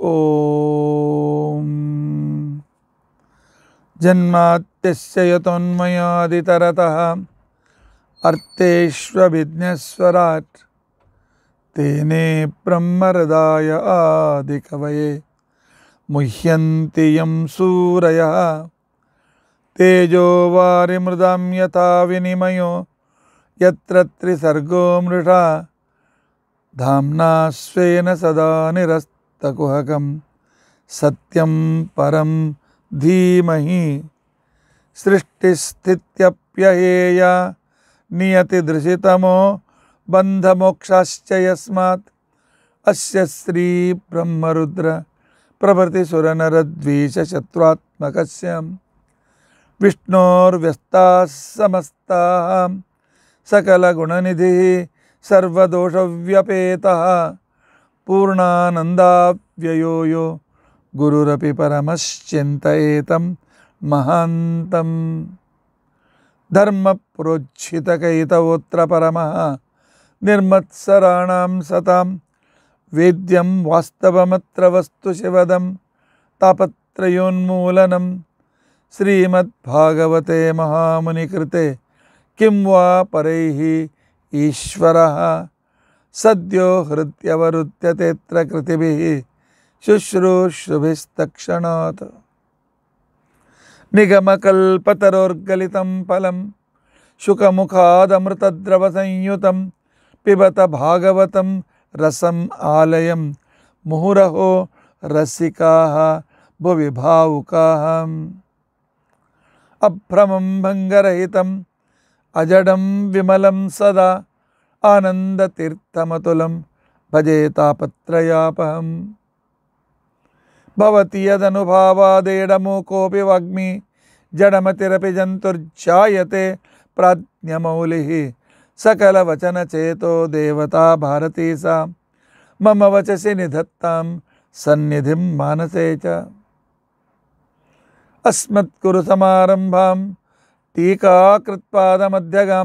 ॐ जन्मात्यस्य यतोन्मयादितरतः तेने ब्रह्मरदाय आदि कव यं सूरय तेजो वारिमृदां यथा विनिमयो यत्र मृषा धाम्ना स्वेन सदा निरस्त तकुहकं सत्यम परम धीमह सृष्टिस्थित्यप्यहेय नियतिदृशितमो बन्धमोक्षाश्च यस्मात् अस्य श्रीब्रह्मरुद्र प्रभृतिसुरनरद्वीषशत्रुत्मकस्य विष्णोर्व्यस्ताः समस्ताः सकलगुणनिधिः सर्वदोषव्यपेतः पूर्णानन्दाव्ययो यो गुरुरपि परमश्चिन्तयेतं महान्तं धर्मप्रोज्झितकैतवोत्रपरमः निर्मत्सराणां सतां वेद्यं वास्तवमत्र वस्तुशिवदं तापत्रयोन्मूलनं श्रीमद्भागवते महामुनिकृते किं वा परैः ईश्वरः सद्यो हृत्यवरुत्यतेऽत्र कृतिभिः शुश्रूषुभिस्तक्षणात् निगमकल्पतरोर्गलितं फलं शुकमुखादमृतद्रवसंयुतं पिबत भागवतं रसम् आलयं मुहुरहो रसिकाः भुवि भावुका अभ्रमं भंगरहित अजडम विमल सदा आनन्दतीर्थमतुलं तुम तापत्रयापहम् भवति यदनुभावादेडमो कोऽपि वाग्मि जडमतिरपि जन्तुर्जायते प्राज्ञमौलिः सकलवचनचेतो देवता भारती सा मम वचसि निधत्तां सन्निधिं मानसे च अस्मत्कुरुसमारम्भां टीकाकृत्पादमध्यगां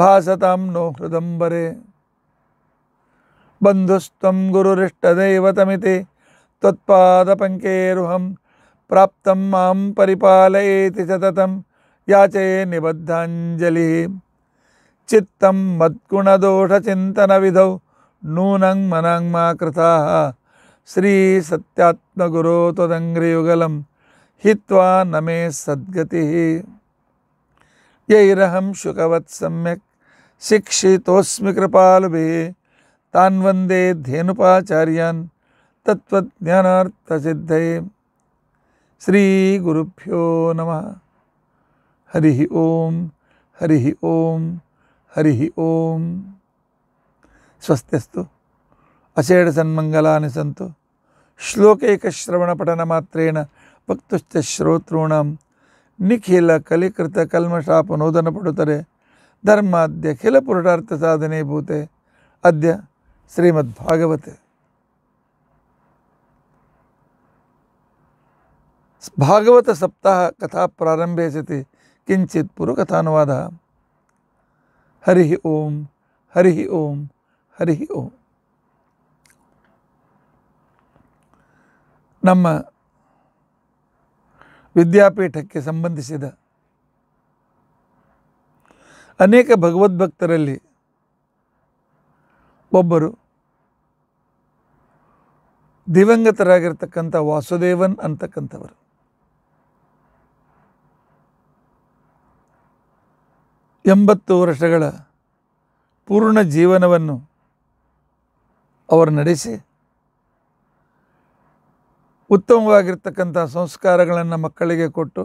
भासतां नो हृदंबरे बंधुस्व गुरुरिष्टदैवतमिति त्वत्पादपङ्केरुहं प्राप्तं मां परिपालयेति सततं याचे निबद्धाञ्जलिः चित्तं मद्गुणदोषचिन्तनविधौ नून मनाङ् मा कृताः श्रीसत्यात्मगुरो त्वदङ्घ्रियुगलं हित्वा न मे सद्गति यैरहं शुकवत् सम्यक् शिक्षितोऽस्मि कृपालभे तान् वन्दे धेनुपाचार्यान् तत्त्वज्ञानार्थसिद्धये श्रीगुरुभ्यो नमः हरिः ओं हरिः ओं हरिः ओं स्वस्त्यस्तु अचेड सन्मङ्गलानि सन्तु श्लोकैकश्रवणपठनमात्रेण वक्तुश्च श्रोतॄणां ನಿಖಿಲ ಕಲಿಕೃತ ಕಲ್ಮಶಾಪನೋದನ ಪಡುತ್ತಾರೆ ಧರ್ಮಾದ್ಯ ಖಿಲ ಪುರುಷಾರ್ಥ ಸಾಧನೆ ಭೂತೆ ಅದ್ಯ ಶ್ರೀಮದ್ಭಾಗವತೆ ಭಾಗವತ ಸಪ್ತಾಹ ಕಥಾ ಪ್ರಾರಂಭೆ ಸತಿ ಕಿಂಚಿತ್ ಪುರು ಕಥಾನುವಾದ ಹರಿ ಓಂ ಹರಿ ಓಂ ಹರಿ ಓಂ ನಮ್ಮ ವಿದ್ಯಾಪೀಠಕ್ಕೆ ಸಂಬಂಧಿಸಿದ ಅನೇಕ ಭಗವದ್ಭಕ್ತರಲ್ಲಿ ಒಬ್ಬರು ದಿವಂಗತರಾಗಿರ್ತಕ್ಕಂಥ ವಾಸುದೇವನ್ ಅಂತಕ್ಕಂಥವರು ಎಂಬತ್ತು ವರ್ಷಗಳ ಪೂರ್ಣ ಜೀವನವನ್ನು ಅವರು ನಡೆಸಿ ಉತ್ತಮವಾಗಿರ್ತಕ್ಕಂಥ ಸಂಸ್ಕಾರಗಳನ್ನು ಮಕ್ಕಳಿಗೆ ಕೊಟ್ಟು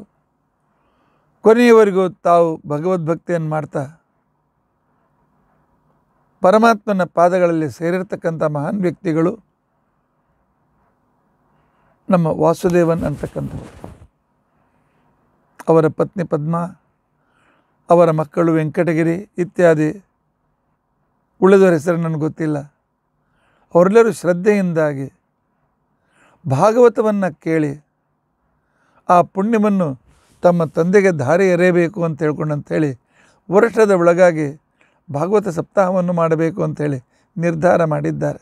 ಕೊನೆಯವರೆಗೂ ತಾವು ಭಗವದ್ಭಕ್ತಿಯನ್ನು ಮಾಡ್ತಾ ಪರಮಾತ್ಮನ ಪಾದಗಳಲ್ಲಿ ಸೇರಿರ್ತಕ್ಕಂಥ ಮಹಾನ್ ವ್ಯಕ್ತಿಗಳು ನಮ್ಮ ವಾಸುದೇವನ್ ಅಂತಕ್ಕಂಥ ಅವರ ಪತ್ನಿ ಪದ್ಮ ಅವರ ಮಕ್ಕಳು ವೆಂಕಟಗಿರಿ ಇತ್ಯಾದಿ ಉಳಿದವರ ಹೆಸರು ನನಗೆ ಗೊತ್ತಿಲ್ಲ ಅವರೆಲ್ಲರೂ ಶ್ರದ್ಧೆಯಿಂದಾಗಿ ಭಾಗವತವನ್ನು ಕೇಳಿ ಆ ಪುಣ್ಯವನ್ನು ತಮ್ಮ ತಂದೆಗೆ ಧಾರೆ ಎರೆಯಬೇಕು ಅಂತ ಹೇಳ್ಕೊಂಡು ಅಂಥೇಳಿ ವರ್ಷದ ಒಳಗಾಗಿ ಭಾಗವತ ಸಪ್ತಾಹವನ್ನು ಮಾಡಬೇಕು ಅಂಥೇಳಿ ನಿರ್ಧಾರ ಮಾಡಿದ್ದಾರೆ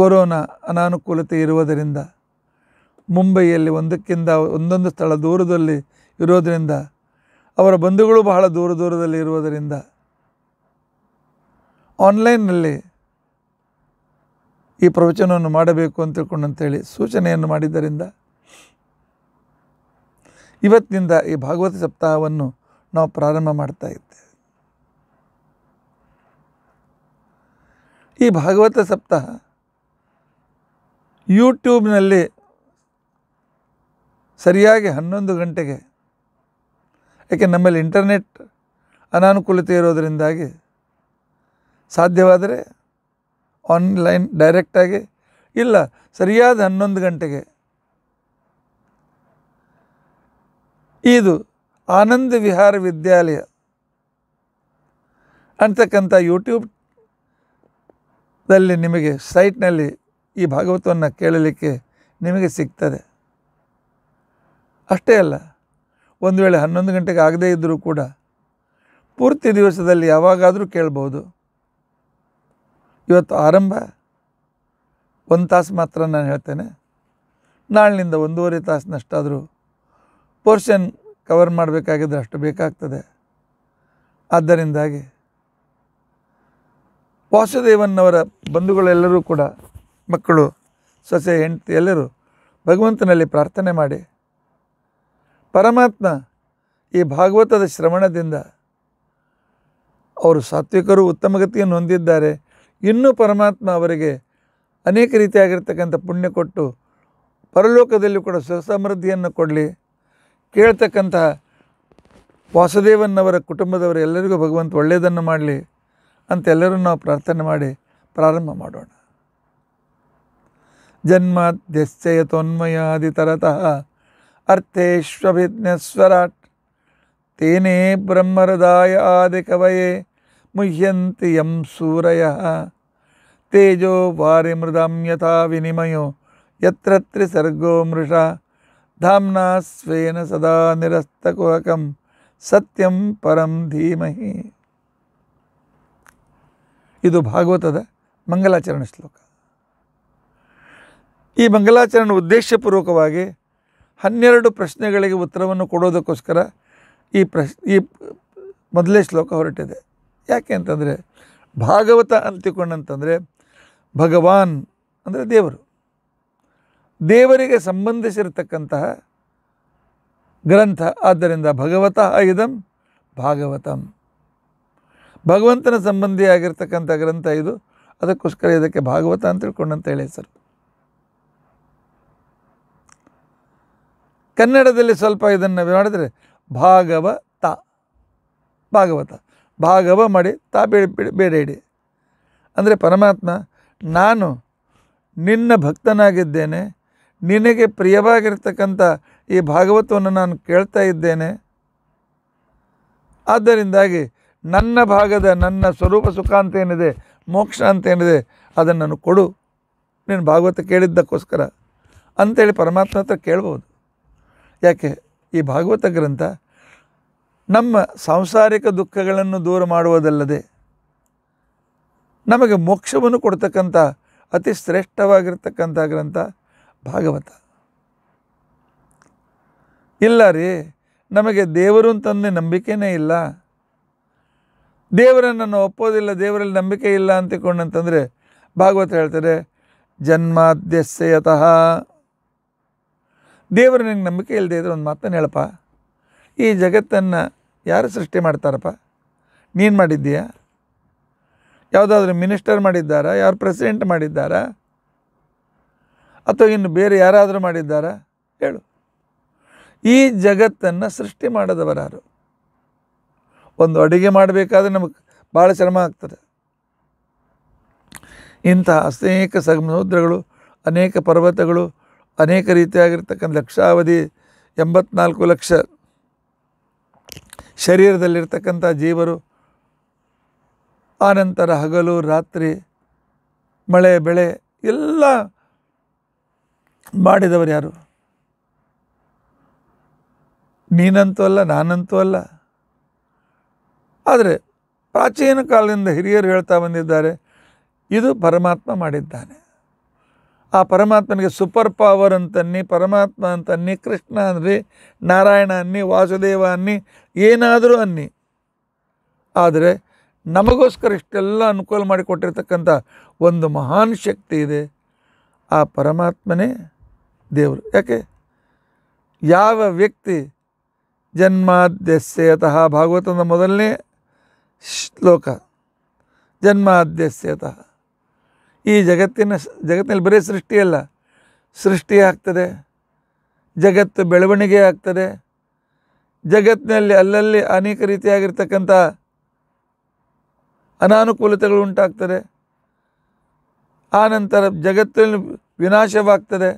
ಕೊರೋನಾ ಅನಾನುಕೂಲತೆ ಇರುವುದರಿಂದ ಮುಂಬೈಯಲ್ಲಿ ಒಂದಕ್ಕಿಂತ ಒಂದೊಂದು ಸ್ಥಳ ದೂರದಲ್ಲಿ ಇರೋದರಿಂದ ಅವರ ಬಂಧುಗಳು ಬಹಳ ದೂರ ದೂರದಲ್ಲಿ ಇರುವುದರಿಂದ ಆನ್ಲೈನ್ನಲ್ಲಿ ಈ ಪ್ರವಚನವನ್ನು ಮಾಡಬೇಕು ಅಂತ ತಿಳ್ಕೊಂಡು ಅಂತೇಳಿ ಸೂಚನೆಯನ್ನು ಮಾಡಿದ್ದರಿಂದ ಇವತ್ತಿನಿಂದ ಈ ಭಾಗವತ ಸಪ್ತಾಹವನ್ನು ನಾವು ಪ್ರಾರಂಭ ಮಾಡ್ತಾ ಇದ್ದೇವೆ ಈ ಭಾಗವತ ಸಪ್ತಾಹ ಯೂಟ್ಯೂಬ್ನಲ್ಲಿ ಸರಿಯಾಗಿ ಹನ್ನೊಂದು ಗಂಟೆಗೆ ಯಾಕೆ ನಮ್ಮಲ್ಲಿ ಇಂಟರ್ನೆಟ್ ಅನಾನುಕೂಲತೆ ಇರೋದರಿಂದಾಗಿ ಸಾಧ್ಯವಾದರೆ ಆನ್ಲೈನ್ ಡೈರೆಕ್ಟಾಗಿ ಇಲ್ಲ ಸರಿಯಾದ ಹನ್ನೊಂದು ಗಂಟೆಗೆ ಇದು ಆನಂದ ವಿಹಾರ ವಿದ್ಯಾಲಯ ಅಂತಕ್ಕಂಥ ಯೂಟ್ಯೂಬ್ದಲ್ಲಿ ನಿಮಗೆ ಸೈಟ್ನಲ್ಲಿ ಈ ಭಾಗವತವನ್ನು ಕೇಳಲಿಕ್ಕೆ ನಿಮಗೆ ಸಿಗ್ತದೆ ಅಷ್ಟೇ ಅಲ್ಲ ಒಂದು ವೇಳೆ ಹನ್ನೊಂದು ಗಂಟೆಗೆ ಆಗದೇ ಇದ್ದರೂ ಕೂಡ ಪೂರ್ತಿ ದಿವಸದಲ್ಲಿ ಯಾವಾಗಾದರೂ ಕೇಳ್ಬೋದು ಇವತ್ತು ಆರಂಭ ಒಂದು ತಾಸು ಮಾತ್ರ ನಾನು ಹೇಳ್ತೇನೆ ನಾಳಿನಿಂದ ಒಂದೂವರೆ ತಾಸಿನಷ್ಟಾದರೂ ಪೋರ್ಷನ್ ಕವರ್ ಮಾಡಬೇಕಾಗಿದ್ದರೆ ಅಷ್ಟು ಬೇಕಾಗ್ತದೆ ಆದ್ದರಿಂದಾಗಿ ವಾಸುದೇವನ್ನವರ ಬಂಧುಗಳೆಲ್ಲರೂ ಕೂಡ ಮಕ್ಕಳು ಸೊಸೆ ಹೆಂಡತಿ ಎಲ್ಲರೂ ಭಗವಂತನಲ್ಲಿ ಪ್ರಾರ್ಥನೆ ಮಾಡಿ ಪರಮಾತ್ಮ ಈ ಭಾಗವತದ ಶ್ರವಣದಿಂದ ಅವರು ಸಾತ್ವಿಕರು ಉತ್ತಮಗತಿಯನ್ನು ಹೊಂದಿದ್ದಾರೆ ಇನ್ನೂ ಪರಮಾತ್ಮ ಅವರಿಗೆ ಅನೇಕ ರೀತಿಯಾಗಿರ್ತಕ್ಕಂಥ ಪುಣ್ಯ ಕೊಟ್ಟು ಪರಲೋಕದಲ್ಲಿ ಕೂಡ ಸುಸಮೃದ್ಧಿಯನ್ನು ಕೊಡಲಿ ಕೇಳ್ತಕ್ಕಂತಹ ವಾಸುದೇವನ್ನವರ ಕುಟುಂಬದವರು ಎಲ್ಲರಿಗೂ ಭಗವಂತ ಒಳ್ಳೆಯದನ್ನು ಮಾಡಲಿ ಅಂತೆಲ್ಲರೂ ನಾವು ಪ್ರಾರ್ಥನೆ ಮಾಡಿ ಪ್ರಾರಂಭ ಮಾಡೋಣ ಜನ್ಮಾಧ್ಯಶ್ಚಯ ತೋನ್ಮಯಾದಿ ತರತಃ ಅರ್ಥೇಶ್ವಭಿಜ್ಞಸ್ವರಾಟ್ ತೇನೇ ಬ್ರಹ್ಮರದಾಯ ಆದಿ ಕವಯೇ ಮುಹ್ಯಂತಿ ಯಂ ಸೂರಯ ತೇಜೋ ಮೃದಂ ಯಥಾ ವಿನಿಮಯೋ ಯತ್ರ ಸರ್ಗೋ ಮೃಷ ಧಾಮ್ನಾ ಸ್ವೇನ ಸದಾ ನಿರಸ್ತಕುಹಕಂ ಸತ್ಯಂ ಪರಂ ಧೀಮಹಿ ಇದು ಭಾಗವತದ ಮಂಗಲಾಚರಣ ಶ್ಲೋಕ ಈ ಮಂಗಲಾಚರಣೆ ಉದ್ದೇಶಪೂರ್ವಕವಾಗಿ ಹನ್ನೆರಡು ಪ್ರಶ್ನೆಗಳಿಗೆ ಉತ್ತರವನ್ನು ಕೊಡೋದಕ್ಕೋಸ್ಕರ ಈ ಪ್ರಶ್ ಈ ಮೊದಲೇ ಶ್ಲೋಕ ಹೊರಟಿದೆ ಯಾಕೆ ಅಂತಂದರೆ ಭಾಗವತ ಅಂತಿಕೊಂಡಂತಂದರೆ ಭಗವಾನ್ ಅಂದರೆ ದೇವರು ದೇವರಿಗೆ ಸಂಬಂಧಿಸಿರತಕ್ಕಂತಹ ಗ್ರಂಥ ಆದ್ದರಿಂದ ಭಗವತ ಇದಂ ಭಾಗವತಂ ಭಗವಂತನ ಸಂಬಂಧಿಯಾಗಿರ್ತಕ್ಕಂಥ ಗ್ರಂಥ ಇದು ಅದಕ್ಕೋಸ್ಕರ ಇದಕ್ಕೆ ಭಾಗವತ ಅಂತ ತಿಳ್ಕೊಂಡಂತ ಹೇಳಿ ಸರ್ ಕನ್ನಡದಲ್ಲಿ ಸ್ವಲ್ಪ ಇದನ್ನು ಮಾಡಿದರೆ ಭಾಗವತ ಭಾಗವತ ಭಾಗವ ಮಾಡಿ ತಾ ಬೇಡ ಬೇರೆ ಇಡಿ ಅಂದರೆ ಪರಮಾತ್ಮ ನಾನು ನಿನ್ನ ಭಕ್ತನಾಗಿದ್ದೇನೆ ನಿನಗೆ ಪ್ರಿಯವಾಗಿರ್ತಕ್ಕಂಥ ಈ ಭಾಗವತವನ್ನು ನಾನು ಕೇಳ್ತಾ ಇದ್ದೇನೆ ಆದ್ದರಿಂದಾಗಿ ನನ್ನ ಭಾಗದ ನನ್ನ ಸ್ವರೂಪ ಸುಖ ಅಂತ ಏನಿದೆ ಮೋಕ್ಷ ಅಂತ ಏನಿದೆ ಅದನ್ನು ನಾನು ಕೊಡು ನೀನು ಭಾಗವತ ಕೇಳಿದ್ದಕ್ಕೋಸ್ಕರ ಅಂಥೇಳಿ ಪರಮಾತ್ಮ ಹತ್ರ ಕೇಳ್ಬೋದು ಯಾಕೆ ಈ ಭಾಗವತ ಗ್ರಂಥ ನಮ್ಮ ಸಾಂಸಾರಿಕ ದುಃಖಗಳನ್ನು ದೂರ ಮಾಡುವುದಲ್ಲದೆ ನಮಗೆ ಮೋಕ್ಷವನ್ನು ಕೊಡ್ತಕ್ಕಂಥ ಅತಿ ಶ್ರೇಷ್ಠವಾಗಿರ್ತಕ್ಕಂಥ ಗ್ರಂಥ ಭಾಗವತ ಇಲ್ಲ ರೀ ನಮಗೆ ದೇವರು ಅಂತಂದು ನಂಬಿಕೆನೇ ಇಲ್ಲ ದೇವರನ್ನು ಒಪ್ಪೋದಿಲ್ಲ ದೇವರಲ್ಲಿ ನಂಬಿಕೆ ಇಲ್ಲ ಅಂತಕೊಂಡಂತಂದರೆ ಭಾಗವತ ಹೇಳ್ತಾರೆ ಜನ್ಮಾದ್ಯಸ್ಯತಃ ದೇವರ ನಿನಗೆ ನಂಬಿಕೆ ಇಲ್ಲದೆ ಇದ್ರೆ ಒಂದು ಮಾತನ್ನು ಹೇಳಪ್ಪ ಈ ಜಗತ್ತನ್ನು ಯಾರು ಸೃಷ್ಟಿ ಮಾಡ್ತಾರಪ್ಪ ನೀನು ಮಾಡಿದ್ದೀಯಾ ಯಾವುದಾದ್ರೂ ಮಿನಿಸ್ಟರ್ ಮಾಡಿದ್ದಾರಾ ಯಾರು ಪ್ರೆಸಿಡೆಂಟ್ ಮಾಡಿದ್ದಾರಾ ಅಥವಾ ಇನ್ನು ಬೇರೆ ಯಾರಾದರೂ ಮಾಡಿದ್ದಾರಾ ಹೇಳು ಈ ಜಗತ್ತನ್ನು ಸೃಷ್ಟಿ ಮಾಡದವರಾರು ಒಂದು ಅಡುಗೆ ಮಾಡಬೇಕಾದ್ರೆ ನಮಗೆ ಭಾಳ ಶ್ರಮ ಆಗ್ತದೆ ಇಂತಹ ಅನೇಕ ಸಮುದ್ರಗಳು ಅನೇಕ ಪರ್ವತಗಳು ಅನೇಕ ರೀತಿಯಾಗಿರ್ತಕ್ಕಂಥ ಲಕ್ಷಾವಧಿ ಎಂಬತ್ನಾಲ್ಕು ಲಕ್ಷ ಶರೀರದಲ್ಲಿರ್ತಕ್ಕಂಥ ಜೀವರು ಆನಂತರ ಹಗಲು ರಾತ್ರಿ ಮಳೆ ಬೆಳೆ ಎಲ್ಲ ಮಾಡಿದವರು ಯಾರು ನೀನಂತೂ ಅಲ್ಲ ನಾನಂತೂ ಅಲ್ಲ ಆದರೆ ಪ್ರಾಚೀನ ಕಾಲದಿಂದ ಹಿರಿಯರು ಹೇಳ್ತಾ ಬಂದಿದ್ದಾರೆ ಇದು ಪರಮಾತ್ಮ ಮಾಡಿದ್ದಾನೆ ಆ ಪರಮಾತ್ಮನಿಗೆ ಸೂಪರ್ ಪವರ್ ಅಂತನ್ನಿ ಪರಮಾತ್ಮ ಅಂತನ್ನಿ ಕೃಷ್ಣ ಅನ್ನಿ ನಾರಾಯಣ ಅನ್ನಿ ವಾಸುದೇವ ಅನ್ನಿ ಏನಾದರೂ ಅನ್ನಿ ಆದರೆ ನಮಗೋಸ್ಕರ ಇಷ್ಟೆಲ್ಲ ಅನುಕೂಲ ಮಾಡಿಕೊಟ್ಟಿರ್ತಕ್ಕಂಥ ಒಂದು ಮಹಾನ್ ಶಕ್ತಿ ಇದೆ ಆ ಪರಮಾತ್ಮನೇ ದೇವರು ಯಾಕೆ ಯಾವ ವ್ಯಕ್ತಿ ಜನ್ಮಾದ್ಯಸ್ಯತಃ ಭಾಗವತದ ಮೊದಲನೇ ಶ್ಲೋಕ ಜನ್ಮಾದ್ಯಸ್ಯತಃ ಈ ಜಗತ್ತಿನ ಜಗತ್ತಿನಲ್ಲಿ ಬರೀ ಸೃಷ್ಟಿಯಲ್ಲ ಸೃಷ್ಟಿ ಆಗ್ತದೆ ಜಗತ್ತು ಬೆಳವಣಿಗೆ ಆಗ್ತದೆ ಜಗತ್ತಿನಲ್ಲಿ ಅಲ್ಲಲ್ಲಿ ಅನೇಕ ರೀತಿಯಾಗಿರ್ತಕ್ಕಂಥ ಅನಾನುಕೂಲತೆಗಳು ಉಂಟಾಗ್ತದೆ ಆನಂತರ ಜಗತ್ತಿನ ವಿನಾಶವಾಗ್ತದೆ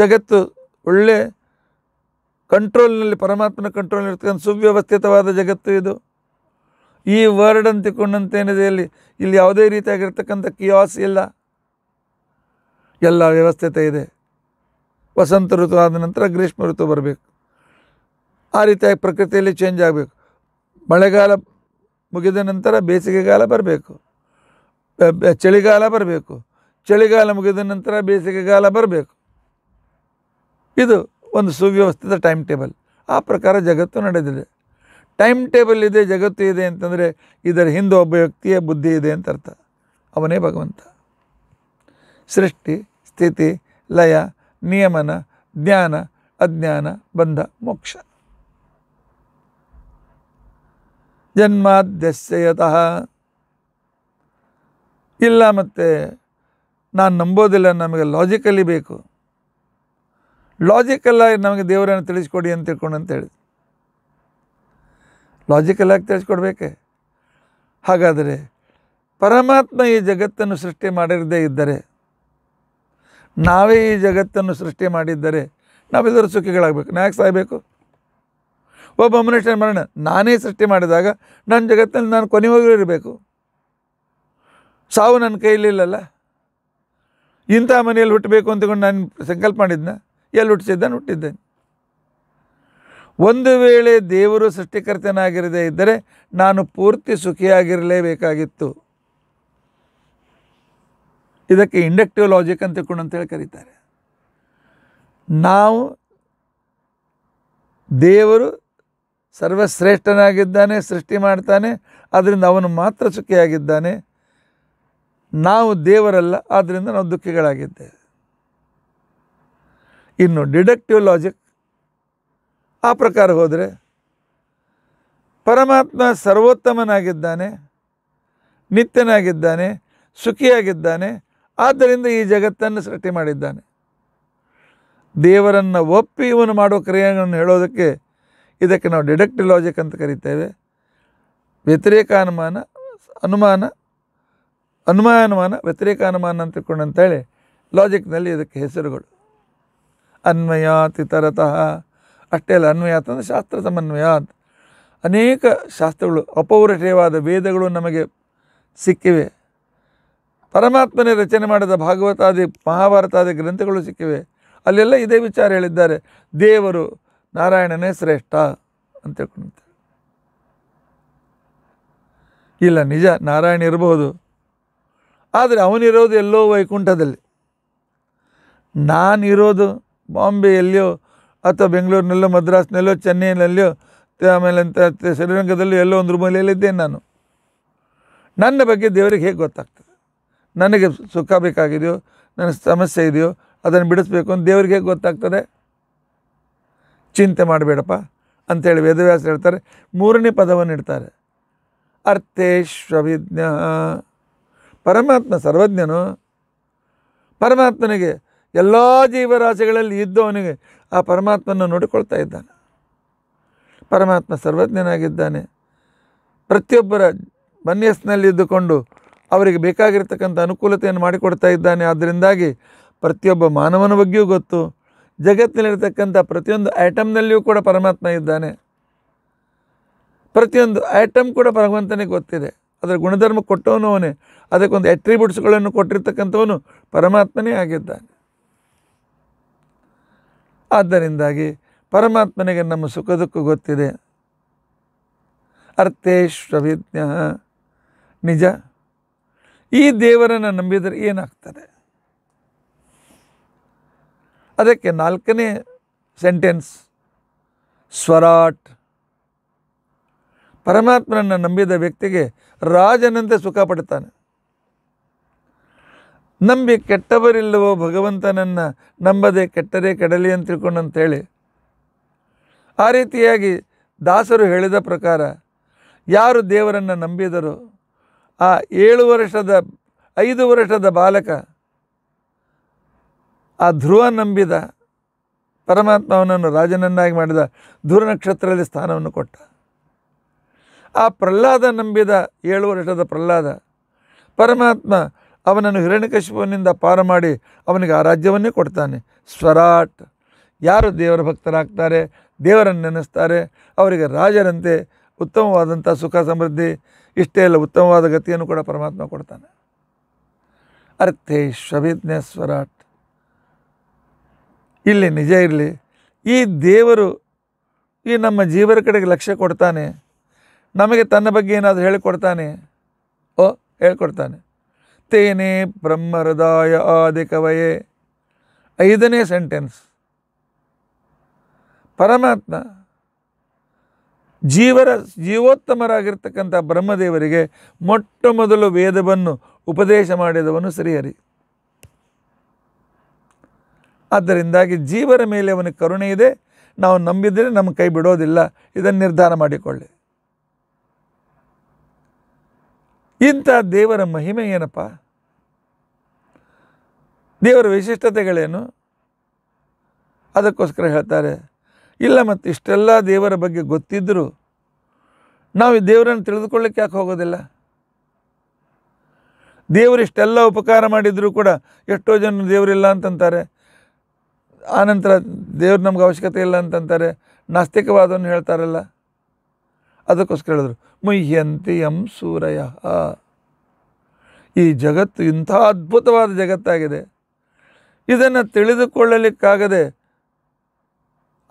ಜಗತ್ತು ಒಳ್ಳೆ ಕಂಟ್ರೋಲ್ನಲ್ಲಿ ಪರಮಾತ್ಮನ ಕಂಟ್ರೋಲ್ನಲ್ಲಿರ್ತಕ್ಕಂಥ ಸುವ್ಯವಸ್ಥಿತವಾದ ಜಗತ್ತು ಇದು ಈ ವರ್ಡ್ ಅಂತ ಏನಿದೆ ಇಲ್ಲಿ ಇಲ್ಲಿ ಯಾವುದೇ ರೀತಿಯಾಗಿರ್ತಕ್ಕಂಥ ಕಿಯಾಸ್ ಇಲ್ಲ ಎಲ್ಲ ವ್ಯವಸ್ಥಿತ ಇದೆ ವಸಂತ ಋತು ಆದ ನಂತರ ಗ್ರೀಷ್ಮ ಋತು ಬರಬೇಕು ಆ ರೀತಿಯಾಗಿ ಪ್ರಕೃತಿಯಲ್ಲಿ ಚೇಂಜ್ ಆಗಬೇಕು ಮಳೆಗಾಲ ಮುಗಿದ ನಂತರ ಬೇಸಿಗೆಗಾಲ ಬರಬೇಕು ಚಳಿಗಾಲ ಬರಬೇಕು ಚಳಿಗಾಲ ಮುಗಿದ ನಂತರ ಬೇಸಿಗೆಗಾಲ ಬರಬೇಕು ಇದು ಒಂದು ಸುವ್ಯವಸ್ಥಿತ ಟೈಮ್ ಟೇಬಲ್ ಆ ಪ್ರಕಾರ ಜಗತ್ತು ನಡೆದಿದೆ ಟೈಮ್ ಟೇಬಲ್ ಇದೆ ಜಗತ್ತು ಇದೆ ಅಂತಂದರೆ ಇದರ ಹಿಂದೆ ಒಬ್ಬ ವ್ಯಕ್ತಿಯ ಬುದ್ಧಿ ಇದೆ ಅಂತ ಅರ್ಥ ಅವನೇ ಭಗವಂತ ಸೃಷ್ಟಿ ಸ್ಥಿತಿ ಲಯ ನಿಯಮನ ಜ್ಞಾನ ಅಜ್ಞಾನ ಬಂಧ ಮೋಕ್ಷ ಜನ್ಮಾದ್ಯಸ್ಯಯತಃ ಇಲ್ಲ ಮತ್ತು ನಾನು ನಂಬೋದಿಲ್ಲ ನಮಗೆ ಲಾಜಿಕಲಿ ಬೇಕು ಲಾಜಿಕಲ್ಲಾಗಿ ನಮಗೆ ದೇವರನ್ನು ತಿಳಿಸ್ಕೊಡಿ ಅಂತ ತಿಳ್ಕೊಂಡು ಅಂತ ಹೇಳಿದೆ ಲಾಜಿಕಲ್ ಆಗಿ ತಿಳಿಸ್ಕೊಡ್ಬೇಕೆ ಹಾಗಾದರೆ ಪರಮಾತ್ಮ ಈ ಜಗತ್ತನ್ನು ಸೃಷ್ಟಿ ಮಾಡಿರದೇ ಇದ್ದರೆ ನಾವೇ ಈ ಜಗತ್ತನ್ನು ಸೃಷ್ಟಿ ಮಾಡಿದ್ದರೆ ನಾವೆಲ್ಲರೂ ಸುಖಿಗಳಾಗಬೇಕು ನಾ ಯಾಕೆ ಸಾಯ್ಬೇಕು ಒಬ್ಬ ಮನುಷ್ಯನ ಮರಣ ನಾನೇ ಸೃಷ್ಟಿ ಮಾಡಿದಾಗ ನನ್ನ ಜಗತ್ತಲ್ಲಿ ನಾನು ಹೋಗಿ ಇರಬೇಕು ಸಾವು ನನ್ನ ಕೈಲಿಲ್ಲಲ್ಲ ಇಂಥ ಮನೆಯಲ್ಲಿ ಹುಟ್ಟಬೇಕು ಅಂತಕೊಂಡು ನಾನು ಸಂಕಲ್ಪ ಮಾಡಿದ್ನ ಎಲ್ಲಿ ಹುಟ್ಟಿಸಿದ್ದಾನೆ ಹುಟ್ಟಿದ್ದೇನೆ ಒಂದು ವೇಳೆ ದೇವರು ಸೃಷ್ಟಿಕರ್ತನಾಗಿರದೇ ಇದ್ದರೆ ನಾನು ಪೂರ್ತಿ ಸುಖಿಯಾಗಿರಲೇಬೇಕಾಗಿತ್ತು ಇದಕ್ಕೆ ಇಂಡಕ್ಟಿವ್ ಲಾಜಿಕ್ ಅಂತ ತಿಳ್ಕೊಂಡು ಅಂತೇಳಿ ಕರೀತಾರೆ ನಾವು ದೇವರು ಸರ್ವಶ್ರೇಷ್ಠನಾಗಿದ್ದಾನೆ ಸೃಷ್ಟಿ ಮಾಡ್ತಾನೆ ಅದರಿಂದ ಅವನು ಮಾತ್ರ ಸುಖಿಯಾಗಿದ್ದಾನೆ ನಾವು ದೇವರಲ್ಲ ಆದ್ದರಿಂದ ನಾವು ದುಃಖಿಗಳಾಗಿದ್ದೇವೆ ಇನ್ನು ಡಿಡಕ್ಟಿವ್ ಲಾಜಿಕ್ ಆ ಪ್ರಕಾರ ಹೋದರೆ ಪರಮಾತ್ಮ ಸರ್ವೋತ್ತಮನಾಗಿದ್ದಾನೆ ನಿತ್ಯನಾಗಿದ್ದಾನೆ ಸುಖಿಯಾಗಿದ್ದಾನೆ ಆದ್ದರಿಂದ ಈ ಜಗತ್ತನ್ನು ಸೃಷ್ಟಿ ಮಾಡಿದ್ದಾನೆ ದೇವರನ್ನು ಒಪ್ಪಿ ಇವನು ಮಾಡುವ ಕ್ರಿಯೆಗಳನ್ನು ಹೇಳೋದಕ್ಕೆ ಇದಕ್ಕೆ ನಾವು ಡಿಡಕ್ಟಿವ್ ಲಾಜಿಕ್ ಅಂತ ಕರಿತೇವೆ ವ್ಯತಿರೇಕ ಅನುಮಾನ ಅನುಮಾನ ಅನುಮಾನಮಾನ ವ್ಯತಿರೇಕ ಅನುಮಾನ ಅಂತ ಅಂತೇಳಿ ಲಾಜಿಕ್ನಲ್ಲಿ ಇದಕ್ಕೆ ಹೆಸರುಗಳು ಅನ್ವಯಾತಿ ತರತಃ ಅಷ್ಟೇ ಅಲ್ಲ ಅನ್ವಯ ಅಂತಂದರೆ ಶಾಸ್ತ್ರ ಸಮನ್ವಯ ಅಂತ ಅನೇಕ ಶಾಸ್ತ್ರಗಳು ಅಪೌರುಷೇಯವಾದ ವೇದಗಳು ನಮಗೆ ಸಿಕ್ಕಿವೆ ಪರಮಾತ್ಮನೇ ರಚನೆ ಮಾಡಿದ ಭಾಗವತಾದಿ ಮಹಾಭಾರತಾದಿ ಗ್ರಂಥಗಳು ಸಿಕ್ಕಿವೆ ಅಲ್ಲೆಲ್ಲ ಇದೇ ವಿಚಾರ ಹೇಳಿದ್ದಾರೆ ದೇವರು ನಾರಾಯಣನೇ ಶ್ರೇಷ್ಠ ಅಂತ ಇಲ್ಲ ನಿಜ ನಾರಾಯಣ ಇರಬಹುದು ಆದರೆ ಅವನಿರೋದು ಎಲ್ಲೋ ವೈಕುಂಠದಲ್ಲಿ ನಾನಿರೋದು ಬಾಂಬೆಯಲ್ಲಿಯೋ ಅಥವಾ ಬೆಂಗಳೂರಿನಲ್ಲೋ ಮದ್ರಾಸ್ನಲ್ಲೋ ಚೆನ್ನೈನಲ್ಲೋ ಆಮೇಲೆ ಅಂತ ಶ್ರೀರಂಗದಲ್ಲೂ ಎಲ್ಲೋ ಒಂದು ರೂಮಲ್ಲಿದ್ದೇನೆ ನಾನು ನನ್ನ ಬಗ್ಗೆ ದೇವರಿಗೆ ಹೇಗೆ ಗೊತ್ತಾಗ್ತದೆ ನನಗೆ ಸುಖ ಬೇಕಾಗಿದೆಯೋ ನನ್ನ ಸಮಸ್ಯೆ ಇದೆಯೋ ಅದನ್ನು ಬಿಡಿಸ್ಬೇಕು ಅಂತ ದೇವ್ರಿಗೆ ಹೇಗೆ ಗೊತ್ತಾಗ್ತದೆ ಚಿಂತೆ ಮಾಡಬೇಡಪ್ಪ ಅಂಥೇಳಿ ವೇದವ್ಯಾಸ ಹೇಳ್ತಾರೆ ಮೂರನೇ ಪದವನ್ನು ಇಡ್ತಾರೆ ಅರ್ಥೇಶ್ವವಿಜ್ಞ ಪರಮಾತ್ಮ ಸರ್ವಜ್ಞನು ಪರಮಾತ್ಮನಿಗೆ ಎಲ್ಲ ಜೀವರಾಶಿಗಳಲ್ಲಿ ಇದ್ದವನಿಗೆ ಆ ಪರಮಾತ್ಮನ ನೋಡಿಕೊಳ್ತಾ ಇದ್ದಾನೆ ಪರಮಾತ್ಮ ಸರ್ವಜ್ಞನಾಗಿದ್ದಾನೆ ಪ್ರತಿಯೊಬ್ಬರ ಇದ್ದುಕೊಂಡು ಅವರಿಗೆ ಬೇಕಾಗಿರ್ತಕ್ಕಂಥ ಅನುಕೂಲತೆಯನ್ನು ಮಾಡಿಕೊಡ್ತಾ ಇದ್ದಾನೆ ಆದ್ದರಿಂದಾಗಿ ಪ್ರತಿಯೊಬ್ಬ ಮಾನವನ ಬಗ್ಗೆಯೂ ಗೊತ್ತು ಜಗತ್ತಿನಲ್ಲಿರ್ತಕ್ಕಂಥ ಪ್ರತಿಯೊಂದು ಐಟಮ್ನಲ್ಲಿಯೂ ಕೂಡ ಪರಮಾತ್ಮ ಇದ್ದಾನೆ ಪ್ರತಿಯೊಂದು ಐಟಮ್ ಕೂಡ ಭಗವಂತನಿಗೆ ಗೊತ್ತಿದೆ ಅದರ ಗುಣಧರ್ಮ ಕೊಟ್ಟವನು ಅವನೇ ಅದಕ್ಕೊಂದು ಎಟ್ರಿಬ್ಯೂಟ್ಸ್ಗಳನ್ನು ಕೊಟ್ಟಿರ್ತಕ್ಕಂಥವನು ಪರಮಾತ್ಮನೇ ಆಗಿದ್ದಾನೆ ಆದ್ದರಿಂದಾಗಿ ಪರಮಾತ್ಮನಿಗೆ ನಮ್ಮ ಸುಖ ದುಃಖ ಗೊತ್ತಿದೆ ಅರ್ಥೇಶ್ವವಿಜ್ಞ ನಿಜ ಈ ದೇವರನ್ನು ನಂಬಿದರೆ ಏನಾಗ್ತದೆ ಅದಕ್ಕೆ ನಾಲ್ಕನೇ ಸೆಂಟೆನ್ಸ್ ಸ್ವರಾಟ್ ಪರಮಾತ್ಮನನ್ನು ನಂಬಿದ ವ್ಯಕ್ತಿಗೆ ರಾಜನಂತೆ ಸುಖ ಪಡ್ತಾನೆ ನಂಬಿ ಕೆಟ್ಟವರಿಲ್ಲವೋ ಭಗವಂತನನ್ನು ನಂಬದೆ ಕೆಟ್ಟದೇ ಕೆಡಲಿ ಅಂತ ತಿಳ್ಕೊಂಡು ಅಂತೇಳಿ ಆ ರೀತಿಯಾಗಿ ದಾಸರು ಹೇಳಿದ ಪ್ರಕಾರ ಯಾರು ದೇವರನ್ನು ನಂಬಿದರೋ ಆ ಏಳು ವರ್ಷದ ಐದು ವರ್ಷದ ಬಾಲಕ ಆ ಧ್ರುವ ನಂಬಿದ ಪರಮಾತ್ಮವನನ್ನು ರಾಜನನ್ನಾಗಿ ಮಾಡಿದ ಧ್ರುವ ನಕ್ಷತ್ರದಲ್ಲಿ ಸ್ಥಾನವನ್ನು ಕೊಟ್ಟ ಆ ಪ್ರಹ್ಲಾದ ನಂಬಿದ ಏಳು ವರ್ಷದ ಪ್ರಹ್ಲಾದ ಪರಮಾತ್ಮ ಅವನನ್ನು ಹಿರಣ್ಯಕಶಿಪನಿಂದ ಪಾರ ಮಾಡಿ ಅವನಿಗೆ ಆ ರಾಜ್ಯವನ್ನೇ ಕೊಡ್ತಾನೆ ಸ್ವರಾಟ್ ಯಾರು ದೇವರ ಭಕ್ತರಾಗ್ತಾರೆ ದೇವರನ್ನು ನೆನೆಸ್ತಾರೆ ಅವರಿಗೆ ರಾಜರಂತೆ ಉತ್ತಮವಾದಂಥ ಸುಖ ಸಮೃದ್ಧಿ ಇಷ್ಟೇ ಅಲ್ಲ ಉತ್ತಮವಾದ ಗತಿಯನ್ನು ಕೂಡ ಪರಮಾತ್ಮ ಕೊಡ್ತಾನೆ ಅರ್ಥೇ ಸ್ವರಾಟ್ ಇಲ್ಲಿ ನಿಜ ಇರಲಿ ಈ ದೇವರು ಈ ನಮ್ಮ ಜೀವರ ಕಡೆಗೆ ಲಕ್ಷ್ಯ ಕೊಡ್ತಾನೆ ನಮಗೆ ತನ್ನ ಬಗ್ಗೆ ಏನಾದರೂ ಹೇಳಿಕೊಡ್ತಾನೆ ಓ ಹೇಳ್ಕೊಡ್ತಾನೆ ಮತ್ತೇನೆ ಬ್ರಹ್ಮ ಹೃದಯ ಆದಿ ಕವಯೇ ಐದನೇ ಸೆಂಟೆನ್ಸ್ ಪರಮಾತ್ಮ ಜೀವರ ಜೀವೋತ್ತಮರಾಗಿರ್ತಕ್ಕಂಥ ಬ್ರಹ್ಮದೇವರಿಗೆ ಮೊಟ್ಟ ಮೊದಲು ವೇದವನ್ನು ಉಪದೇಶ ಮಾಡಿದವನು ಶ್ರೀಹರಿ ಆದ್ದರಿಂದಾಗಿ ಜೀವರ ಮೇಲೆ ಅವನಿಗೆ ಕರುಣೆ ಇದೆ ನಾವು ನಂಬಿದರೆ ನಮ್ಮ ಕೈ ಬಿಡೋದಿಲ್ಲ ಇದನ್ನು ನಿರ್ಧಾರ ಮಾಡಿಕೊಳ್ಳಿ ಇಂಥ ದೇವರ ಮಹಿಮೆ ಏನಪ್ಪ ದೇವರ ವಿಶಿಷ್ಟತೆಗಳೇನು ಅದಕ್ಕೋಸ್ಕರ ಹೇಳ್ತಾರೆ ಇಲ್ಲ ಮತ್ತು ಇಷ್ಟೆಲ್ಲ ದೇವರ ಬಗ್ಗೆ ಗೊತ್ತಿದ್ದರೂ ನಾವು ಈ ದೇವರನ್ನು ತಿಳಿದುಕೊಳ್ಳಕ್ಕೆ ಯಾಕೆ ಹೋಗೋದಿಲ್ಲ ದೇವರು ಇಷ್ಟೆಲ್ಲ ಉಪಕಾರ ಮಾಡಿದರೂ ಕೂಡ ಎಷ್ಟೋ ಜನ ದೇವರಿಲ್ಲ ಅಂತಂತಾರೆ ಆನಂತರ ದೇವ್ರ ನಮ್ಗೆ ಅವಶ್ಯಕತೆ ಇಲ್ಲ ಅಂತಂತಾರೆ ನಾಸ್ತಿಕವಾದವನ್ನು ಹೇಳ್ತಾರಲ್ಲ ಅದಕ್ಕೋಸ್ಕರ ಹೇಳಿದ್ರು ಮುಹ್ಯಂತಿ ಎಂ ಸೂರಯ ಈ ಜಗತ್ತು ಇಂಥ ಅದ್ಭುತವಾದ ಜಗತ್ತಾಗಿದೆ ಇದನ್ನು ತಿಳಿದುಕೊಳ್ಳಲಿಕ್ಕಾಗದೆ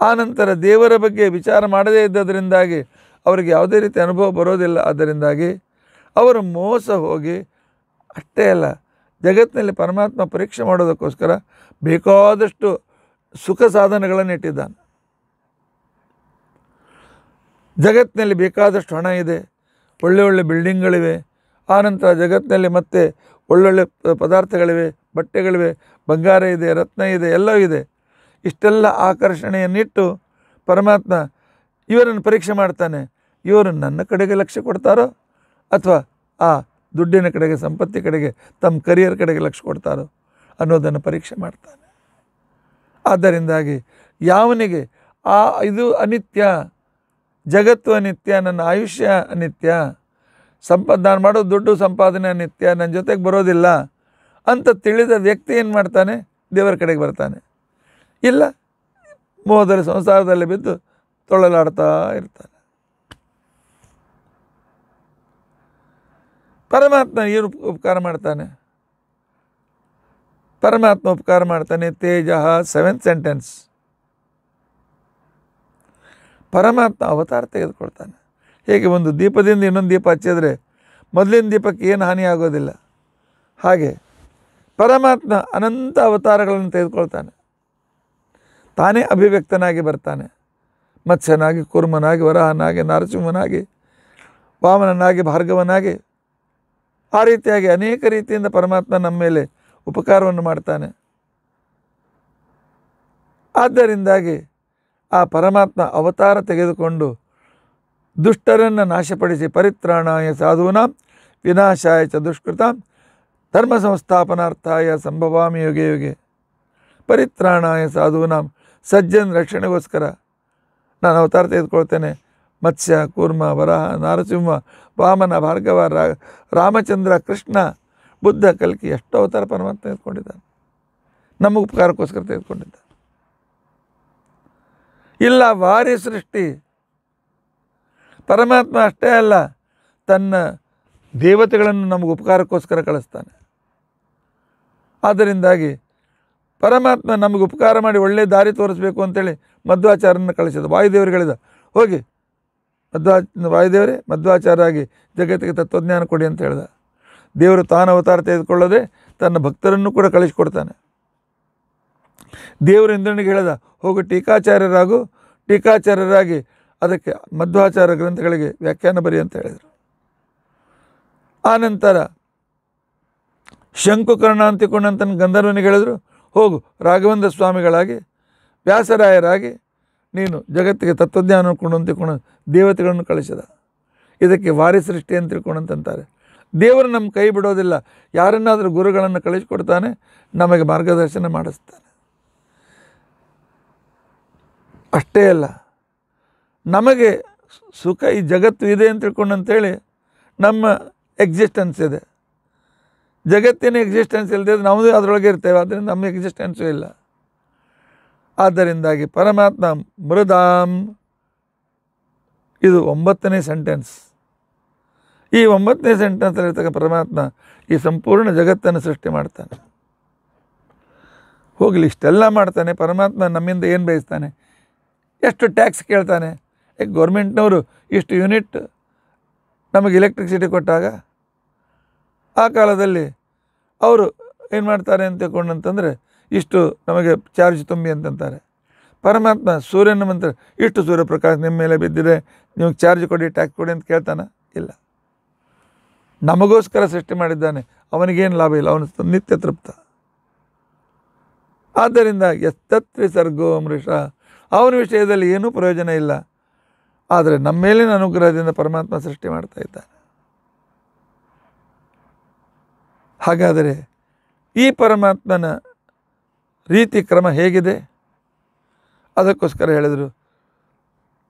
ಆನಂತರ ದೇವರ ಬಗ್ಗೆ ವಿಚಾರ ಮಾಡದೇ ಇದ್ದದರಿಂದಾಗಿ ಅವರಿಗೆ ಯಾವುದೇ ರೀತಿ ಅನುಭವ ಬರೋದಿಲ್ಲ ಅದರಿಂದಾಗಿ ಅವರು ಮೋಸ ಹೋಗಿ ಅಷ್ಟೇ ಅಲ್ಲ ಜಗತ್ತಿನಲ್ಲಿ ಪರಮಾತ್ಮ ಪರೀಕ್ಷೆ ಮಾಡೋದಕ್ಕೋಸ್ಕರ ಬೇಕಾದಷ್ಟು ಸುಖ ಸಾಧನಗಳನ್ನು ಇಟ್ಟಿದ್ದಾನೆ ಜಗತ್ತಿನಲ್ಲಿ ಬೇಕಾದಷ್ಟು ಹಣ ಇದೆ ಒಳ್ಳೆ ಒಳ್ಳೆ ಬಿಲ್ಡಿಂಗ್ಗಳಿವೆ ಆನಂತರ ಜಗತ್ತಿನಲ್ಲಿ ಮತ್ತೆ ಒಳ್ಳೊಳ್ಳೆ ಪದಾರ್ಥಗಳಿವೆ ಬಟ್ಟೆಗಳಿವೆ ಬಂಗಾರ ಇದೆ ರತ್ನ ಇದೆ ಎಲ್ಲವೂ ಇದೆ ಇಷ್ಟೆಲ್ಲ ಆಕರ್ಷಣೆಯನ್ನಿಟ್ಟು ಪರಮಾತ್ಮ ಇವರನ್ನು ಪರೀಕ್ಷೆ ಮಾಡ್ತಾನೆ ಇವರು ನನ್ನ ಕಡೆಗೆ ಲಕ್ಷ್ಯ ಕೊಡ್ತಾರೋ ಅಥವಾ ಆ ದುಡ್ಡಿನ ಕಡೆಗೆ ಸಂಪತ್ತಿ ಕಡೆಗೆ ತಮ್ಮ ಕರಿಯರ್ ಕಡೆಗೆ ಲಕ್ಷ್ಯ ಕೊಡ್ತಾರೋ ಅನ್ನೋದನ್ನು ಪರೀಕ್ಷೆ ಮಾಡ್ತಾನೆ ಆದ್ದರಿಂದಾಗಿ ಯಾವನಿಗೆ ಆ ಇದು ಅನಿತ್ಯ ಜಗತ್ತು ಅನಿತ್ಯ ನನ್ನ ಆಯುಷ್ಯ ಅನಿತ್ಯ ಸಂಪಾದ ನಾನು ಮಾಡೋ ದುಡ್ಡು ಸಂಪಾದನೆ ನಿತ್ಯ ನನ್ನ ಜೊತೆಗೆ ಬರೋದಿಲ್ಲ ಅಂತ ತಿಳಿದ ವ್ಯಕ್ತಿ ಏನು ಮಾಡ್ತಾನೆ ದೇವರ ಕಡೆಗೆ ಬರ್ತಾನೆ ಇಲ್ಲ ಮೋಹದಲ್ಲಿ ಸಂಸಾರದಲ್ಲಿ ಬಿದ್ದು ತೊಳಲಾಡ್ತಾ ಇರ್ತಾನೆ ಪರಮಾತ್ಮ ಏನು ಉಪಕಾರ ಮಾಡ್ತಾನೆ ಪರಮಾತ್ಮ ಉಪಕಾರ ಮಾಡ್ತಾನೆ ತೇಜ ಸೆವೆಂತ್ ಸೆಂಟೆನ್ಸ್ ಪರಮಾತ್ಮ ಅವತಾರ ತೆಗೆದುಕೊಳ್ತಾನೆ ಹೇಗೆ ಒಂದು ದೀಪದಿಂದ ಇನ್ನೊಂದು ದೀಪ ಹಚ್ಚಿದರೆ ಮೊದಲಿನ ದೀಪಕ್ಕೆ ಏನು ಹಾನಿ ಆಗೋದಿಲ್ಲ ಹಾಗೆ ಪರಮಾತ್ಮ ಅನಂತ ಅವತಾರಗಳನ್ನು ತೆಗೆದುಕೊಳ್ತಾನೆ ತಾನೇ ಅಭಿವ್ಯಕ್ತನಾಗಿ ಬರ್ತಾನೆ ಮತ್ಸ್ಯನಾಗಿ ಕುರ್ಮನಾಗಿ ವರಹನಾಗಿ ನರಸಿಂಹನಾಗಿ ವಾಮನನಾಗಿ ಭಾರ್ಗವನಾಗಿ ಆ ರೀತಿಯಾಗಿ ಅನೇಕ ರೀತಿಯಿಂದ ಪರಮಾತ್ಮ ನಮ್ಮ ಮೇಲೆ ಉಪಕಾರವನ್ನು ಮಾಡ್ತಾನೆ ಆದ್ದರಿಂದಾಗಿ ಆ ಪರಮಾತ್ಮ ಅವತಾರ ತೆಗೆದುಕೊಂಡು ದುಷ್ಟರನ್ನು ನಾಶಪಡಿಸಿ ಪರಿತ್ರಾಣಾಯ ಸಾಧುವಿನ ವಿನಾಶಾಯ ಚ ದುಷ್ಕೃತ ಧರ್ಮ ಸಂಸ್ಥಾಪನಾರ್ಥಾಯ ಸಂಭವಾಮಿ ಯುಗೆ ಯುಗೆ ಪರಿತ್ರಾಣಾಯ ಸಾಧೂನಾಂ ಸಜ್ಜನ ರಕ್ಷಣೆಗೋಸ್ಕರ ನಾನು ಅವತಾರ ತೆಗೆದುಕೊಳ್ತೇನೆ ಮತ್ಸ್ಯ ಕೂರ್ಮ ವರಹ ನಾರಸಿಂಹ ವಾಮನ ಭಾರ್ಗವ ರಾಮಚಂದ್ರ ಕೃಷ್ಣ ಬುದ್ಧ ಕಲ್ಕಿ ಎಷ್ಟೋ ಅವತಾರ ಪರಮಾತ್ಮ ತೆಗೆದುಕೊಂಡಿದ್ದಾನೆ ನಮ್ಮ ಉಪಕಾರಕ್ಕೋಸ್ಕರ ತೆಗೆದುಕೊಂಡಿದ್ದಾನೆ ಇಲ್ಲ ವಾರಿ ಸೃಷ್ಟಿ ಪರಮಾತ್ಮ ಅಷ್ಟೇ ಅಲ್ಲ ತನ್ನ ದೇವತೆಗಳನ್ನು ನಮಗೆ ಉಪಕಾರಕ್ಕೋಸ್ಕರ ಕಳಿಸ್ತಾನೆ ಆದ್ದರಿಂದಾಗಿ ಪರಮಾತ್ಮ ನಮಗೆ ಉಪಕಾರ ಮಾಡಿ ಒಳ್ಳೆಯ ದಾರಿ ತೋರಿಸ್ಬೇಕು ಅಂತೇಳಿ ಮಧ್ವಾಚಾರ್ಯನ ಕಳಿಸಿದ ವಾಯುದೇವರುಗಳಿದ ಹೋಗಿ ಮಧ್ವಾ ವಾಯುದೇವರೇ ಮಧ್ವಾಚಾರ್ಯರಾಗಿ ಜಗತ್ತಿಗೆ ತತ್ವಜ್ಞಾನ ಕೊಡಿ ಅಂತ ಹೇಳಿದ ದೇವರು ತಾನು ಅವತಾರ ತೆಗೆದುಕೊಳ್ಳದೆ ತನ್ನ ಭಕ್ತರನ್ನು ಕೂಡ ಕಳಿಸಿಕೊಡ್ತಾನೆ ದೇವರು ಇಂದ್ರನಿಗೆ ಹೇಳಿದ ಹೋಗು ಟೀಕಾಚಾರ್ಯರಾಗು ಟೀಕಾಚಾರ್ಯರಾಗಿ ಅದಕ್ಕೆ ಮಧ್ವಾಚಾರ ಗ್ರಂಥಗಳಿಗೆ ವ್ಯಾಖ್ಯಾನ ಬರಿ ಅಂತ ಹೇಳಿದರು ಆನಂತರ ಶಂಕುಕರ್ಣ ಅಂತಿಕೊಂಡು ಅಂತ ಗಂಧರ್ವನಿಗೆ ಹೇಳಿದರು ಹೋಗು ರಾಘವೇಂದ್ರ ಸ್ವಾಮಿಗಳಾಗಿ ವ್ಯಾಸರಾಯರಾಗಿ ನೀನು ಜಗತ್ತಿಗೆ ತತ್ವಜ್ಞಾನ ಕೊಂಡು ಅಂತಿಕೊಂಡು ದೇವತೆಗಳನ್ನು ಕಳಿಸಿದ ಇದಕ್ಕೆ ವಾರಿ ಸೃಷ್ಟಿ ಅಂತ ಅಂತಾರೆ ದೇವರು ನಮ್ಮ ಕೈ ಬಿಡೋದಿಲ್ಲ ಯಾರನ್ನಾದರೂ ಗುರುಗಳನ್ನು ಕಳಿಸಿಕೊಡ್ತಾನೆ ನಮಗೆ ಮಾರ್ಗದರ್ಶನ ಮಾಡಿಸ್ತಾನೆ ಅಷ್ಟೇ ಅಲ್ಲ ನಮಗೆ ಸುಖ ಈ ಜಗತ್ತು ಇದೆ ಅಂತ ತಿಳ್ಕೊಂಡು ಅಂತೇಳಿ ನಮ್ಮ ಎಕ್ಸಿಸ್ಟೆನ್ಸ್ ಇದೆ ಜಗತ್ತಿನ ಎಕ್ಸಿಸ್ಟೆನ್ಸ್ ಇಲ್ಲದೆ ನಾವು ಅದರೊಳಗೆ ಇರ್ತೇವೆ ಆದ್ದರಿಂದ ನಮ್ಮ ಎಕ್ಸಿಸ್ಟೆನ್ಸು ಇಲ್ಲ ಆದ್ದರಿಂದಾಗಿ ಪರಮಾತ್ಮ ಮೃದಾಂ ಇದು ಒಂಬತ್ತನೇ ಸೆಂಟೆನ್ಸ್ ಈ ಒಂಬತ್ತನೇ ಇರ್ತಕ್ಕ ಪರಮಾತ್ಮ ಈ ಸಂಪೂರ್ಣ ಜಗತ್ತನ್ನು ಸೃಷ್ಟಿ ಮಾಡ್ತಾನೆ ಹೋಗಲಿ ಇಷ್ಟೆಲ್ಲ ಮಾಡ್ತಾನೆ ಪರಮಾತ್ಮ ನಮ್ಮಿಂದ ಏನು ಬಯಸ್ತಾನೆ ಎಷ್ಟು ಟ್ಯಾಕ್ಸ್ ಕೇಳ್ತಾನೆ ಗೌರ್ಮೆಂಟ್ನವರು ಇಷ್ಟು ಯೂನಿಟ್ ನಮಗೆ ಎಲೆಕ್ಟ್ರಿಸಿಟಿ ಕೊಟ್ಟಾಗ ಆ ಕಾಲದಲ್ಲಿ ಅವರು ಏನು ಮಾಡ್ತಾರೆ ಅಂತ ತಿಳ್ಕೊಂಡಂತಂದರೆ ಇಷ್ಟು ನಮಗೆ ಚಾರ್ಜ್ ತುಂಬಿ ಅಂತಂತಾರೆ ಪರಮಾತ್ಮ ಸೂರ್ಯನ ಮಂತ್ರ ಇಷ್ಟು ಸೂರ್ಯಪ್ರಕಾಶ ನಿಮ್ಮ ಮೇಲೆ ಬಿದ್ದಿದೆ ನಿಮಗೆ ಚಾರ್ಜ್ ಕೊಡಿ ಟ್ಯಾಕ್ಸ್ ಕೊಡಿ ಅಂತ ಕೇಳ್ತಾನೆ ಇಲ್ಲ ನಮಗೋಸ್ಕರ ಸೃಷ್ಟಿ ಮಾಡಿದ್ದಾನೆ ಅವನಿಗೇನು ಲಾಭ ಇಲ್ಲ ಅವನು ನಿತ್ಯ ತೃಪ್ತ ಆದ್ದರಿಂದ ಎತ್ತತ್ರಿ ಸರ್ಗೋ ಮೃಷ ಅವನ ವಿಷಯದಲ್ಲಿ ಏನೂ ಪ್ರಯೋಜನ ಇಲ್ಲ ಆದರೆ ನಮ್ಮ ಮೇಲಿನ ಅನುಗ್ರಹದಿಂದ ಪರಮಾತ್ಮ ಸೃಷ್ಟಿ ಮಾಡ್ತಾ ಇದ್ದಾನೆ ಹಾಗಾದರೆ ಈ ಪರಮಾತ್ಮನ ರೀತಿ ಕ್ರಮ ಹೇಗಿದೆ ಅದಕ್ಕೋಸ್ಕರ ಹೇಳಿದರು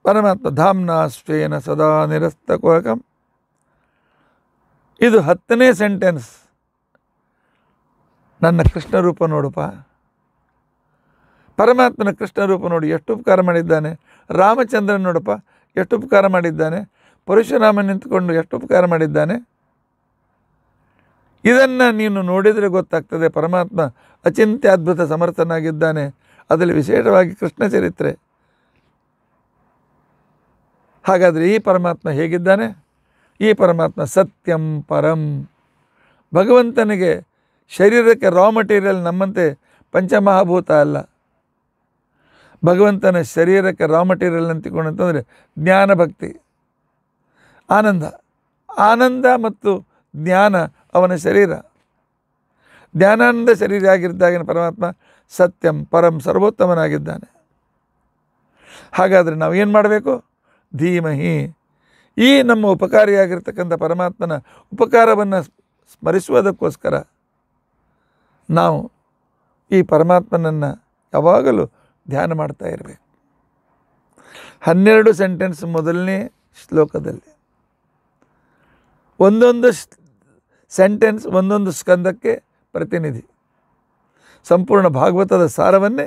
ಪರಮಾತ್ಮ ಧಾಮ್ನಾಶ್ವೇನ ಸದಾ ಕೋಕಂ ಇದು ಹತ್ತನೇ ಸೆಂಟೆನ್ಸ್ ನನ್ನ ಕೃಷ್ಣ ರೂಪ ನೋಡಪ್ಪ ಪರಮಾತ್ಮನ ಕೃಷ್ಣ ರೂಪ ನೋಡಿ ಎಷ್ಟು ಉಪಕಾರ ಮಾಡಿದ್ದಾನೆ ರಾಮಚಂದ್ರನ್ ನೋಡಪ್ಪ ಎಷ್ಟು ಉಪಕಾರ ಮಾಡಿದ್ದಾನೆ ಪರಶುರಾಮ ನಿಂತುಕೊಂಡು ಎಷ್ಟು ಉಪಕಾರ ಮಾಡಿದ್ದಾನೆ ಇದನ್ನು ನೀನು ನೋಡಿದರೆ ಗೊತ್ತಾಗ್ತದೆ ಪರಮಾತ್ಮ ಅಚಿಂತ್ಯ ಅದ್ಭುತ ಸಮರ್ಥನಾಗಿದ್ದಾನೆ ಅದರಲ್ಲಿ ವಿಶೇಷವಾಗಿ ಕೃಷ್ಣ ಚರಿತ್ರೆ ಹಾಗಾದರೆ ಈ ಪರಮಾತ್ಮ ಹೇಗಿದ್ದಾನೆ ಈ ಪರಮಾತ್ಮ ಸತ್ಯಂ ಪರಂ ಭಗವಂತನಿಗೆ ಶರೀರಕ್ಕೆ ರಾ ಮಟೀರಿಯಲ್ ನಮ್ಮಂತೆ ಪಂಚಮಹಾಭೂತ ಅಲ್ಲ ಭಗವಂತನ ಶರೀರಕ್ಕೆ ರಾ ಮಟೀರಿಯಲ್ ಅಂತಿಕೊಂಡು ಅಂತಂದರೆ ಜ್ಞಾನ ಭಕ್ತಿ ಆನಂದ ಆನಂದ ಮತ್ತು ಜ್ಞಾನ ಅವನ ಶರೀರ ಜ್ಞಾನಾನಂದ ಶರೀರ ಆಗಿದ್ದಾಗಿನ ಪರಮಾತ್ಮ ಸತ್ಯಂ ಪರಂ ಸರ್ವೋತ್ತಮನಾಗಿದ್ದಾನೆ ಹಾಗಾದರೆ ನಾವು ಏನು ಮಾಡಬೇಕು ಧೀಮಹಿ ಈ ನಮ್ಮ ಉಪಕಾರಿಯಾಗಿರ್ತಕ್ಕಂಥ ಪರಮಾತ್ಮನ ಉಪಕಾರವನ್ನು ಸ್ಮರಿಸುವುದಕ್ಕೋಸ್ಕರ ನಾವು ಈ ಪರಮಾತ್ಮನನ್ನು ಯಾವಾಗಲೂ ಧ್ಯಾನ ಮಾಡ್ತಾ ಇರಬೇಕು ಹನ್ನೆರಡು ಸೆಂಟೆನ್ಸ್ ಮೊದಲನೇ ಶ್ಲೋಕದಲ್ಲಿ ಒಂದೊಂದು ಸೆಂಟೆನ್ಸ್ ಒಂದೊಂದು ಸ್ಕಂದಕ್ಕೆ ಪ್ರತಿನಿಧಿ ಸಂಪೂರ್ಣ ಭಾಗವತದ ಸಾರವನ್ನೇ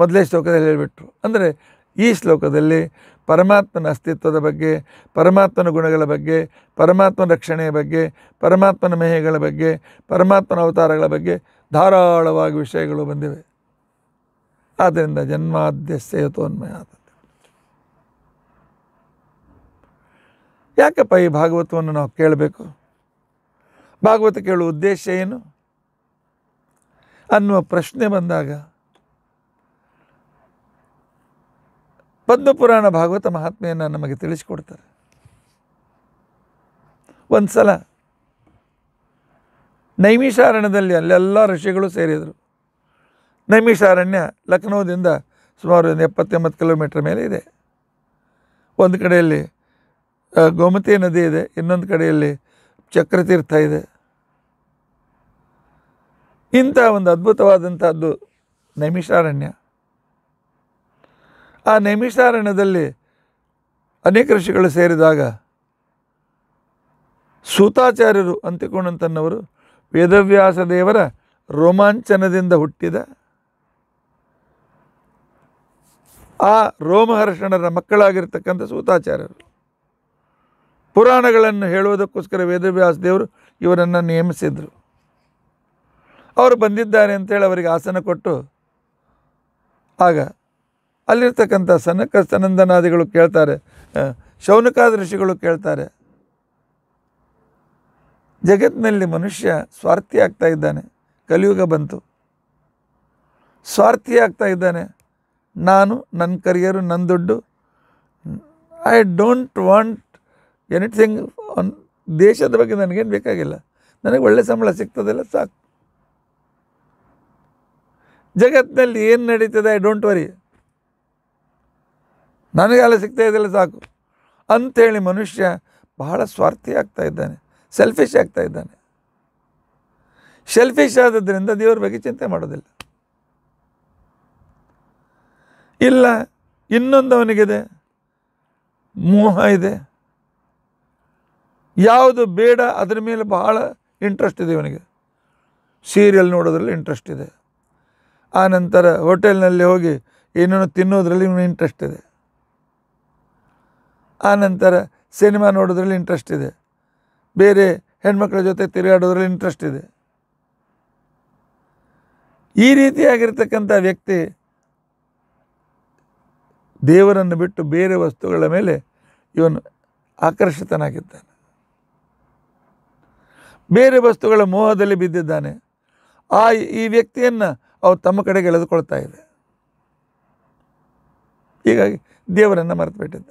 ಮೊದಲೇ ಶ್ಲೋಕದಲ್ಲಿ ಹೇಳಿಬಿಟ್ರು ಅಂದರೆ ಈ ಶ್ಲೋಕದಲ್ಲಿ ಪರಮಾತ್ಮನ ಅಸ್ತಿತ್ವದ ಬಗ್ಗೆ ಪರಮಾತ್ಮನ ಗುಣಗಳ ಬಗ್ಗೆ ಪರಮಾತ್ಮನ ರಕ್ಷಣೆಯ ಬಗ್ಗೆ ಪರಮಾತ್ಮನ ಮೇಹೆಗಳ ಬಗ್ಗೆ ಪರಮಾತ್ಮನ ಅವತಾರಗಳ ಬಗ್ಗೆ ಧಾರಾಳವಾಗಿ ವಿಷಯಗಳು ಬಂದಿವೆ ಆದ್ದರಿಂದ ಜನ್ಮಾದ್ಯ ಸೇತೋನ್ಮಯ ಯಾಕಪ್ಪ ಈ ಭಾಗವತವನ್ನು ನಾವು ಕೇಳಬೇಕು ಭಾಗವತ ಕೇಳುವ ಉದ್ದೇಶ ಏನು ಅನ್ನುವ ಪ್ರಶ್ನೆ ಬಂದಾಗ ಪದ್ಮಪುರಾಣ ಭಾಗವತ ಮಹಾತ್ಮೆಯನ್ನು ನಮಗೆ ತಿಳಿಸಿಕೊಡ್ತಾರೆ ಒಂದು ಸಲ ನೈಮಿಷಾರಣದಲ್ಲಿ ಅಲ್ಲೆಲ್ಲ ಋಷಿಗಳು ಸೇರಿದರು ನೈಮಿಷಾರಣ್ಯ ಲಖನೌದಿಂದ ಸುಮಾರು ಒಂದು ಎಪ್ಪತ್ತೆಂಬತ್ತು ಕಿಲೋಮೀಟ್ರ್ ಮೇಲೆ ಇದೆ ಒಂದು ಕಡೆಯಲ್ಲಿ ಗೋಮತಿ ನದಿ ಇದೆ ಇನ್ನೊಂದು ಕಡೆಯಲ್ಲಿ ಚಕ್ರತೀರ್ಥ ಇದೆ ಇಂಥ ಒಂದು ಅದ್ಭುತವಾದಂಥದ್ದು ನೈಮಿಷಾರಣ್ಯ ಆ ನೈಮಿಷಾರಣ್ಯದಲ್ಲಿ ಅನೇಕ ಋಷಿಗಳು ಸೇರಿದಾಗ ಸೂತಾಚಾರ್ಯರು ಅಂತಿಕೊಂಡಂತನ್ನವರು ವೇದವ್ಯಾಸ ದೇವರ ರೋಮಾಂಚನದಿಂದ ಹುಟ್ಟಿದ ಆ ರೋಮಹರ್ಷಣರ ಮಕ್ಕಳಾಗಿರ್ತಕ್ಕಂಥ ಸೂತಾಚಾರ್ಯರು ಪುರಾಣಗಳನ್ನು ಹೇಳುವುದಕ್ಕೋಸ್ಕರ ವೇದವ್ಯಾಸ ದೇವರು ಇವರನ್ನು ನೇಮಿಸಿದರು ಅವರು ಬಂದಿದ್ದಾರೆ ಅಂತೇಳಿ ಅವರಿಗೆ ಆಸನ ಕೊಟ್ಟು ಆಗ ಅಲ್ಲಿರ್ತಕ್ಕಂಥ ಸನಕ ಸನಂದನಾದಿಗಳು ಕೇಳ್ತಾರೆ ಶೌನಕಾದ ಕೇಳ್ತಾರೆ ಜಗತ್ತಿನಲ್ಲಿ ಮನುಷ್ಯ ಸ್ವಾರ್ಥಿ ಆಗ್ತಾ ಇದ್ದಾನೆ ಕಲಿಯುಗ ಬಂತು ಸ್ವಾರ್ಥಿ ಆಗ್ತಾ ಇದ್ದಾನೆ ನಾನು ನನ್ನ ಕರಿಯರು ನನ್ನ ದುಡ್ಡು I don't want anything one ದೇಶದ ಬಗ್ಗೆ ನನಗೇನು ಬೇಕಾಗಿಲ್ಲ ನನಗೆ ಒಳ್ಳೆ ಸಂಬಳ ಸಿಗ್ತದಲ್ಲ ಸಾಕು ಜಗತ್ತಿನಲ್ಲಿ ಏನು ನಡೀತದೆ ಐ ಡೋಂಟ್ ವರಿ ನನಗೆ ಅಲ್ಲ ಸಿಗ್ತಾ ಇದೆಯಲ್ಲ ಸಾಕು ಅಂಥೇಳಿ ಮನುಷ್ಯ ಬಹಳ ಸ್ವಾರ್ಥಿ ಆಗ್ತಾ ಇದ್ದಾನೆ ಸೆಲ್ಫಿಶ್ ಆಗ್ತಾ ಇದ್ದಾನೆ ಸೆಲ್ಫಿಶ್ ಆದದ್ರಿಂದ ದೇವ್ರ ಬಗ್ಗೆ ಚಿಂತೆ ಮಾಡೋದಿಲ್ಲ ಇಲ್ಲ ಇನ್ನೊಂದು ಅವನಿಗಿದೆ ಮೋಹ ಇದೆ ಯಾವುದು ಬೇಡ ಅದರ ಮೇಲೆ ಬಹಳ ಇಂಟ್ರೆಸ್ಟ್ ಇದೆ ಇವನಿಗೆ ಸೀರಿಯಲ್ ನೋಡೋದ್ರಲ್ಲಿ ಇಂಟ್ರೆಸ್ಟ್ ಇದೆ ಆನಂತರ ಹೋಟೆಲ್ನಲ್ಲಿ ಹೋಗಿ ಏನೇನೋ ತಿನ್ನೋದ್ರಲ್ಲಿ ಇವನು ಇಂಟ್ರೆಸ್ಟ್ ಇದೆ ಆನಂತರ ಸಿನಿಮಾ ನೋಡೋದ್ರಲ್ಲಿ ಇಂಟ್ರೆಸ್ಟ್ ಇದೆ ಬೇರೆ ಹೆಣ್ಮಕ್ಳ ಜೊತೆ ತಿರುಗಾಡೋದ್ರಲ್ಲಿ ಇಂಟ್ರೆಸ್ಟ್ ಇದೆ ಈ ರೀತಿಯಾಗಿರ್ತಕ್ಕಂಥ ವ್ಯಕ್ತಿ ದೇವರನ್ನು ಬಿಟ್ಟು ಬೇರೆ ವಸ್ತುಗಳ ಮೇಲೆ ಇವನು ಆಕರ್ಷಿತನಾಗಿದ್ದಾನೆ ಬೇರೆ ವಸ್ತುಗಳ ಮೋಹದಲ್ಲಿ ಬಿದ್ದಿದ್ದಾನೆ ಆ ಈ ವ್ಯಕ್ತಿಯನ್ನು ಅವು ತಮ್ಮ ಕಡೆಗೆ ಎಳೆದುಕೊಳ್ತಾ ಇದೆ ಹೀಗಾಗಿ ದೇವರನ್ನು ಮರೆತು ಬಿಟ್ಟಿದ್ದ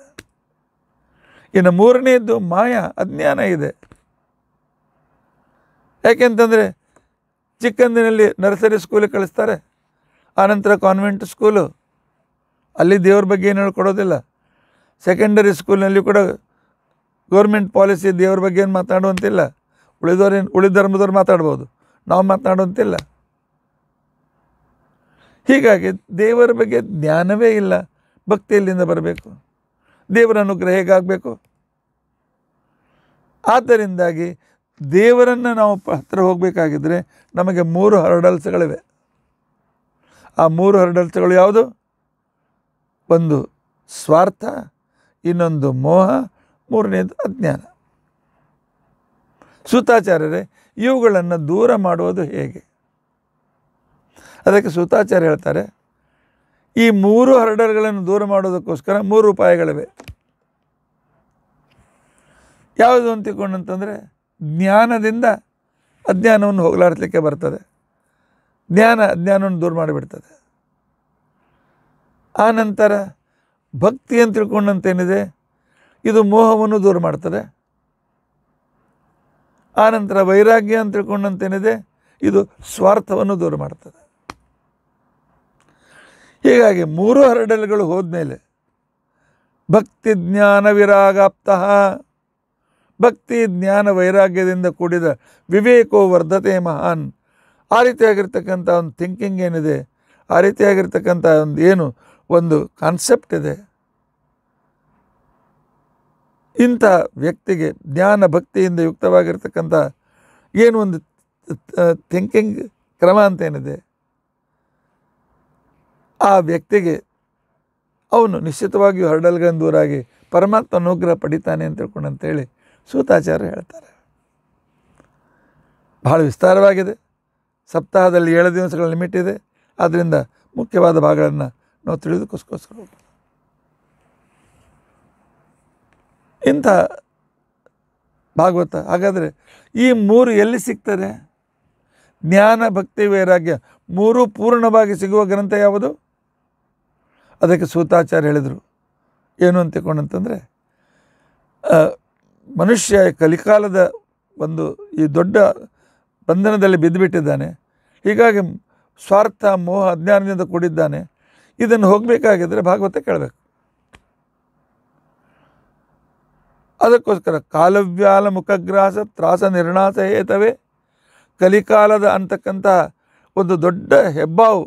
ಇನ್ನು ಮೂರನೆಯದ್ದು ಮಾಯ ಅಜ್ಞಾನ ಇದೆ ಯಾಕೆಂತಂದರೆ ಚಿಕ್ಕಂದಿನಲ್ಲಿ ನರ್ಸರಿ ಸ್ಕೂಲಿಗೆ ಕಳಿಸ್ತಾರೆ ಆನಂತರ ಕಾನ್ವೆಂಟ್ ಸ್ಕೂಲು ಅಲ್ಲಿ ದೇವ್ರ ಬಗ್ಗೆ ಏನು ಹೇಳ್ಕೊಡೋದಿಲ್ಲ ಸೆಕೆಂಡರಿ ಸ್ಕೂಲ್ನಲ್ಲಿ ಕೂಡ ಗೌರ್ಮೆಂಟ್ ಪಾಲಿಸಿ ದೇವ್ರ ಬಗ್ಗೆ ಏನು ಮಾತಾಡುವಂತಿಲ್ಲ ಉಳಿದವ್ರೇನು ಉಳಿದ ಧರ್ಮದವ್ರು ಮಾತಾಡ್ಬೋದು ನಾವು ಮಾತನಾಡುವಂತಿಲ್ಲ ಹೀಗಾಗಿ ದೇವರ ಬಗ್ಗೆ ಜ್ಞಾನವೇ ಇಲ್ಲ ಭಕ್ತಿ ಬರಬೇಕು ದೇವರ ಅನುಗ್ರಹ ಹೇಗಾಗಬೇಕು ಆದ್ದರಿಂದಾಗಿ ದೇವರನ್ನು ನಾವು ಹತ್ರ ಹೋಗಬೇಕಾಗಿದ್ದರೆ ನಮಗೆ ಮೂರು ಹರಡಲ್ಸ್ಗಳಿವೆ ಆ ಮೂರು ಹರಡಲ್ಸ್ಗಳು ಯಾವುದು ಒಂದು ಸ್ವಾರ್ಥ ಇನ್ನೊಂದು ಮೋಹ ಮೂರನೇದು ಅಜ್ಞಾನ ಸೂತಾಚಾರ್ಯರೇ ಇವುಗಳನ್ನು ದೂರ ಮಾಡುವುದು ಹೇಗೆ ಅದಕ್ಕೆ ಸೂತಾಚಾರ್ಯ ಹೇಳ್ತಾರೆ ಈ ಮೂರು ಹರಡರ್ಗಳನ್ನು ದೂರ ಮಾಡೋದಕ್ಕೋಸ್ಕರ ಮೂರು ಉಪಾಯಗಳಿವೆ ಯಾವುದು ಅಂತಿಕೊಂಡಂತಂದರೆ ಜ್ಞಾನದಿಂದ ಅಜ್ಞಾನವನ್ನು ಹೋಗಲಾಡ್ಲಿಕ್ಕೆ ಬರ್ತದೆ ಜ್ಞಾನ ಅಜ್ಞಾನವನ್ನು ದೂರ ಮಾಡಿಬಿಡ್ತದೆ ಆನಂತರ ಭಕ್ತಿ ಅಂತ ತಿಳ್ಕೊಂಡಂತೇನಿದೆ ಇದು ಮೋಹವನ್ನು ದೂರ ಮಾಡ್ತದೆ ಆನಂತರ ವೈರಾಗ್ಯ ಅಂತ ತಿಳ್ಕೊಂಡಂತೇನಿದೆ ಇದು ಸ್ವಾರ್ಥವನ್ನು ದೂರ ಮಾಡ್ತದೆ ಹೀಗಾಗಿ ಮೂರು ಹರಡಲ್ಗಳು ಹೋದ್ಮೇಲೆ ಭಕ್ತಿ ಜ್ಞಾನ ವಿರಾಗಾಪ್ತಃ ಭಕ್ತಿ ಜ್ಞಾನ ವೈರಾಗ್ಯದಿಂದ ಕೂಡಿದ ವಿವೇಕೋ ವರ್ಧತೆ ಮಹಾನ್ ಆ ರೀತಿಯಾಗಿರ್ತಕ್ಕಂಥ ಒಂದು ಥಿಂಕಿಂಗ್ ಏನಿದೆ ಆ ರೀತಿಯಾಗಿರ್ತಕ್ಕಂಥ ಒಂದು ಏನು ಒಂದು ಕಾನ್ಸೆಪ್ಟ್ ಇದೆ ಇಂಥ ವ್ಯಕ್ತಿಗೆ ಜ್ಞಾನ ಭಕ್ತಿಯಿಂದ ಯುಕ್ತವಾಗಿರ್ತಕ್ಕಂಥ ಏನು ಒಂದು ಥಿಂಕಿಂಗ್ ಕ್ರಮ ಅಂತೇನಿದೆ ಆ ವ್ಯಕ್ತಿಗೆ ಅವನು ನಿಶ್ಚಿತವಾಗಿಯೂ ಹರಡಲ್ಗಳನ್ನು ದೂರಾಗಿ ಪರಮಾತ್ಮ ಅನುಗ್ರಹ ಪಡಿತಾನೆ ಅಂತ ತಿಳ್ಕೊಂಡು ಅಂತೇಳಿ ಸೂತಾಚಾರ್ಯ ಹೇಳ್ತಾರೆ ಭಾಳ ವಿಸ್ತಾರವಾಗಿದೆ ಸಪ್ತಾಹದಲ್ಲಿ ಏಳು ದಿವಸಗಳ ಲಿಮಿಟ್ ಇದೆ ಆದ್ದರಿಂದ ಮುಖ್ಯವಾದ ಭಾಗಗಳನ್ನು ನಾವು ತಿಳಿಯೋದಕ್ಕೋಸ್ಕೋಸ್ಕರ ಇಂಥ ಭಾಗವತ ಹಾಗಾದರೆ ಈ ಮೂರು ಎಲ್ಲಿ ಸಿಗ್ತದೆ ಜ್ಞಾನ ಭಕ್ತಿ ವೈರಾಗ್ಯ ಮೂರೂ ಪೂರ್ಣವಾಗಿ ಸಿಗುವ ಗ್ರಂಥ ಯಾವುದು ಅದಕ್ಕೆ ಸೂತಾಚಾರ್ಯ ಹೇಳಿದರು ಏನು ಅಂತ ತಿಳ್ಕೊಂಡಂತಂದರೆ ಮನುಷ್ಯ ಕಲಿಕಾಲದ ಒಂದು ಈ ದೊಡ್ಡ ಬಂಧನದಲ್ಲಿ ಬಿದ್ದುಬಿಟ್ಟಿದ್ದಾನೆ ಹೀಗಾಗಿ ಸ್ವಾರ್ಥ ಮೋಹ ಅಜ್ಞಾನದಿಂದ ಕೂಡಿದ್ದಾನೆ ಇದನ್ನು ಹೋಗಬೇಕಾಗಿದ್ದರೆ ಭಾಗವತ ಕೇಳಬೇಕು ಅದಕ್ಕೋಸ್ಕರ ಕಾಲವ್ಯಾಲ ಮುಖಗ್ರಾಸ ತ್ರಾಸ ನಿರ್ಣಾಸ ಏತವೇ ಕಲಿಕಾಲದ ಅಂತಕ್ಕಂಥ ಒಂದು ದೊಡ್ಡ ಹೆಬ್ಬಾವು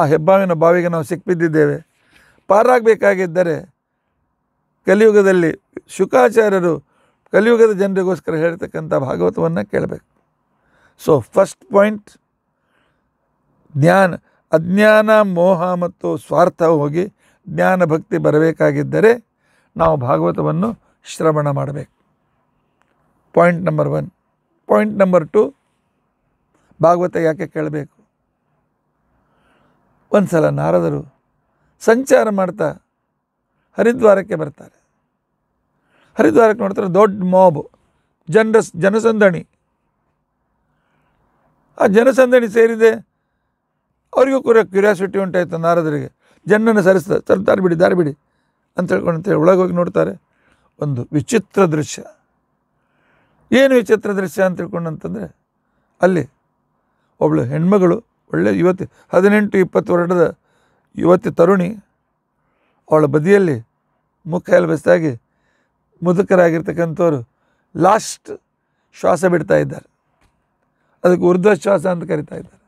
ಆ ಹೆಬ್ಬಾವಿನ ಬಾವಿಗೆ ನಾವು ಸಿಕ್ಕಿಬಿದ್ದಿದ್ದೇವೆ ಪಾರಾಗಬೇಕಾಗಿದ್ದರೆ ಕಲಿಯುಗದಲ್ಲಿ ಶುಕಾಚಾರ್ಯರು ಕಲಿಯುಗದ ಜನರಿಗೋಸ್ಕರ ಹೇಳ್ತಕ್ಕಂಥ ಭಾಗವತವನ್ನು ಕೇಳಬೇಕು ಸೊ ಫಸ್ಟ್ ಪಾಯಿಂಟ್ ಜ್ಞಾನ ಅಜ್ಞಾನ ಮೋಹ ಮತ್ತು ಸ್ವಾರ್ಥ ಹೋಗಿ ಜ್ಞಾನ ಭಕ್ತಿ ಬರಬೇಕಾಗಿದ್ದರೆ ನಾವು ಭಾಗವತವನ್ನು ಶ್ರವಣ ಮಾಡಬೇಕು point number one point number two Bhagavata ಯಾಕೆ ಕೇಳಬೇಕು ಒಂದು ಸಲ ನಾರದರು ಸಂಚಾರ ಮಾಡ್ತಾ ಹರಿದ್ವಾರಕ್ಕೆ ಬರ್ತಾರೆ ಹರಿದ್ವಾರಕ್ಕೆ ನೋಡ್ತಾರೆ ದೊಡ್ಡ ಮಾಬ್ ಜನರ ಜನಸಂದಣಿ ಆ ಜನಸಂದಣಿ ಸೇರಿದೆ ಅವರಿಗೂ ಕೂಡ ಕ್ಯೂರಿಯಾಸಿಟಿ ಉಂಟಾಯಿತು ನಾರದರಿಗೆ ಜನ್ನನ್ನು ಸರಿಸ್ತದೆ ಸರ್ ಬಿಡಿ ಬಿಡಿ ಅಂತ ಹೇಳ್ಕೊಂಡು ಅಂತೇಳಿ ಒಳಗೆ ಹೋಗಿ ನೋಡ್ತಾರೆ ಒಂದು ವಿಚಿತ್ರ ದೃಶ್ಯ ಏನು ವಿಚಿತ್ರ ದೃಶ್ಯ ಅಂತ ಅಂತಂದರೆ ಅಲ್ಲಿ ಒಬ್ಬಳು ಹೆಣ್ಮಗಳು ಒಳ್ಳೆ ಯುವತಿ ಹದಿನೆಂಟು ಇಪ್ಪತ್ತು ವರ್ಡದ ಯುವತಿ ತರುಣಿ ಅವಳ ಬದಿಯಲ್ಲಿ ಮುಖ ಎಲ್ಬಸ್ತಾಗಿ ಮುದುಕರಾಗಿರ್ತಕ್ಕಂಥವ್ರು ಲಾಸ್ಟ್ ಶ್ವಾಸ ಬಿಡ್ತಾ ಇದ್ದಾರೆ ಅದಕ್ಕೆ ಶ್ವಾಸ ಅಂತ ಕರಿತಾ ಇದ್ದಾರೆ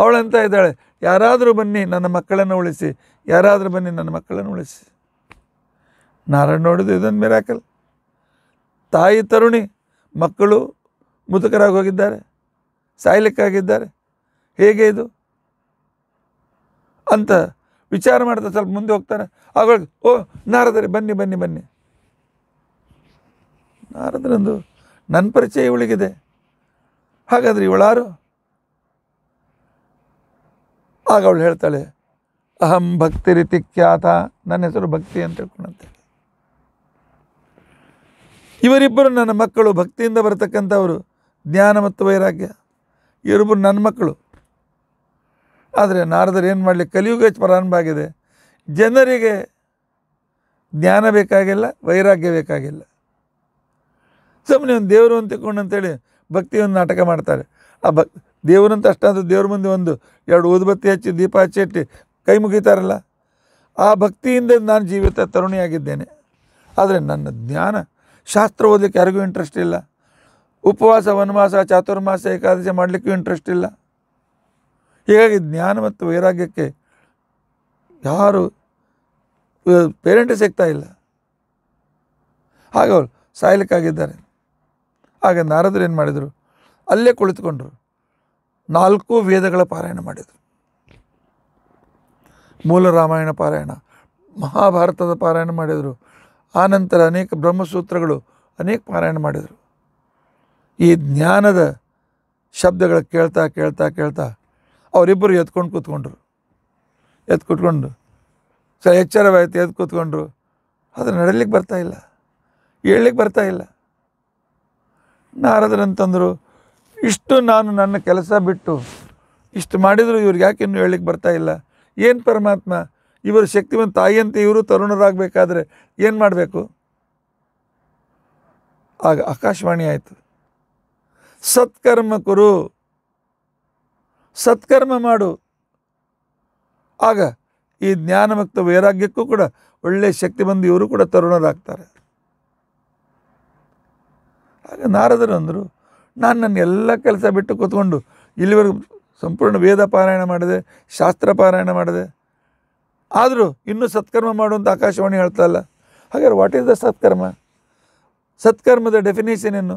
ಅವಳಂತ ಇದ್ದಾಳೆ ಯಾರಾದರೂ ಬನ್ನಿ ನನ್ನ ಮಕ್ಕಳನ್ನು ಉಳಿಸಿ ಯಾರಾದರೂ ಬನ್ನಿ ನನ್ನ ಮಕ್ಕಳನ್ನು ಉಳಿಸಿ ನಾರಾಯಣ ನೋಡೋದು ಇದೊಂದು ಮಿರಾಕಲ್ ತಾಯಿ ತರುಣಿ ಮಕ್ಕಳು ಮುದುಕರಾಗಿ ಹೋಗಿದ್ದಾರೆ ಸಾಯ್ಲಿಕ್ಕಾಗಿದ್ದಾರೆ ಹೇಗೆ ಇದು ಅಂತ ವಿಚಾರ ಮಾಡ್ತಾ ಸ್ವಲ್ಪ ಮುಂದೆ ಹೋಗ್ತಾರೆ ಆಗ ಓ ನಾರದರೆ ಬನ್ನಿ ಬನ್ನಿ ಬನ್ನಿ ನಾರದ್ರಂದು ನನ್ನ ಪರಿಚಯ ಇವಳಿಗಿದೆ ಹಾಗಾದರೆ ಇವಳಾರು ಆಗ ಅವಳು ಹೇಳ್ತಾಳೆ ಅಹಂ ಭಕ್ತಿ ರೀತಿ ಖ್ಯಾತ ನನ್ನ ಹೆಸರು ಭಕ್ತಿ ಅಂತ ಹೇಳ್ಕೊಂಡಂತೆ ಇವರಿಬ್ಬರು ನನ್ನ ಮಕ್ಕಳು ಭಕ್ತಿಯಿಂದ ಬರತಕ್ಕಂಥವರು ಜ್ಞಾನ ಮತ್ತು ವೈರಾಗ್ಯ ಇವರಿಬ್ಬರು ನನ್ನ ಮಕ್ಕಳು ಆದರೆ ನಾರದರು ಏನು ಮಾಡಲಿ ಕಲಿಯುಗ ಪ್ರಾರಂಭ ಆಗಿದೆ ಜನರಿಗೆ ಜ್ಞಾನ ಬೇಕಾಗಿಲ್ಲ ವೈರಾಗ್ಯ ಬೇಕಾಗಿಲ್ಲ ಸುಮ್ಮನೆ ಒಂದು ದೇವರು ಅಂತ ಅಂತೇಳಿ ಭಕ್ತಿಯೊಂದು ನಾಟಕ ಮಾಡ್ತಾರೆ ಆ ಭಕ್ತಿ ದೇವರಂತ ಅಷ್ಟಾದ ದೇವ್ರ ಮುಂದೆ ಒಂದು ಎರಡು ಊದುಬತ್ತಿ ಹಚ್ಚಿ ದೀಪ ಹಚ್ಚಿ ಇಟ್ಟು ಕೈ ಮುಗಿತಾರಲ್ಲ ಆ ಭಕ್ತಿಯಿಂದ ನಾನು ಜೀವಿತ ತರುಣಿಯಾಗಿದ್ದೇನೆ ಆದರೆ ನನ್ನ ಜ್ಞಾನ ಶಾಸ್ತ್ರ ಓದಲಿಕ್ಕೆ ಯಾರಿಗೂ ಇಂಟ್ರೆಸ್ಟ್ ಇಲ್ಲ ಉಪವಾಸ ವನವಾಸ ಚಾತುರ್ಮಾಸ ಏಕಾದಶಿ ಮಾಡಲಿಕ್ಕೂ ಇಂಟ್ರೆಸ್ಟ್ ಇಲ್ಲ ಹೀಗಾಗಿ ಜ್ಞಾನ ಮತ್ತು ವೈರಾಗ್ಯಕ್ಕೆ ಯಾರು ಪೇರೆಂಟೇ ಸಿಗ್ತಾ ಇಲ್ಲ ಹಾಗೆ ಅವರು ಸಾಯ್ಲಿಕ್ಕಾಗಿದ್ದಾರೆ ಹಾಗೆ ನಾರದರು ಏನು ಮಾಡಿದರು ಅಲ್ಲೇ ಕುಳಿತುಕೊಂಡ್ರು ನಾಲ್ಕು ವೇದಗಳ ಪಾರಾಯಣ ಮಾಡಿದರು ಮೂಲ ರಾಮಾಯಣ ಪಾರಾಯಣ ಮಹಾಭಾರತದ ಪಾರಾಯಣ ಮಾಡಿದರು ಆನಂತರ ಅನೇಕ ಬ್ರಹ್ಮಸೂತ್ರಗಳು ಅನೇಕ ಪಾರಾಯಣ ಮಾಡಿದರು ಈ ಜ್ಞಾನದ ಶಬ್ದಗಳ ಕೇಳ್ತಾ ಕೇಳ್ತಾ ಕೇಳ್ತಾ ಅವರಿಬ್ಬರು ಎತ್ಕೊಂಡು ಕೂತ್ಕೊಂಡ್ರು ಎದ್ದು ಕೂತ್ಕೊಂಡು ಸ ಎಚ್ಚರವಾಯಿತು ಎದ್ದು ಕೂತ್ಕೊಂಡ್ರು ಆದರೆ ನಡಲಿಕ್ಕೆ ಬರ್ತಾಯಿಲ್ಲ ಹೇಳಲಿಕ್ಕೆ ಬರ್ತಾಯಿಲ್ಲ ನಾರದ್ರಂತಂದರು ಇಷ್ಟು ನಾನು ನನ್ನ ಕೆಲಸ ಬಿಟ್ಟು ಇಷ್ಟು ಮಾಡಿದರೂ ಇವ್ರಿಗೆ ಯಾಕೆ ಇನ್ನೂ ಹೇಳಲಿಕ್ಕೆ ಬರ್ತಾ ಇಲ್ಲ ಏನು ಪರಮಾತ್ಮ ಇವರು ಶಕ್ತಿವಂತ ತಾಯಿಯಂತೆ ಇವರು ತರುಣರಾಗಬೇಕಾದ್ರೆ ಏನು ಮಾಡಬೇಕು ಆಗ ಆಕಾಶವಾಣಿ ಆಯಿತು ಸತ್ಕರ್ಮ ಕುರು ಸತ್ಕರ್ಮ ಮಾಡು ಆಗ ಈ ಜ್ಞಾನಮುಕ್ತ ವೈರಾಗ್ಯಕ್ಕೂ ಕೂಡ ಒಳ್ಳೆಯ ಶಕ್ತಿ ಬಂದು ಇವರು ಕೂಡ ತರುಣರಾಗ್ತಾರೆ ಆಗ ನಾರದರು ಅಂದರು ನಾನು ನನ್ನ ಎಲ್ಲ ಕೆಲಸ ಬಿಟ್ಟು ಕೂತ್ಕೊಂಡು ಇಲ್ಲಿವರೆಗೂ ಸಂಪೂರ್ಣ ವೇದ ಪಾರಾಯಣ ಮಾಡಿದೆ ಶಾಸ್ತ್ರ ಪಾರಾಯಣ ಮಾಡಿದೆ ಆದರೂ ಇನ್ನೂ ಸತ್ಕರ್ಮ ಮಾಡುವಂಥ ಆಕಾಶವಾಣಿ ಹೇಳ್ತಾ ಇಲ್ಲ ಹಾಗಾದ್ರೆ ವಾಟ್ ಈಸ್ ದ ಸತ್ಕರ್ಮ ಸತ್ಕರ್ಮದ ಡೆಫಿನೇಷನ್ ಏನು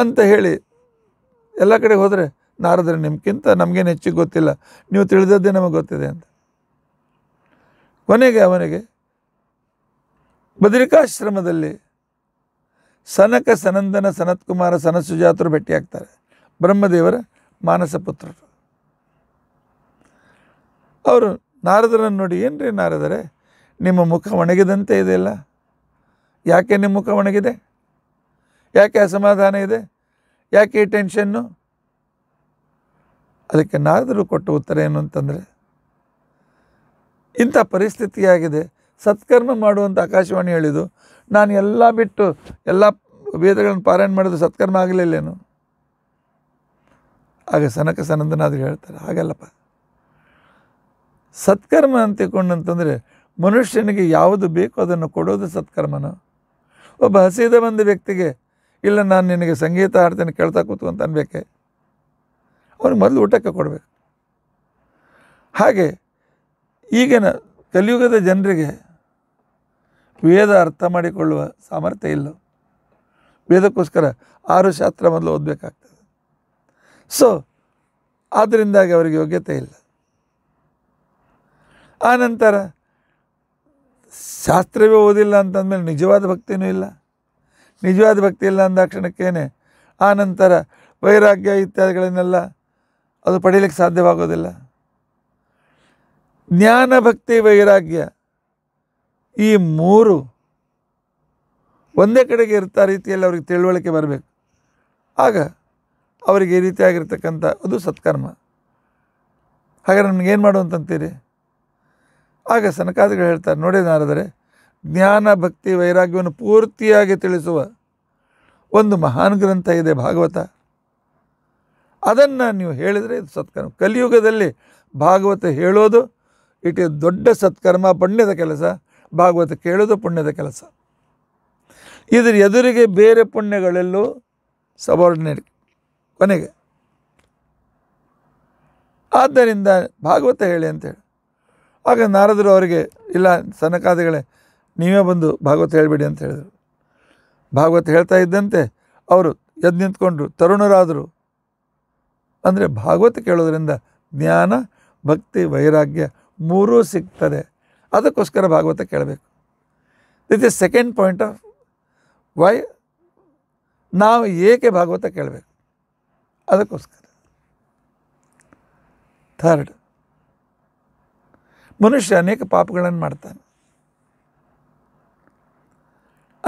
ಅಂತ ಹೇಳಿ ಎಲ್ಲ ಕಡೆ ಹೋದರೆ ನಾರದ್ರೆ ನಿಮ್ಗಿಂತ ನಮಗೇನು ಹೆಚ್ಚಿಗೆ ಗೊತ್ತಿಲ್ಲ ನೀವು ತಿಳಿದದ್ದೇ ನಮಗೆ ಗೊತ್ತಿದೆ ಅಂತ ಕೊನೆಗೆ ಅವನಿಗೆ ಬದ್ರಿಕಾಶ್ರಮದಲ್ಲಿ ಸನಕ ಸನಂದನ ಸನತ್ಕುಮಾರ ಸನಸುಜಾತರು ಭೇಟಿಯಾಗ್ತಾರೆ ಬ್ರಹ್ಮದೇವರ ಮಾನಸ ಪುತ್ರರು ಅವರು ನಾರದರನ್ನು ನೋಡಿ ಏನು ರೀ ನಾರದರೆ ನಿಮ್ಮ ಮುಖ ಒಣಗಿದಂತೆ ಇದೆಯಲ್ಲ ಯಾಕೆ ನಿಮ್ಮ ಮುಖ ಒಣಗಿದೆ ಯಾಕೆ ಅಸಮಾಧಾನ ಇದೆ ಯಾಕೆ ಈ ಟೆನ್ಷನ್ನು ಅದಕ್ಕೆ ನಾರದರು ಕೊಟ್ಟ ಉತ್ತರ ಏನು ಅಂತಂದರೆ ಇಂಥ ಪರಿಸ್ಥಿತಿಯಾಗಿದೆ ಸತ್ಕರ್ಮ ಮಾಡುವಂಥ ಆಕಾಶವಾಣಿ ಹೇಳಿದು ನಾನು ಎಲ್ಲ ಬಿಟ್ಟು ಎಲ್ಲ ವೇದಗಳನ್ನು ಪಾರಾಯಣ ಮಾಡೋದು ಸತ್ಕರ್ಮ ಆಗಲಿಲ್ಲೇನು ಆಗ ಸನಕ ಸನಂದನಾದ್ರು ಹೇಳ್ತಾರೆ ಹಾಗಲ್ಲಪ್ಪ ಸತ್ಕರ್ಮ ಅಂತಂದರೆ ಮನುಷ್ಯನಿಗೆ ಯಾವುದು ಬೇಕೋ ಅದನ್ನು ಕೊಡೋದು ಸತ್ಕರ್ಮನ ಒಬ್ಬ ಹಸಿದ ಬಂದ ವ್ಯಕ್ತಿಗೆ ಇಲ್ಲ ನಾನು ನಿನಗೆ ಸಂಗೀತ ಹಾಡ್ತೇನೆ ಕೇಳ್ತಾ ಕೂತು ಅಂತ ಅನ್ಬೇಕೆ ಅವ್ನಿಗೆ ಮೊದಲು ಊಟಕ್ಕೆ ಕೊಡಬೇಕು ಹಾಗೆ ಈಗಿನ ಕಲಿಯುಗದ ಜನರಿಗೆ ವೇದ ಅರ್ಥ ಮಾಡಿಕೊಳ್ಳುವ ಸಾಮರ್ಥ್ಯ ಇಲ್ಲ ವೇದಕ್ಕೋಸ್ಕರ ಆರು ಶಾಸ್ತ್ರ ಮೊದಲು ಓದಬೇಕಾಗ್ತದೆ ಸೊ ಆದ್ದರಿಂದಾಗಿ ಅವರಿಗೆ ಯೋಗ್ಯತೆ ಇಲ್ಲ ಆನಂತರ ಶಾಸ್ತ್ರವೇ ಓದಿಲ್ಲ ಅಂತಂದಮೇಲೆ ನಿಜವಾದ ಭಕ್ತಿನೂ ಇಲ್ಲ ನಿಜವಾದ ಭಕ್ತಿ ಇಲ್ಲ ಅಂದಾಕ್ಷಣಕ್ಕೇನೆ ಆನಂತರ ವೈರಾಗ್ಯ ಇತ್ಯಾದಿಗಳನ್ನೆಲ್ಲ ಅದು ಪಡೀಲಿಕ್ಕೆ ಸಾಧ್ಯವಾಗೋದಿಲ್ಲ ಜ್ಞಾನ ಭಕ್ತಿ ವೈರಾಗ್ಯ ಈ ಮೂರು ಒಂದೇ ಕಡೆಗೆ ಇರ್ತಾ ರೀತಿಯಲ್ಲಿ ಅವ್ರಿಗೆ ತಿಳುವಳಿಕೆ ಬರಬೇಕು ಆಗ ಅವರಿಗೆ ಈ ರೀತಿಯಾಗಿರ್ತಕ್ಕಂಥ ಅದು ಸತ್ಕರ್ಮ ಹಾಗಾದ್ರೆ ನಮಗೇನು ಮಾಡು ಅಂತಂತೀರಿ ಆಗ ಸನಕಾದಿಗಳು ಹೇಳ್ತಾರೆ ನೋಡಿದಾರಾದರೆ ಜ್ಞಾನ ಭಕ್ತಿ ವೈರಾಗ್ಯವನ್ನು ಪೂರ್ತಿಯಾಗಿ ತಿಳಿಸುವ ಒಂದು ಮಹಾನ್ ಗ್ರಂಥ ಇದೆ ಭಾಗವತ ಅದನ್ನು ನೀವು ಹೇಳಿದರೆ ಇದು ಸತ್ಕರ್ಮ ಕಲಿಯುಗದಲ್ಲಿ ಭಾಗವತ ಹೇಳೋದು ಇಟ್ ದೊಡ್ಡ ಸತ್ಕರ್ಮ ಪುಣ್ಯದ ಕೆಲಸ ಭಾಗವತ ಕೇಳೋದು ಪುಣ್ಯದ ಕೆಲಸ ಇದರ ಎದುರಿಗೆ ಬೇರೆ ಪುಣ್ಯಗಳೆಲ್ಲೂ ಸಬಾರ್ಡಿನೇಟ್ ಕೊನೆಗೆ ಆದ್ದರಿಂದ ಭಾಗವತ ಹೇಳಿ ಅಂತೇಳಿ ಆಗ ನಾರದರು ಅವರಿಗೆ ಇಲ್ಲ ಸನಕಾದಿಗಳೇ ನೀವೇ ಬಂದು ಭಾಗವತ ಹೇಳಬೇಡಿ ಅಂತ ಹೇಳಿದರು ಭಾಗವತ ಹೇಳ್ತಾ ಇದ್ದಂತೆ ಅವರು ಎದ್ದು ನಿಂತ್ಕೊಂಡ್ರು ತರುಣರಾದರು ಅಂದರೆ ಭಾಗವತ ಕೇಳೋದರಿಂದ ಜ್ಞಾನ ಭಕ್ತಿ ವೈರಾಗ್ಯ ಮೂರೂ ಸಿಗ್ತದೆ ಅದಕ್ಕೋಸ್ಕರ ಭಾಗವತ ಕೇಳಬೇಕು this is second point of why ನಾವು ಏಕೆ ಭಾಗವತ ಕೇಳಬೇಕು ಅದಕ್ಕೋಸ್ಕರ ಥರ್ಡ್ ಮನುಷ್ಯ ಅನೇಕ ಪಾಪಗಳನ್ನು ಮಾಡ್ತಾನೆ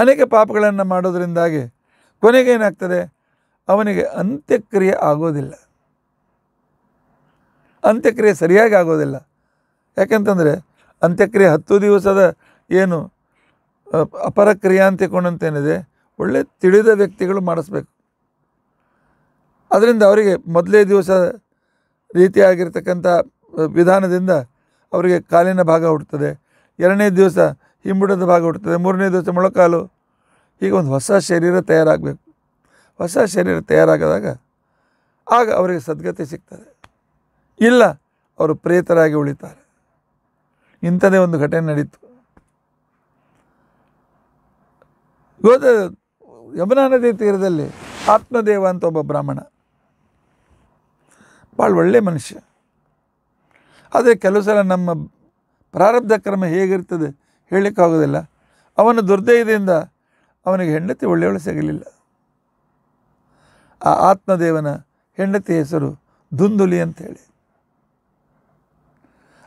ಅನೇಕ ಪಾಪಗಳನ್ನು ಮಾಡೋದರಿಂದಾಗಿ ಕೊನೆಗೆ ಏನಾಗ್ತದೆ ಅವನಿಗೆ ಅಂತ್ಯಕ್ರಿಯೆ ಆಗೋದಿಲ್ಲ ಅಂತ್ಯಕ್ರಿಯೆ ಸರಿಯಾಗಿ ಆಗೋದಿಲ್ಲ ಯಾಕೆಂತಂದರೆ ಅಂತ್ಯಕ್ರಿಯೆ ಹತ್ತು ದಿವಸದ ಏನು ಅಪರ ಏನಿದೆ ಒಳ್ಳೆ ತಿಳಿದ ವ್ಯಕ್ತಿಗಳು ಮಾಡಿಸ್ಬೇಕು ಅದರಿಂದ ಅವರಿಗೆ ಮೊದಲೇ ದಿವಸ ರೀತಿಯಾಗಿರ್ತಕ್ಕಂಥ ವಿಧಾನದಿಂದ ಅವರಿಗೆ ಕಾಲಿನ ಭಾಗ ಹುಡ್ತದೆ ಎರಡನೇ ದಿವಸ ಹಿಂಬುಡದ ಭಾಗ ಹುಡ್ತದೆ ಮೂರನೇ ದಿವಸ ಮೊಳಕಾಲು ಈಗ ಒಂದು ಹೊಸ ಶರೀರ ತಯಾರಾಗಬೇಕು ಹೊಸ ಶರೀರ ತಯಾರಾಗದಾಗ ಆಗ ಅವರಿಗೆ ಸದ್ಗತಿ ಸಿಗ್ತದೆ ಇಲ್ಲ ಅವರು ಪ್ರೇತರಾಗಿ ಉಳಿತಾರೆ ಇಂಥದೇ ಒಂದು ಘಟನೆ ನಡೀತು ಗೋದ ಯಮುನಾ ನದಿ ತೀರದಲ್ಲಿ ಆತ್ಮದೇವ ಅಂತ ಒಬ್ಬ ಬ್ರಾಹ್ಮಣ ಭಾಳ ಒಳ್ಳೆಯ ಮನುಷ್ಯ ಆದರೆ ಕೆಲವು ಸಲ ನಮ್ಮ ಪ್ರಾರಬ್ಧ ಕ್ರಮ ಹೇಗಿರ್ತದೆ ಹೇಳಲಿಕ್ಕಾಗೋದಿಲ್ಲ ಅವನ ದುರ್ದಯದಿಂದ ಅವನಿಗೆ ಹೆಂಡತಿ ಒಳ್ಳೆಯವಳು ಸಿಗಲಿಲ್ಲ ಆ ಆತ್ಮದೇವನ ಹೆಂಡತಿ ಹೆಸರು ದುಂದುಲಿ ಅಂತೇಳಿ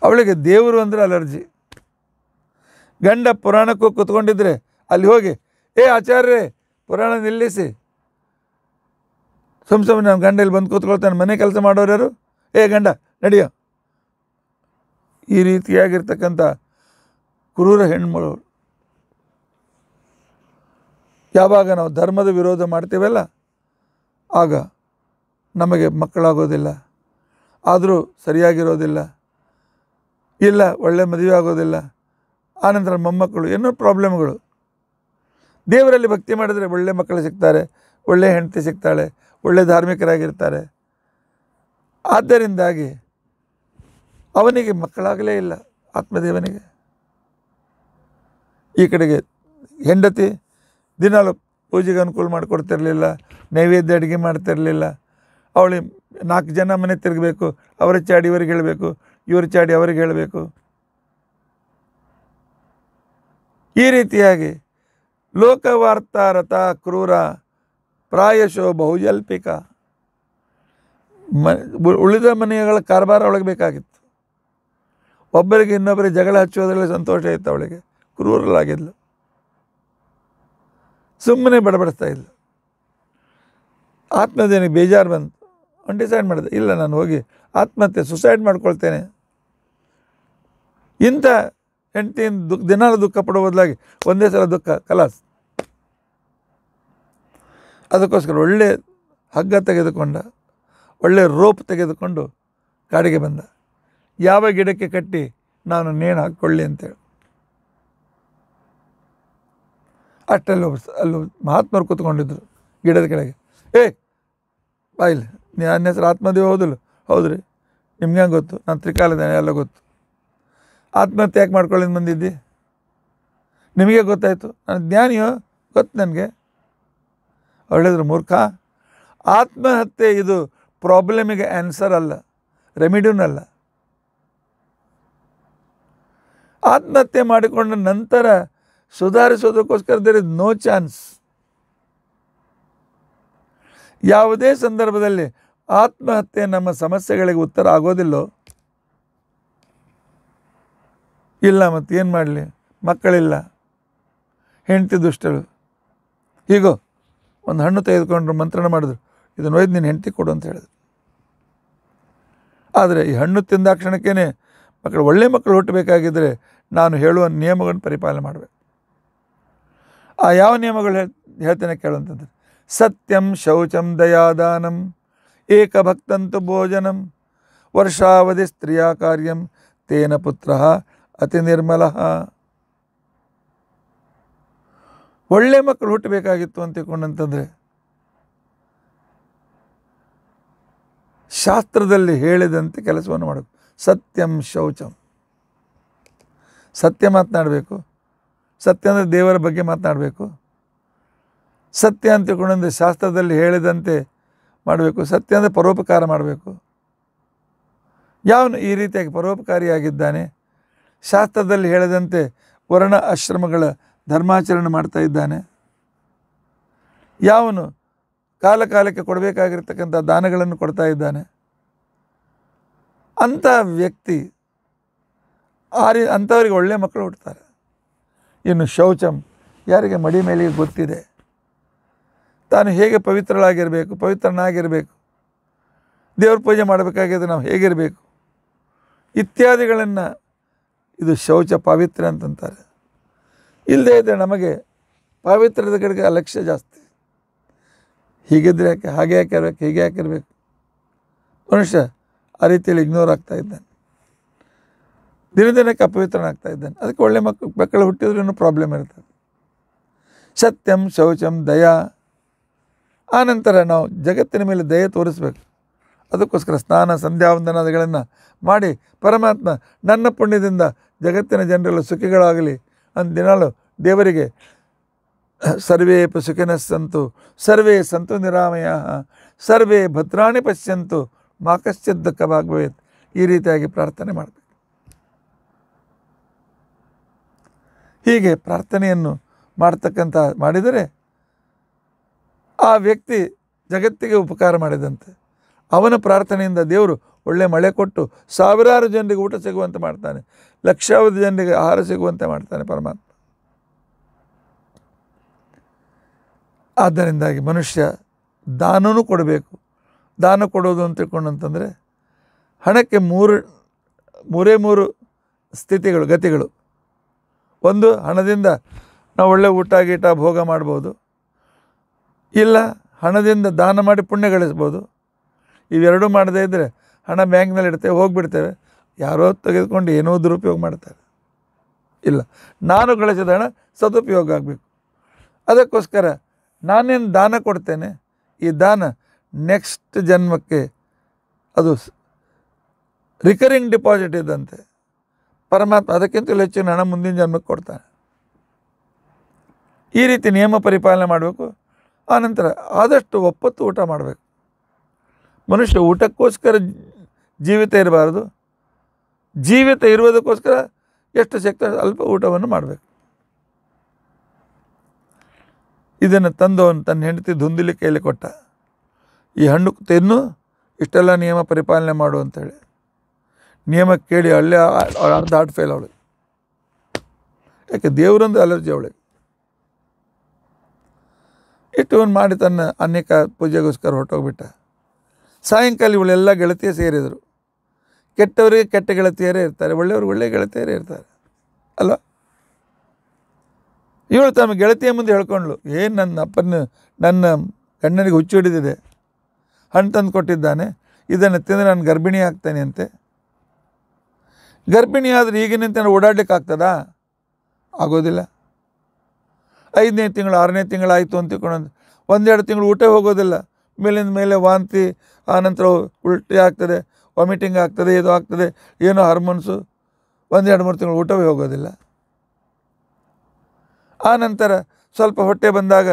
ಅವಳಿಗೆ ದೇವರು ಅಂದರೆ ಅಲರ್ಜಿ ಗಂಡ ಪುರಾಣಕ್ಕೂ ಕೂತ್ಕೊಂಡಿದ್ರೆ ಅಲ್ಲಿ ಹೋಗಿ ಏ ಆಚಾರ್ಯ ಪುರಾಣ ನಿಲ್ಲಿಸಿ ಸುಮ್ ಸುಮ್ಮನೆ ನನ್ನ ಗಂಡಲ್ಲಿ ಬಂದು ಕೂತ್ಕೊಳ್ತಾನೆ ಮನೆ ಕೆಲಸ ಮಾಡೋರ್ಯಾರು ಯಾರು ಏ ಗಂಡ ನಡೆಯೋ ಈ ರೀತಿಯಾಗಿರ್ತಕ್ಕಂಥ ಕ್ರೂರ ಹೆಣ್ಮಗಳು ಯಾವಾಗ ನಾವು ಧರ್ಮದ ವಿರೋಧ ಮಾಡ್ತೀವಲ್ಲ ಆಗ ನಮಗೆ ಮಕ್ಕಳಾಗೋದಿಲ್ಲ ಆದರೂ ಸರಿಯಾಗಿರೋದಿಲ್ಲ ಇಲ್ಲ ಒಳ್ಳೆ ಮದುವೆ ಆಗೋದಿಲ್ಲ ಆನಂತರ ಮೊಮ್ಮಕ್ಕಳು ಏನೋ ಪ್ರಾಬ್ಲಮ್ಗಳು ದೇವರಲ್ಲಿ ಭಕ್ತಿ ಮಾಡಿದರೆ ಒಳ್ಳೆ ಮಕ್ಕಳು ಸಿಗ್ತಾರೆ ಒಳ್ಳೆ ಹೆಂಡತಿ ಸಿಗ್ತಾಳೆ ಒಳ್ಳೆ ಧಾರ್ಮಿಕರಾಗಿರ್ತಾರೆ ಆದ್ದರಿಂದಾಗಿ ಅವನಿಗೆ ಮಕ್ಕಳಾಗಲೇ ಇಲ್ಲ ಆತ್ಮದೇವನಿಗೆ ಈ ಕಡೆಗೆ ಹೆಂಡತಿ ದಿನಾಲು ಪೂಜೆಗೆ ಅನುಕೂಲ ಮಾಡಿಕೊಡ್ತಿರಲಿಲ್ಲ ನೈವೇದ್ಯ ಅಡುಗೆ ಮಾಡ್ತಿರಲಿಲ್ಲ ಅವಳು ನಾಲ್ಕು ಜನ ಮನೆ ತಿರುಗಬೇಕು ಅವರ ಚಾಡಿ ಇವರಿಗೆ ಹೇಳಬೇಕು ಇವ್ರ ಚಾಡಿ ಅವ್ರಿಗೆ ಹೇಳಬೇಕು ಈ ರೀತಿಯಾಗಿ ಲೋಕವಾರ್ತಾರತ ಕ್ರೂರ ಪ್ರಾಯಶೋ ಬಹುಜಲ್ಪಿಕ ಮ ಉಳಿದ ಮನೆಗಳ ಕಾರ್ಬಾರ ಅವಳಿಗೆ ಬೇಕಾಗಿತ್ತು ಒಬ್ಬರಿಗೆ ಇನ್ನೊಬ್ಬರಿಗೆ ಜಗಳ ಹಚ್ಚೋದ್ರಲ್ಲಿ ಸಂತೋಷ ಇತ್ತು ಅವಳಿಗೆ ಕ್ರೂರಲಾಗಿದ್ಲು ಸುಮ್ಮನೆ ಬಡಬಡಿಸ್ತಾ ಇದ್ಲು ಆತ್ಮಹತ್ಯೆನಿಗೆ ಬೇಜಾರು ಬಂತು ಅವ್ನು ಡಿಸೈಡ್ ಮಾಡಿದೆ ಇಲ್ಲ ನಾನು ಹೋಗಿ ಆತ್ಮಹತ್ಯೆ ಸುಸೈಡ್ ಮಾಡ್ಕೊಳ್ತೇನೆ ಇಂಥ ಹೆಂಡ್ತಿನ ದುಃಖ ದಿನಾಲು ದುಃಖ ಪಡೋ ಬದಲಾಗಿ ಒಂದೇ ಸಲ ದುಃಖ ಕಲಾಸ್ ಅದಕ್ಕೋಸ್ಕರ ಒಳ್ಳೆ ಹಗ್ಗ ತೆಗೆದುಕೊಂಡ ಒಳ್ಳೆ ರೋಪ್ ತೆಗೆದುಕೊಂಡು ಕಾಡಿಗೆ ಬಂದ ಯಾವ ಗಿಡಕ್ಕೆ ಕಟ್ಟಿ ನಾನು ನೇಣು ಹಾಕ್ಕೊಳ್ಳಿ ಅಂತೇಳಿ ಅಷ್ಟಲ್ಲಿ ಅಲ್ಲಿ ಮಹಾತ್ಮರು ಕೂತ್ಕೊಂಡಿದ್ರು ಗಿಡದ ಕೆಳಗೆ ಏ ಬಾಯಿಲ್ ನೀ ಹೆಸರು ಆತ್ಮದೇವ ಹೌದಲ್ಲ ಹೌದು ರೀ ನಿಮ್ಗೆ ಗೊತ್ತು ನಾನು ತ್ರಿಕಾಲದ ಎಲ್ಲ ಗೊತ್ತು ಆತ್ಮಹತ್ಯೆ ಯಾಕೆ ಮಾಡ್ಕೊಳ್ಳಿಂದ ಬಂದಿದ್ದಿ ನಿಮಗೆ ಗೊತ್ತಾಯಿತು ನಾನು ಜ್ಞಾನಿಯೋ ಗೊತ್ತು ನನಗೆ ಒಳ್ಳೆಯದ್ರ ಮೂರ್ಖ ಆತ್ಮಹತ್ಯೆ ಇದು ಪ್ರಾಬ್ಲಮಿಗೆ ಆನ್ಸರ್ ಅಲ್ಲ ಅಲ್ಲ ಆತ್ಮಹತ್ಯೆ ಮಾಡಿಕೊಂಡ ನಂತರ ಸುಧಾರಿಸೋದಕ್ಕೋಸ್ಕರ ದೇರ್ ಇಸ್ ನೋ ಚಾನ್ಸ್ ಯಾವುದೇ ಸಂದರ್ಭದಲ್ಲಿ ಆತ್ಮಹತ್ಯೆ ನಮ್ಮ ಸಮಸ್ಯೆಗಳಿಗೆ ಉತ್ತರ ಆಗೋದಿಲ್ಲೋ ಇಲ್ಲ ಮತ್ತು ಏನು ಮಾಡಲಿ ಮಕ್ಕಳಿಲ್ಲ ಹೆಂಡತಿ ದುಷ್ಟಳು ಹೀಗೋ ಒಂದು ಹಣ್ಣು ತೆಗೆದುಕೊಂಡ್ರು ಮಂತ್ರಣ ಮಾಡಿದ್ರು ಇದನ್ನು ಒಯ್ದು ನೀನು ಹೆಂಡತಿ ಕೊಡು ಅಂತ ಹೇಳಿದ್ರು ಆದರೆ ಈ ಹಣ್ಣು ತಿಂದ ಕ್ಷಣಕ್ಕೇ ಮಕ್ಕಳು ಒಳ್ಳೆ ಮಕ್ಕಳು ಹುಟ್ಟಬೇಕಾಗಿದ್ದರೆ ನಾನು ಹೇಳುವ ನಿಯಮಗಳನ್ನು ಪರಿಪಾಲನೆ ಮಾಡಬೇಕು ಆ ಯಾವ ನಿಯಮಗಳು ಹೇಳ್ತೇನೆ ಕೇಳುವಂಥದ್ದು ಸತ್ಯಂ ಶೌಚಂ ದಯಾದಾನಂ ಏಕಭಕ್ತಂತು ಭೋಜನಂ ವರ್ಷಾವಧಿ ಸ್ತ್ರೀಯ ಕಾರ್ಯಂ ತೇನ ಪುತ್ರ ಅತಿ ನಿರ್ಮಲ ಒಳ್ಳೆ ಮಕ್ಕಳು ಹುಟ್ಟಬೇಕಾಗಿತ್ತು ಅಂತ ತಿಳ್ಕೊಂಡಂತಂದರೆ ಶಾಸ್ತ್ರದಲ್ಲಿ ಹೇಳಿದಂತೆ ಕೆಲಸವನ್ನು ಮಾಡಬೇಕು ಸತ್ಯಂ ಶೌಚಂ ಸತ್ಯ ಮಾತನಾಡಬೇಕು ಸತ್ಯ ಅಂದರೆ ದೇವರ ಬಗ್ಗೆ ಮಾತನಾಡಬೇಕು ಸತ್ಯ ಅಂತ ತಿಳ್ಕೊಂಡಂತೆ ಶಾಸ್ತ್ರದಲ್ಲಿ ಹೇಳಿದಂತೆ ಮಾಡಬೇಕು ಸತ್ಯ ಅಂದರೆ ಪರೋಪಕಾರ ಮಾಡಬೇಕು ಯಾವನು ಈ ರೀತಿಯಾಗಿ ಪರೋಪಕಾರಿಯಾಗಿದ್ದಾನೆ ಶಾಸ್ತ್ರದಲ್ಲಿ ಹೇಳದಂತೆ ವರ್ಣ ಆಶ್ರಮಗಳ ಧರ್ಮಾಚರಣೆ ಮಾಡ್ತಾ ಇದ್ದಾನೆ ಯಾವನು ಕಾಲ ಕಾಲಕ್ಕೆ ಕೊಡಬೇಕಾಗಿರ್ತಕ್ಕಂಥ ದಾನಗಳನ್ನು ಕೊಡ್ತಾ ಇದ್ದಾನೆ ಅಂಥ ವ್ಯಕ್ತಿ ಆ ರೀ ಅಂಥವ್ರಿಗೆ ಒಳ್ಳೆಯ ಮಕ್ಕಳು ಹುಡ್ತಾರೆ ಇನ್ನು ಶೌಚಂ ಯಾರಿಗೆ ಮಡಿ ಮೇಲೆ ಗೊತ್ತಿದೆ ತಾನು ಹೇಗೆ ಪವಿತ್ರಳಾಗಿರಬೇಕು ಪವಿತ್ರನಾಗಿರಬೇಕು ದೇವ್ರ ಪೂಜೆ ಮಾಡಬೇಕಾಗಿದ್ದು ನಾವು ಹೇಗಿರಬೇಕು ಇತ್ಯಾದಿಗಳನ್ನು ಇದು ಶೌಚ ಪಾವಿತ್ರ್ಯ ಅಂತಂತಾರೆ ಇಲ್ಲದೇ ಇದ್ದರೆ ನಮಗೆ ಪಾವಿತ್ರ್ಯದ ಕಡೆಗೆ ಅಲಕ್ಷ್ಯ ಜಾಸ್ತಿ ಹೀಗಿದ್ರೆ ಯಾಕೆ ಹಾಗೆ ಯಾಕಿರ್ಬೇಕು ಹೀಗೆ ಯಾಕಿರ್ಬೇಕು ಮನುಷ್ಯ ಆ ರೀತಿಯಲ್ಲಿ ಇಗ್ನೋರ್ ಆಗ್ತಾ ಇದ್ದಾನೆ ದಿನ ದಿನಕ್ಕೆ ಅಪವಿತ್ರನಾಗ್ತಾ ಇದ್ದಾನೆ ಅದಕ್ಕೆ ಒಳ್ಳೆ ಮಕ್ಕಳು ಮಕ್ಕಳು ಹುಟ್ಟಿದ್ರೂ ಪ್ರಾಬ್ಲಮ್ ಇರ್ತದೆ ಸತ್ಯಂ ಶೌಚಂ ದಯಾ ಆನಂತರ ನಾವು ಜಗತ್ತಿನ ಮೇಲೆ ದಯೆ ತೋರಿಸ್ಬೇಕು ಅದಕ್ಕೋಸ್ಕರ ಸ್ನಾನ ಸಂಧ್ಯಾವಂದನಾದಿಗಳನ್ನು ಮಾಡಿ ಪರಮಾತ್ಮ ನನ್ನ ಪುಣ್ಯದಿಂದ ಜಗತ್ತಿನ ಜನರೆಲ್ಲ ಸುಖಿಗಳಾಗಲಿ ಅಂದಿನಾಳು ದೇವರಿಗೆ ಸರ್ವೇ ಸುಖಿನ ಸಂತು ಸರ್ವೇ ಸಂತು ನಿರಾಮಯ ಸರ್ವೇ ಭದ್ರಾಣಿ ಪಶ್ಯಂತು ಮಾಕಶ್ಚಿತ್ ಈ ರೀತಿಯಾಗಿ ಪ್ರಾರ್ಥನೆ ಮಾಡಬೇಕು ಹೀಗೆ ಪ್ರಾರ್ಥನೆಯನ್ನು ಮಾಡ್ತಕ್ಕಂಥ ಮಾಡಿದರೆ ಆ ವ್ಯಕ್ತಿ ಜಗತ್ತಿಗೆ ಉಪಕಾರ ಮಾಡಿದಂತೆ ಅವನ ಪ್ರಾರ್ಥನೆಯಿಂದ ದೇವರು ಒಳ್ಳೆ ಮಳೆ ಕೊಟ್ಟು ಸಾವಿರಾರು ಜನರಿಗೆ ಊಟ ಸಿಗುವಂತೆ ಮಾಡ್ತಾನೆ ಲಕ್ಷಾವಧಿ ಜನರಿಗೆ ಆಹಾರ ಸಿಗುವಂತೆ ಮಾಡ್ತಾನೆ ಪರಮಾತ್ಮ ಆದ್ದರಿಂದಾಗಿ ಮನುಷ್ಯ ದಾನನೂ ಕೊಡಬೇಕು ದಾನ ಕೊಡೋದು ಅಂತ ಅಂತಂದರೆ ಹಣಕ್ಕೆ ಮೂರು ಮೂರೇ ಮೂರು ಸ್ಥಿತಿಗಳು ಗತಿಗಳು ಒಂದು ಹಣದಿಂದ ನಾವು ಒಳ್ಳೆ ಊಟ ಗೀಟ ಭೋಗ ಮಾಡ್ಬೋದು ಇಲ್ಲ ಹಣದಿಂದ ದಾನ ಮಾಡಿ ಪುಣ್ಯ ಗಳಿಸ್ಬೋದು ಇವೆರಡೂ ಮಾಡದೇ ಇದ್ದರೆ ಹಣ ಬ್ಯಾಂಕ್ನಲ್ಲಿ ಇಡ್ತೇವೆ ಹೋಗಿಬಿಡ್ತೇವೆ ಯಾರೋ ತೆಗೆದುಕೊಂಡು ಏನೋ ದುರುಪಯೋಗ ಮಾಡ್ತಾರೆ ಇಲ್ಲ ನಾನು ಗಳಿಸಿದ ಹಣ ಸದುಪಯೋಗ ಆಗಬೇಕು ಅದಕ್ಕೋಸ್ಕರ ನಾನೇನು ದಾನ ಕೊಡ್ತೇನೆ ಈ ದಾನ ನೆಕ್ಸ್ಟ್ ಜನ್ಮಕ್ಕೆ ಅದು ರಿಕರಿಂಗ್ ಡಿಪಾಸಿಟ್ ಇದ್ದಂತೆ ಪರಮಾತ್ಮ ಅದಕ್ಕಿಂತಲೂ ಹೆಚ್ಚಿನ ಹಣ ಮುಂದಿನ ಜನ್ಮಕ್ಕೆ ಕೊಡ್ತಾನೆ ಈ ರೀತಿ ನಿಯಮ ಪರಿಪಾಲನೆ ಮಾಡಬೇಕು ಆನಂತರ ಆದಷ್ಟು ಒಪ್ಪತ್ತು ಊಟ ಮಾಡಬೇಕು ಮನುಷ್ಯ ಊಟಕ್ಕೋಸ್ಕರ ಜೀವಿತ ಇರಬಾರ್ದು ಜೀವಿತ ಇರುವುದಕ್ಕೋಸ್ಕರ ಎಷ್ಟು ಶಕ್ತ ಅಲ್ಪ ಊಟವನ್ನು ಮಾಡಬೇಕು ಇದನ್ನು ತಂದವನು ತನ್ನ ಹೆಂಡತಿ ದುಂದಿಲಿ ಕೈಲಿ ಕೊಟ್ಟ ಈ ಹಣ್ಣು ತಿನ್ನು ಇಷ್ಟೆಲ್ಲ ನಿಯಮ ಪರಿಪಾಲನೆ ಮಾಡು ಅಂತೇಳಿ ನಿಯಮ ಕೇಳಿ ಹಳ್ಳಿ ಅರ್ಧ ಹಾಟ್ ಫೇಲ್ ಅವಳಿಗೆ ಯಾಕೆ ದೇವರೊಂದು ಅಲರ್ಜಿ ಅವಳಿಗೆ ಇಟ್ಟು ಮಾಡಿ ತನ್ನ ಅನೇಕ ಪೂಜೆಗೋಸ್ಕರ ಹೊರಟೋಗ್ಬಿಟ್ಟ ಸಾಯಂಕಾಲ ಇವಳೆಲ್ಲ ಗೆಳತಿಯೇ ಸೇರಿದರು ಕೆಟ್ಟವರಿಗೆ ಕೆಟ್ಟ ಗೆಳತಿಯರೇ ಇರ್ತಾರೆ ಒಳ್ಳೆಯವ್ರಿಗೆ ಒಳ್ಳೆಯ ಗೆಳತಿಯರೇ ಇರ್ತಾರೆ ಅಲ್ಲ ಇವಳು ತಮ್ಮ ಗೆಳತಿಯ ಮುಂದೆ ಹೇಳ್ಕೊಂಡ್ಳು ಏನು ನನ್ನ ಅಪ್ಪನ ನನ್ನ ಗಂಡನಿಗೆ ಹುಚ್ಚು ಹಿಡಿದಿದೆ ಹಣ್ಣು ತಂದು ಕೊಟ್ಟಿದ್ದಾನೆ ಇದನ್ನು ತಿಂದರೆ ನಾನು ಗರ್ಭಿಣಿ ಆಗ್ತೇನೆ ಅಂತೆ ಗರ್ಭಿಣಿ ಆದರೆ ಈಗಿನಂತೆ ಓಡಾಡ್ಲಿಕ್ಕೆ ಆಗ್ತದಾ ಆಗೋದಿಲ್ಲ ಐದನೇ ತಿಂಗಳು ಆರನೇ ತಿಂಗಳು ಆಯಿತು ಅಂತ ತಿಳ್ಕೊಂಡು ಒಂದೆರಡು ತಿಂಗಳು ಊಟ ಹೋಗೋದಿಲ್ಲ ಮೇಲಿಂದ ಮೇಲೆ ವಾಂತಿ ಆನಂತರ ಉಲ್ಟಿ ಆಗ್ತದೆ ವಾಮಿಟಿಂಗ್ ಆಗ್ತದೆ ಇದು ಆಗ್ತದೆ ಏನೋ ಹಾರ್ಮೋನ್ಸು ಒಂದೆರಡು ಮೂರು ತಿಂಗಳು ಊಟವೇ ಹೋಗೋದಿಲ್ಲ ಆನಂತರ ಸ್ವಲ್ಪ ಹೊಟ್ಟೆ ಬಂದಾಗ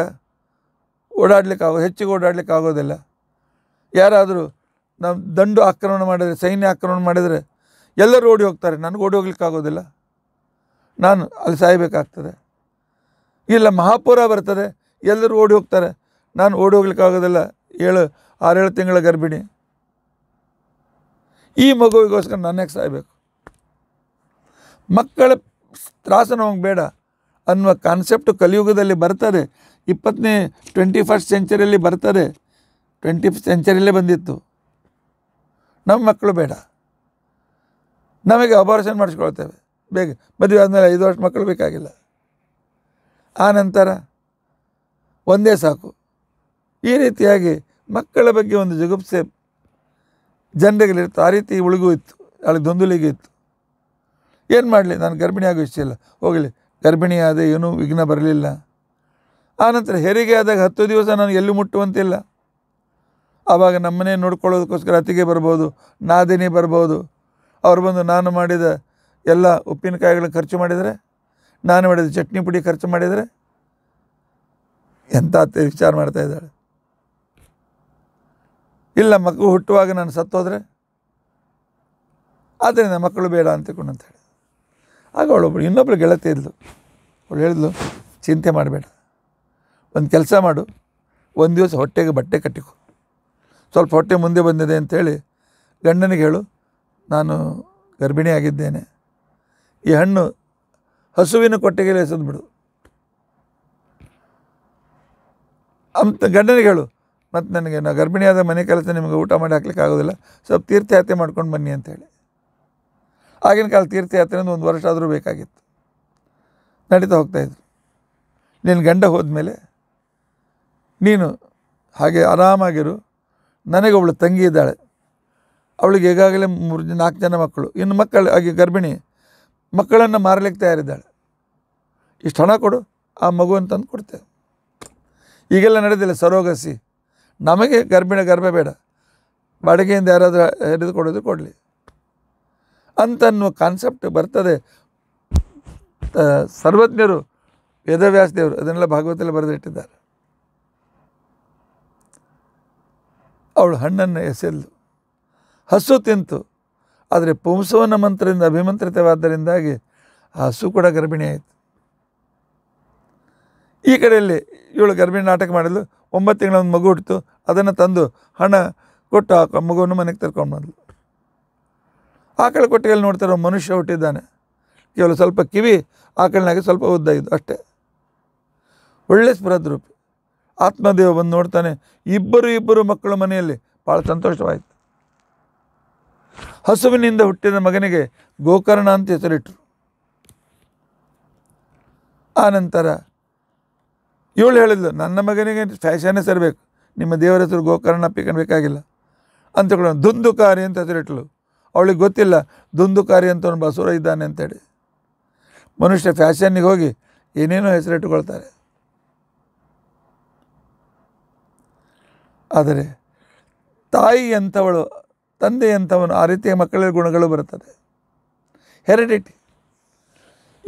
ಓಡಾಡ್ಲಿಕ್ಕೆ ಆಗೋ ಹೆಚ್ಚಿಗೆ ಓಡಾಡ್ಲಿಕ್ಕೆ ಆಗೋದಿಲ್ಲ ಯಾರಾದರೂ ನಮ್ಮ ದಂಡು ಆಕ್ರಮಣ ಮಾಡಿದರೆ ಸೈನ್ಯ ಆಕ್ರಮಣ ಮಾಡಿದರೆ ಎಲ್ಲರೂ ಓಡಿ ಹೋಗ್ತಾರೆ ನನಗೆ ಓಡಿ ಹೋಗ್ಲಿಕ್ಕಾಗೋದಿಲ್ಲ ನಾನು ಅಲ್ಲಿ ಸಾಯಬೇಕಾಗ್ತದೆ ಇಲ್ಲ ಮಹಾಪೂರ ಬರ್ತದೆ ಎಲ್ಲರೂ ಓಡಿ ಹೋಗ್ತಾರೆ ನಾನು ಓಡಿ ಹೋಗ್ಲಿಕ್ಕಾಗೋದಿಲ್ಲ ಏಳು ಆರೇಳು ತಿಂಗಳ ಗರ್ಭಿಣಿ ಈ ಮಗುವಿಗೋಸ್ಕರ ನನಗೆ ಸಾಯ್ಬೇಕು ಸಾಯಬೇಕು ಮಕ್ಕಳ ತ್ರಾಸ ನಮಗೆ ಬೇಡ ಅನ್ನುವ ಕಾನ್ಸೆಪ್ಟು ಕಲಿಯುಗದಲ್ಲಿ ಬರ್ತದೆ ಇಪ್ಪತ್ತನೇ ಟ್ವೆಂಟಿ ಫಸ್ಟ್ ಸೆಂಚುರಿಯಲ್ಲಿ ಬರ್ತದೆ ಟ್ವೆಂಟಿ ಸೆಂಚುರಿಯಲ್ಲೇ ಬಂದಿತ್ತು ನಮ್ಮ ಮಕ್ಕಳು ಬೇಡ ನಮಗೆ ಅಬಾರ್ಷನ್ ಮಾಡಿಸ್ಕೊಳ್ತೇವೆ ಬೇಗ ಮದುವೆ ಆದಮೇಲೆ ಐದು ವರ್ಷ ಮಕ್ಕಳು ಬೇಕಾಗಿಲ್ಲ ಆ ನಂತರ ಒಂದೇ ಸಾಕು ಈ ರೀತಿಯಾಗಿ ಮಕ್ಕಳ ಬಗ್ಗೆ ಒಂದು ಜಗುಪ್ಸೆ ಜನರಿಗಿರುತ್ತೆ ಆ ರೀತಿ ಉಳಿಗೂ ಇತ್ತು ಅವಳಿಗೆ ದೊಂದುಲಿಗೆ ಇತ್ತು ಏನು ಮಾಡಲಿ ನಾನು ಗರ್ಭಿಣಿ ಆಗೋ ಇಷ್ಟ ಇಲ್ಲ ಹೋಗಲಿ ಗರ್ಭಿಣಿ ಆದ ಏನೂ ವಿಘ್ನ ಬರಲಿಲ್ಲ ಆನಂತರ ಹೆರಿಗೆ ಆದಾಗ ಹತ್ತು ದಿವಸ ನಾನು ಎಲ್ಲೂ ಮುಟ್ಟುವಂತಿಲ್ಲ ಆವಾಗ ನಮ್ಮನೆ ನೋಡ್ಕೊಳ್ಳೋದಕ್ಕೋಸ್ಕರ ಅತಿಗೆ ಬರ್ಬೋದು ನಾದಿನಿ ಬರ್ಬೋದು ಅವ್ರು ಬಂದು ನಾನು ಮಾಡಿದ ಎಲ್ಲ ಉಪ್ಪಿನಕಾಯಿಗಳನ್ನ ಖರ್ಚು ಮಾಡಿದರೆ ನಾನು ಮಾಡಿದ ಚಟ್ನಿ ಪುಡಿ ಖರ್ಚು ಮಾಡಿದರೆ ಎಂಥ ವಿಚಾರ ಮಾಡ್ತಾಯಿದ್ದಾಳೆ ಇಲ್ಲ ಮಗು ಹುಟ್ಟುವಾಗ ನಾನು ಸತ್ತೋದ್ರೆ ಆದ್ದರಿಂದ ಮಕ್ಕಳು ಬೇಡ ಅಂತಕೊಂಡು ಅಂತ ಹೇಳಿದ್ರು ಆಗ ಅವಳೊಬ್ಬಳು ಇನ್ನೊಬ್ಬಳು ಗೆಳತಿ ಇದ್ಲು ಅವಳು ಹೇಳಿದ್ಲು ಚಿಂತೆ ಮಾಡಬೇಡ ಒಂದು ಕೆಲಸ ಮಾಡು ಒಂದು ದಿವಸ ಹೊಟ್ಟೆಗೆ ಬಟ್ಟೆ ಕಟ್ಟಿಕೊ ಸ್ವಲ್ಪ ಹೊಟ್ಟೆ ಮುಂದೆ ಬಂದಿದೆ ಅಂಥೇಳಿ ಗಂಡನಿಗೆ ಹೇಳು ನಾನು ಗರ್ಭಿಣಿಯಾಗಿದ್ದೇನೆ ಈ ಹಣ್ಣು ಹಸುವಿನ ಕೊಟ್ಟಿಗೆಯಲ್ಲಿ ಎಸೆದು ಅಂತ ಗಂಡನಿಗೆ ಹೇಳು ಮತ್ತು ನನಗೆ ನಾ ಗರ್ಭಿಣಿಯಾದ ಮನೆ ಕೆಲಸ ನಿಮಗೆ ಊಟ ಮಾಡಿ ಹಾಕ್ಲಿಕ್ಕೆ ಆಗೋದಿಲ್ಲ ಸ್ವಲ್ಪ ತೀರ್ಥಯಾತ್ರೆ ಮಾಡ್ಕೊಂಡು ಬನ್ನಿ ಅಂತೇಳಿ ಆಗಿನ ಕಾಲ ತೀರ್ಥಯಾತ್ರೆಯಿಂದ ಒಂದು ವರ್ಷ ಆದರೂ ಬೇಕಾಗಿತ್ತು ನಡೀತಾ ಹೋಗ್ತಾಯಿದ್ರು ನಿನ್ನ ಗಂಡ ಹೋದ್ಮೇಲೆ ನೀನು ಹಾಗೆ ಆರಾಮಾಗಿರು ನನಗೆ ಅವಳು ತಂಗಿ ಇದ್ದಾಳೆ ಅವಳಿಗೆ ಈಗಾಗಲೇ ಮೂರು ನಾಲ್ಕು ಜನ ಮಕ್ಕಳು ಇನ್ನು ಮಕ್ಕಳು ಹಾಗೆ ಗರ್ಭಿಣಿ ಮಕ್ಕಳನ್ನು ಮಾರಲಿಕ್ಕೆ ತಯಾರಿದ್ದಾಳೆ ಇಷ್ಟು ಹಣ ಕೊಡು ಆ ಮಗುವನ್ನು ತಂದು ಕೊಡ್ತೇವೆ ಈಗೆಲ್ಲ ನಡೆದಿಲ್ಲ ಸರೋಗಸಿ ನಮಗೆ ಗರ್ಭಿಣ ಗರ್ಭ ಬೇಡ ಬಾಡಿಗೆಯಿಂದ ಯಾರಾದರೂ ಹಿಡಿದು ಕೊಡೋದು ಕೊಡಲಿ ಅಂತನ್ನುವ ಕಾನ್ಸೆಪ್ಟ್ ಬರ್ತದೆ ಸರ್ವಜ್ಞರು ವೇದವ್ಯಾಸ ದೇವರು ಅದನ್ನೆಲ್ಲ ಭಾಗವತದಲ್ಲಿ ಬರೆದಿಟ್ಟಿದ್ದಾರೆ ಅವಳು ಹಣ್ಣನ್ನು ಎಸೆಲ್ದು ಹಸು ತಿಂತು ಆದರೆ ಪುಂಸವನ ಮಂತ್ರದಿಂದ ಅಭಿಮಂತ್ರಿತವಾದ್ದರಿಂದಾಗಿ ಆ ಹಸು ಕೂಡ ಗರ್ಭಿಣಿಯಾಯಿತು ಈ ಕಡೆಯಲ್ಲಿ ಇವಳು ಗರ್ಭಿಣಿ ನಾಟಕ ಮಾಡಲು ಒಂಬತ್ತು ತಿಂಗಳ ಒಂದು ಮಗು ಹುಟ್ಟಿತು ಅದನ್ನು ತಂದು ಹಣ ಕೊಟ್ಟು ಆ ಮಗುವನ್ನು ಮನೆಗೆ ತರ್ಕೊಂಡು ಬಂದಳು ಆಕಳ ಕೊಟ್ಟಿಗೆಯಲ್ಲಿ ನೋಡ್ತಾರೆ ಮನುಷ್ಯ ಹುಟ್ಟಿದ್ದಾನೆ ಕೇವಲ ಸ್ವಲ್ಪ ಕಿವಿ ಆಕಳನಾಗಿ ಸ್ವಲ್ಪ ಉದ್ದ ಇದ್ದು ಅಷ್ಟೇ ಒಳ್ಳೆ ಸ್ಪೃಹದ್ರೂಪಿ ಆತ್ಮದೇವ ಬಂದು ನೋಡ್ತಾನೆ ಇಬ್ಬರು ಇಬ್ಬರು ಮಕ್ಕಳು ಮನೆಯಲ್ಲಿ ಭಾಳ ಸಂತೋಷವಾಯಿತು ಹಸುವಿನಿಂದ ಹುಟ್ಟಿದ ಮಗನಿಗೆ ಗೋಕರ್ಣ ಅಂತ ಹೆಸರಿಟ್ಟರು ಆನಂತರ ಇವಳು ಹೇಳಿದ್ಲು ನನ್ನ ಮಗನಿಗೆ ಫ್ಯಾಷನ್ನೇ ಸರಿಬೇಕು ನಿಮ್ಮ ದೇವರ ಹೆಸರು ಗೋಕರ್ಣ ಕಣಬೇಕಾಗಿಲ್ಲ ಅಂತ ಕೂಡ ದುಂದುಕಾರಿ ಅಂತ ಹೆಸರಿಟ್ಲು ಅವಳಿಗೆ ಗೊತ್ತಿಲ್ಲ ದುಂದುಕಾರಿ ಅಂತ ಒಂದು ಬಸುರ ಇದ್ದಾನೆ ಅಂತೇಳಿ ಮನುಷ್ಯ ಫ್ಯಾಷನ್ನಿಗೆ ಹೋಗಿ ಏನೇನೋ ಹೆಸರಿಟ್ಟುಕೊಳ್ತಾರೆ ಆದರೆ ತಾಯಿ ಎಂಥವಳು ತಂದೆ ಎಂಥವನು ಆ ರೀತಿಯ ಮಕ್ಕಳ ಗುಣಗಳು ಬರುತ್ತದೆ ಹೆರಿಡಿಟಿ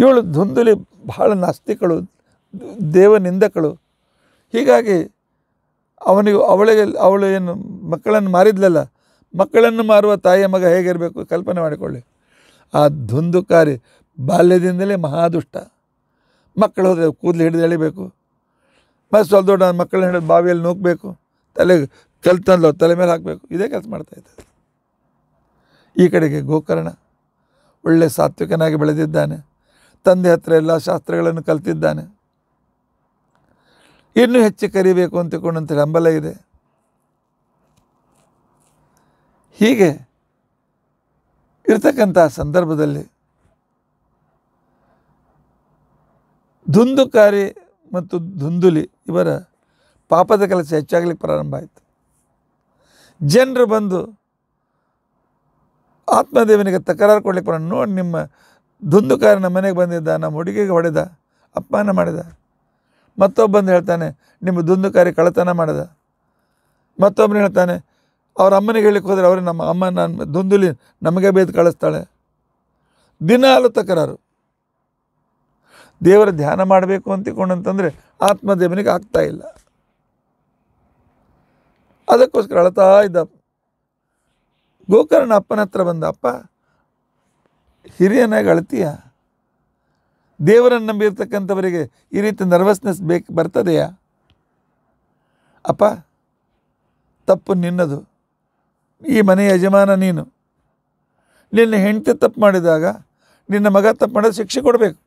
ಇವಳು ಧುಂದುಲಿ ಬಹಳ ನಾಸ್ತಿಕಳು ದೇವ ನಿಂದಕಳು ಹೀಗಾಗಿ ಅವನಿಗೆ ಅವಳಿಗೆ ಅವಳು ಏನು ಮಕ್ಕಳನ್ನು ಮಾರಿದ್ಲಲ್ಲ ಮಕ್ಕಳನ್ನು ಮಾರುವ ತಾಯಿಯ ಮಗ ಹೇಗಿರಬೇಕು ಕಲ್ಪನೆ ಮಾಡಿಕೊಳ್ಳಿ ಆ ಧುಂದುಕಾರಿ ಬಾಲ್ಯದಿಂದಲೇ ಮಹಾದುಷ್ಟ ಮಕ್ಕಳು ಹೋದರೆ ಕೂದಲು ಹಿಡಿದು ಎಳಿಬೇಕು ಮತ್ತು ಸ್ವಲ್ಪ ದೊಡ್ಡ ಮಕ್ಕಳನ್ನ ಹಿಡಿದು ಬಾವಿಯಲ್ಲಿ ನೂಕಬೇಕು ತಲೆ ತಂದು ತಲೆ ಮೇಲೆ ಹಾಕಬೇಕು ಇದೇ ಕೆಲಸ ಮಾಡ್ತಾಯಿದ್ದೆ ಈ ಕಡೆಗೆ ಗೋಕರ್ಣ ಒಳ್ಳೆ ಸಾತ್ವಿಕನಾಗಿ ಬೆಳೆದಿದ್ದಾನೆ ತಂದೆ ಹತ್ತಿರ ಎಲ್ಲ ಶಾಸ್ತ್ರಗಳನ್ನು ಕಲ್ತಿದ್ದಾನೆ ಇನ್ನೂ ಹೆಚ್ಚು ಕರಿಬೇಕು ಅಂತಕೊಂಡಂಥ ಹಂಬಲ ಇದೆ ಹೀಗೆ ಇರ್ತಕ್ಕಂಥ ಸಂದರ್ಭದಲ್ಲಿ ದುಂದುಕಾರಿ ಮತ್ತು ದುಂದುಲಿ ಇವರ ಪಾಪದ ಕೆಲಸ ಹೆಚ್ಚಾಗಲಿಕ್ಕೆ ಪ್ರಾರಂಭ ಆಯಿತು ಜನರು ಬಂದು ಆತ್ಮದೇವನಿಗೆ ತಕರಾರು ಕೊಡ್ಲಿಕ್ಕೆ ನೋಡಿ ನಿಮ್ಮ ದುಂದುಕಾರಿ ಮನೆಗೆ ಬಂದಿದ್ದ ನಮ್ಮ ಹುಡುಗಿಗೆ ಹೊಡೆದ ಅಪಮಾನ ಮಾಡಿದ ಮತ್ತೊಬ್ಬಂದು ಹೇಳ್ತಾನೆ ನಿಮ್ಮ ದುಂದುಕಾರಿ ಕಳತನ ಮಾಡಿದ ಮತ್ತೊಬ್ಬನು ಹೇಳ್ತಾನೆ ಅವ್ರ ಅಮ್ಮನಿಗೆ ಹೇಳಿಕ್ಕೆ ಹೋದರೆ ಅವರು ನಮ್ಮ ಅಮ್ಮ ನನ್ನ ದುಂದುಲಿ ನಮಗೆ ಬೇದ್ ಕಳಿಸ್ತಾಳೆ ದಿನ ತಕರಾರು ದೇವರ ಧ್ಯಾನ ಮಾಡಬೇಕು ಅಂತಂದರೆ ಆತ್ಮದೇವನಿಗೆ ಆಗ್ತಾ ಇಲ್ಲ ಅದಕ್ಕೋಸ್ಕರ ಅಳತಾ ಇದ್ದ ಗೋಕರ್ಣ ಅಪ್ಪನ ಹತ್ರ ಬಂದ ಅಪ್ಪ ಹಿರಿಯನಾಗಿ ದೇವರನ್ನು ನಂಬಿರ್ತಕ್ಕಂಥವರಿಗೆ ಈ ರೀತಿ ನರ್ವಸ್ನೆಸ್ ಬೇಕು ಬರ್ತದೆಯಾ ಅಪ್ಪ ತಪ್ಪು ನಿನ್ನದು ಈ ಮನೆಯ ಯಜಮಾನ ನೀನು ನಿನ್ನ ಹೆಂಡತಿ ತಪ್ಪು ಮಾಡಿದಾಗ ನಿನ್ನ ಮಗ ತಪ್ಪು ಮಾಡಿದ ಶಿಕ್ಷೆ ಕೊಡಬೇಕು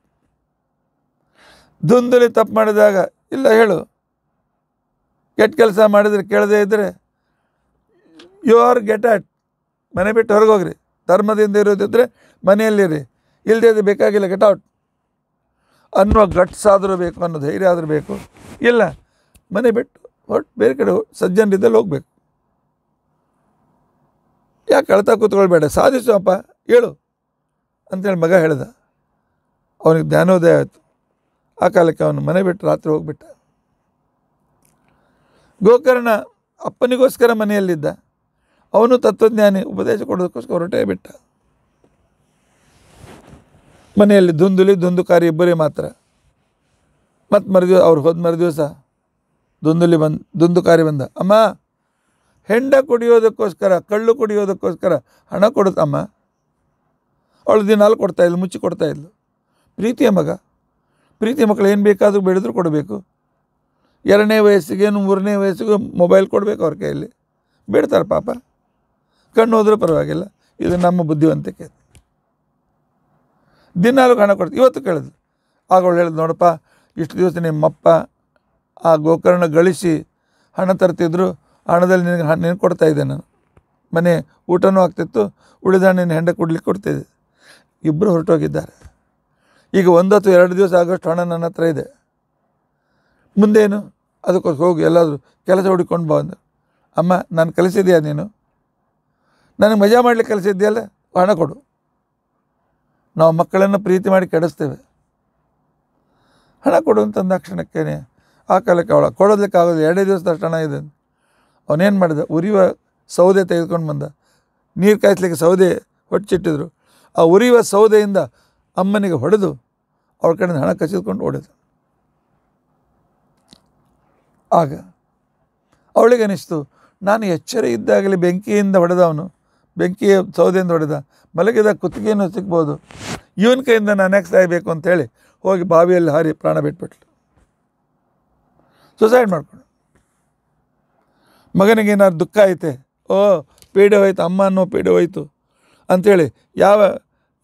ದುಂದುಲಿ ತಪ್ಪು ಮಾಡಿದಾಗ ಇಲ್ಲ ಹೇಳು ಕೆಟ್ಟ ಕೆಲಸ ಮಾಡಿದರೆ ಕೇಳದೇ ಇದ್ದರೆ ಯು ಆರ್ ಗೆಟ್ ಆಟ್ ಮನೆ ಬಿಟ್ಟು ಹೊರಗೋಗ್ರಿ ಧರ್ಮದಿಂದ ಇರೋದಿದ್ದರೆ ಮನೆಯಲ್ಲಿರಿ ಇಲ್ಲದೇ ಅದು ಬೇಕಾಗಿಲ್ಲ ಗೆಟ್ ಔಟ್ ಅನ್ನೋ ಗಟ್ಸ್ ಬೇಕು ಅನ್ನೋ ಧೈರ್ಯ ಆದರೂ ಬೇಕು ಇಲ್ಲ ಮನೆ ಬಿಟ್ಟು ಹೊಟ್ಟು ಬೇರೆ ಕಡೆ ಸಜ್ಜನರಿದ್ದಲ್ಲಿ ಹೋಗ್ಬೇಕು ಯಾಕೆ ಕಳ್ತಾ ಕೂತ್ಕೊಳ್ಬೇಡ ಸಾಧಿಸುವಪ್ಪ ಹೇಳು ಅಂತೇಳಿ ಮಗ ಹೇಳ್ದ ಅವನಿಗೆ ಜ್ಞಾನೋದಯ ಆಯಿತು ಆ ಕಾಲಕ್ಕೆ ಅವನು ಮನೆ ಬಿಟ್ಟು ರಾತ್ರಿ ಹೋಗಿಬಿಟ್ಟ ಗೋಕರ್ಣ ಅಪ್ಪನಿಗೋಸ್ಕರ ಮನೆಯಲ್ಲಿದ್ದ ಅವನು ತತ್ವಜ್ಞಾನಿ ಉಪದೇಶ ಕೊಡೋದಕ್ಕೋಸ್ಕರ ಹೊರಟೇ ಬಿಟ್ಟ ಮನೆಯಲ್ಲಿ ದುಂದುಲಿ ದುಂದುಕಾರಿ ಇಬ್ಬರೇ ಮಾತ್ರ ಮತ್ತು ಮರುದಿವಸ ಅವ್ರು ಹೋದ ಮರುದಿವಸ ದುಂದುಲಿ ಬಂದು ದುಂದುಕಾರಿ ಬಂದ ಅಮ್ಮ ಹೆಂಡ ಕುಡಿಯೋದಕ್ಕೋಸ್ಕರ ಕಳ್ಳು ಕುಡಿಯೋದಕ್ಕೋಸ್ಕರ ಹಣ ಕೊಡುತ್ತಮ್ಮ ಅವಳು ದಿನಾಲು ಕೊಡ್ತಾಯಿದ್ಲು ಮುಚ್ಚಿ ಕೊಡ್ತಾಯಿದ್ಲು ಪ್ರೀತಿಯ ಮಗ ಪ್ರೀತಿ ಮಕ್ಕಳು ಏನು ಬೇಕಾದರೂ ಬೆಳೆದರೂ ಕೊಡಬೇಕು ಎರಡನೇ ವಯಸ್ಸಿಗೇನು ಮೂರನೇ ವಯಸ್ಸಿಗೆ ಮೊಬೈಲ್ ಕೊಡಬೇಕು ಅವ್ರ ಕೈಯಲ್ಲಿ ಬಿಡ್ತಾರೆ ಪಾಪ ಕಣ್ಣು ಹೋದರೂ ಪರವಾಗಿಲ್ಲ ಇದು ನಮ್ಮ ಬುದ್ಧಿವಂತಿಕೆ ದಿನಾಲೂ ಹಣ ಕೊಡ್ತೀವಿ ಇವತ್ತು ಕೇಳಿದ್ರು ಆಗ ಅವಳು ಹೇಳಿದ್ ನೋಡಪ್ಪ ಇಷ್ಟು ದಿವಸ ನಿಮ್ಮಪ್ಪ ಆ ಗೋಕರ್ಣ ಗಳಿಸಿ ಹಣ ತರ್ತಿದ್ರು ಹಣದಲ್ಲಿ ನಿನಗೆ ಹಣ ನೀನು ಕೊಡ್ತಾಯಿದ್ದೆ ನಾನು ಮನೆ ಊಟನೂ ಆಗ್ತಿತ್ತು ಉಳಿದ ನಿನ್ನ ಹೆಂಡ ಕೊಡ್ಲಿಕ್ಕೆ ಕೊಡ್ತಾಯಿದ್ದೆ ಇಬ್ಬರು ಹೊರಟೋಗಿದ್ದಾರೆ ಈಗ ಒಂದು ಅಥವಾ ಎರಡು ದಿವಸ ಆಗೋಷ್ಟು ಹಣ ನನ್ನ ಹತ್ರ ಇದೆ ಮುಂದೇನು ಅದಕ್ಕೋಸ್ಕರ ಹೋಗಿ ಎಲ್ಲಾದರೂ ಕೆಲಸ ಹುಡುಕೊಂಡು ಬಂದು ಅಮ್ಮ ನಾನು ಕಲಿಸಿದ್ಯಾ ನೀನು ನನಗೆ ಮಜಾ ಮಾಡಲಿಕ್ಕೆ ಕಲಿಸಿದ್ಯಲ್ಲ ಹಣ ಕೊಡು ನಾವು ಮಕ್ಕಳನ್ನು ಪ್ರೀತಿ ಮಾಡಿ ಕೆಡಿಸ್ತೇವೆ ಹಣ ಕೊಡುವಂತಂದ ಕ್ಷಣಕ್ಕೇನೆ ಆ ಕಾಲಕ್ಕೆ ಅವಳ ಕೊಡೋದಕ್ಕಾಗೋದು ಎರಡೇ ದಿವಸದಷ್ಟು ಹಣ ಇದೆ ಅವನೇನು ಮಾಡಿದೆ ಉರಿಯುವ ಸೌದೆ ತೆಗೆದುಕೊಂಡು ಬಂದ ನೀರು ಕಾಯಿಸ್ಲಿಕ್ಕೆ ಸೌದೆ ಹೊಟ್ಟಿಟ್ಟಿದ್ರು ಆ ಉರಿಯುವ ಸೌದೆಯಿಂದ ಅಮ್ಮನಿಗೆ ಹೊಡೆದು ಅವಳ ಕಡೆಯಿಂದ ಹಣ ಕಸಿದುಕೊಂಡು ಓಡಿದ ಆಗ ಅವಳಿಗೆ ಅನಿಸ್ತು ನಾನು ಎಚ್ಚರಿ ಇದ್ದಾಗಲೇ ಬೆಂಕಿಯಿಂದ ಹೊಡೆದವನು ಬೆಂಕಿಯ ಸೌದೆಯಿಂದ ಹೊಡೆದ ಮಲಗಿದ ಕುತ್ತಿಗೆಯನ್ನು ಸಿಕ್ಬೋದು ಇವನ ಕೈಯಿಂದ ನಾನು ಯಾಕೆ ಸಾಯಬೇಕು ಅಂತೇಳಿ ಹೋಗಿ ಬಾವಿಯಲ್ಲಿ ಹಾರಿ ಪ್ರಾಣ ಬಿಟ್ಬಿಟ್ಲು ಸುಸೈಡ್ ಮಾಡಿಕೊಂಡು ಮಗನಿಗೆ ಏನಾದ್ರು ದುಃಖ ಐತೆ ಓ ಪೀಡೆ ಹೋಯ್ತು ಅಮ್ಮನೋ ಪೀಡೆ ಹೋಯ್ತು ಅಂಥೇಳಿ ಯಾವ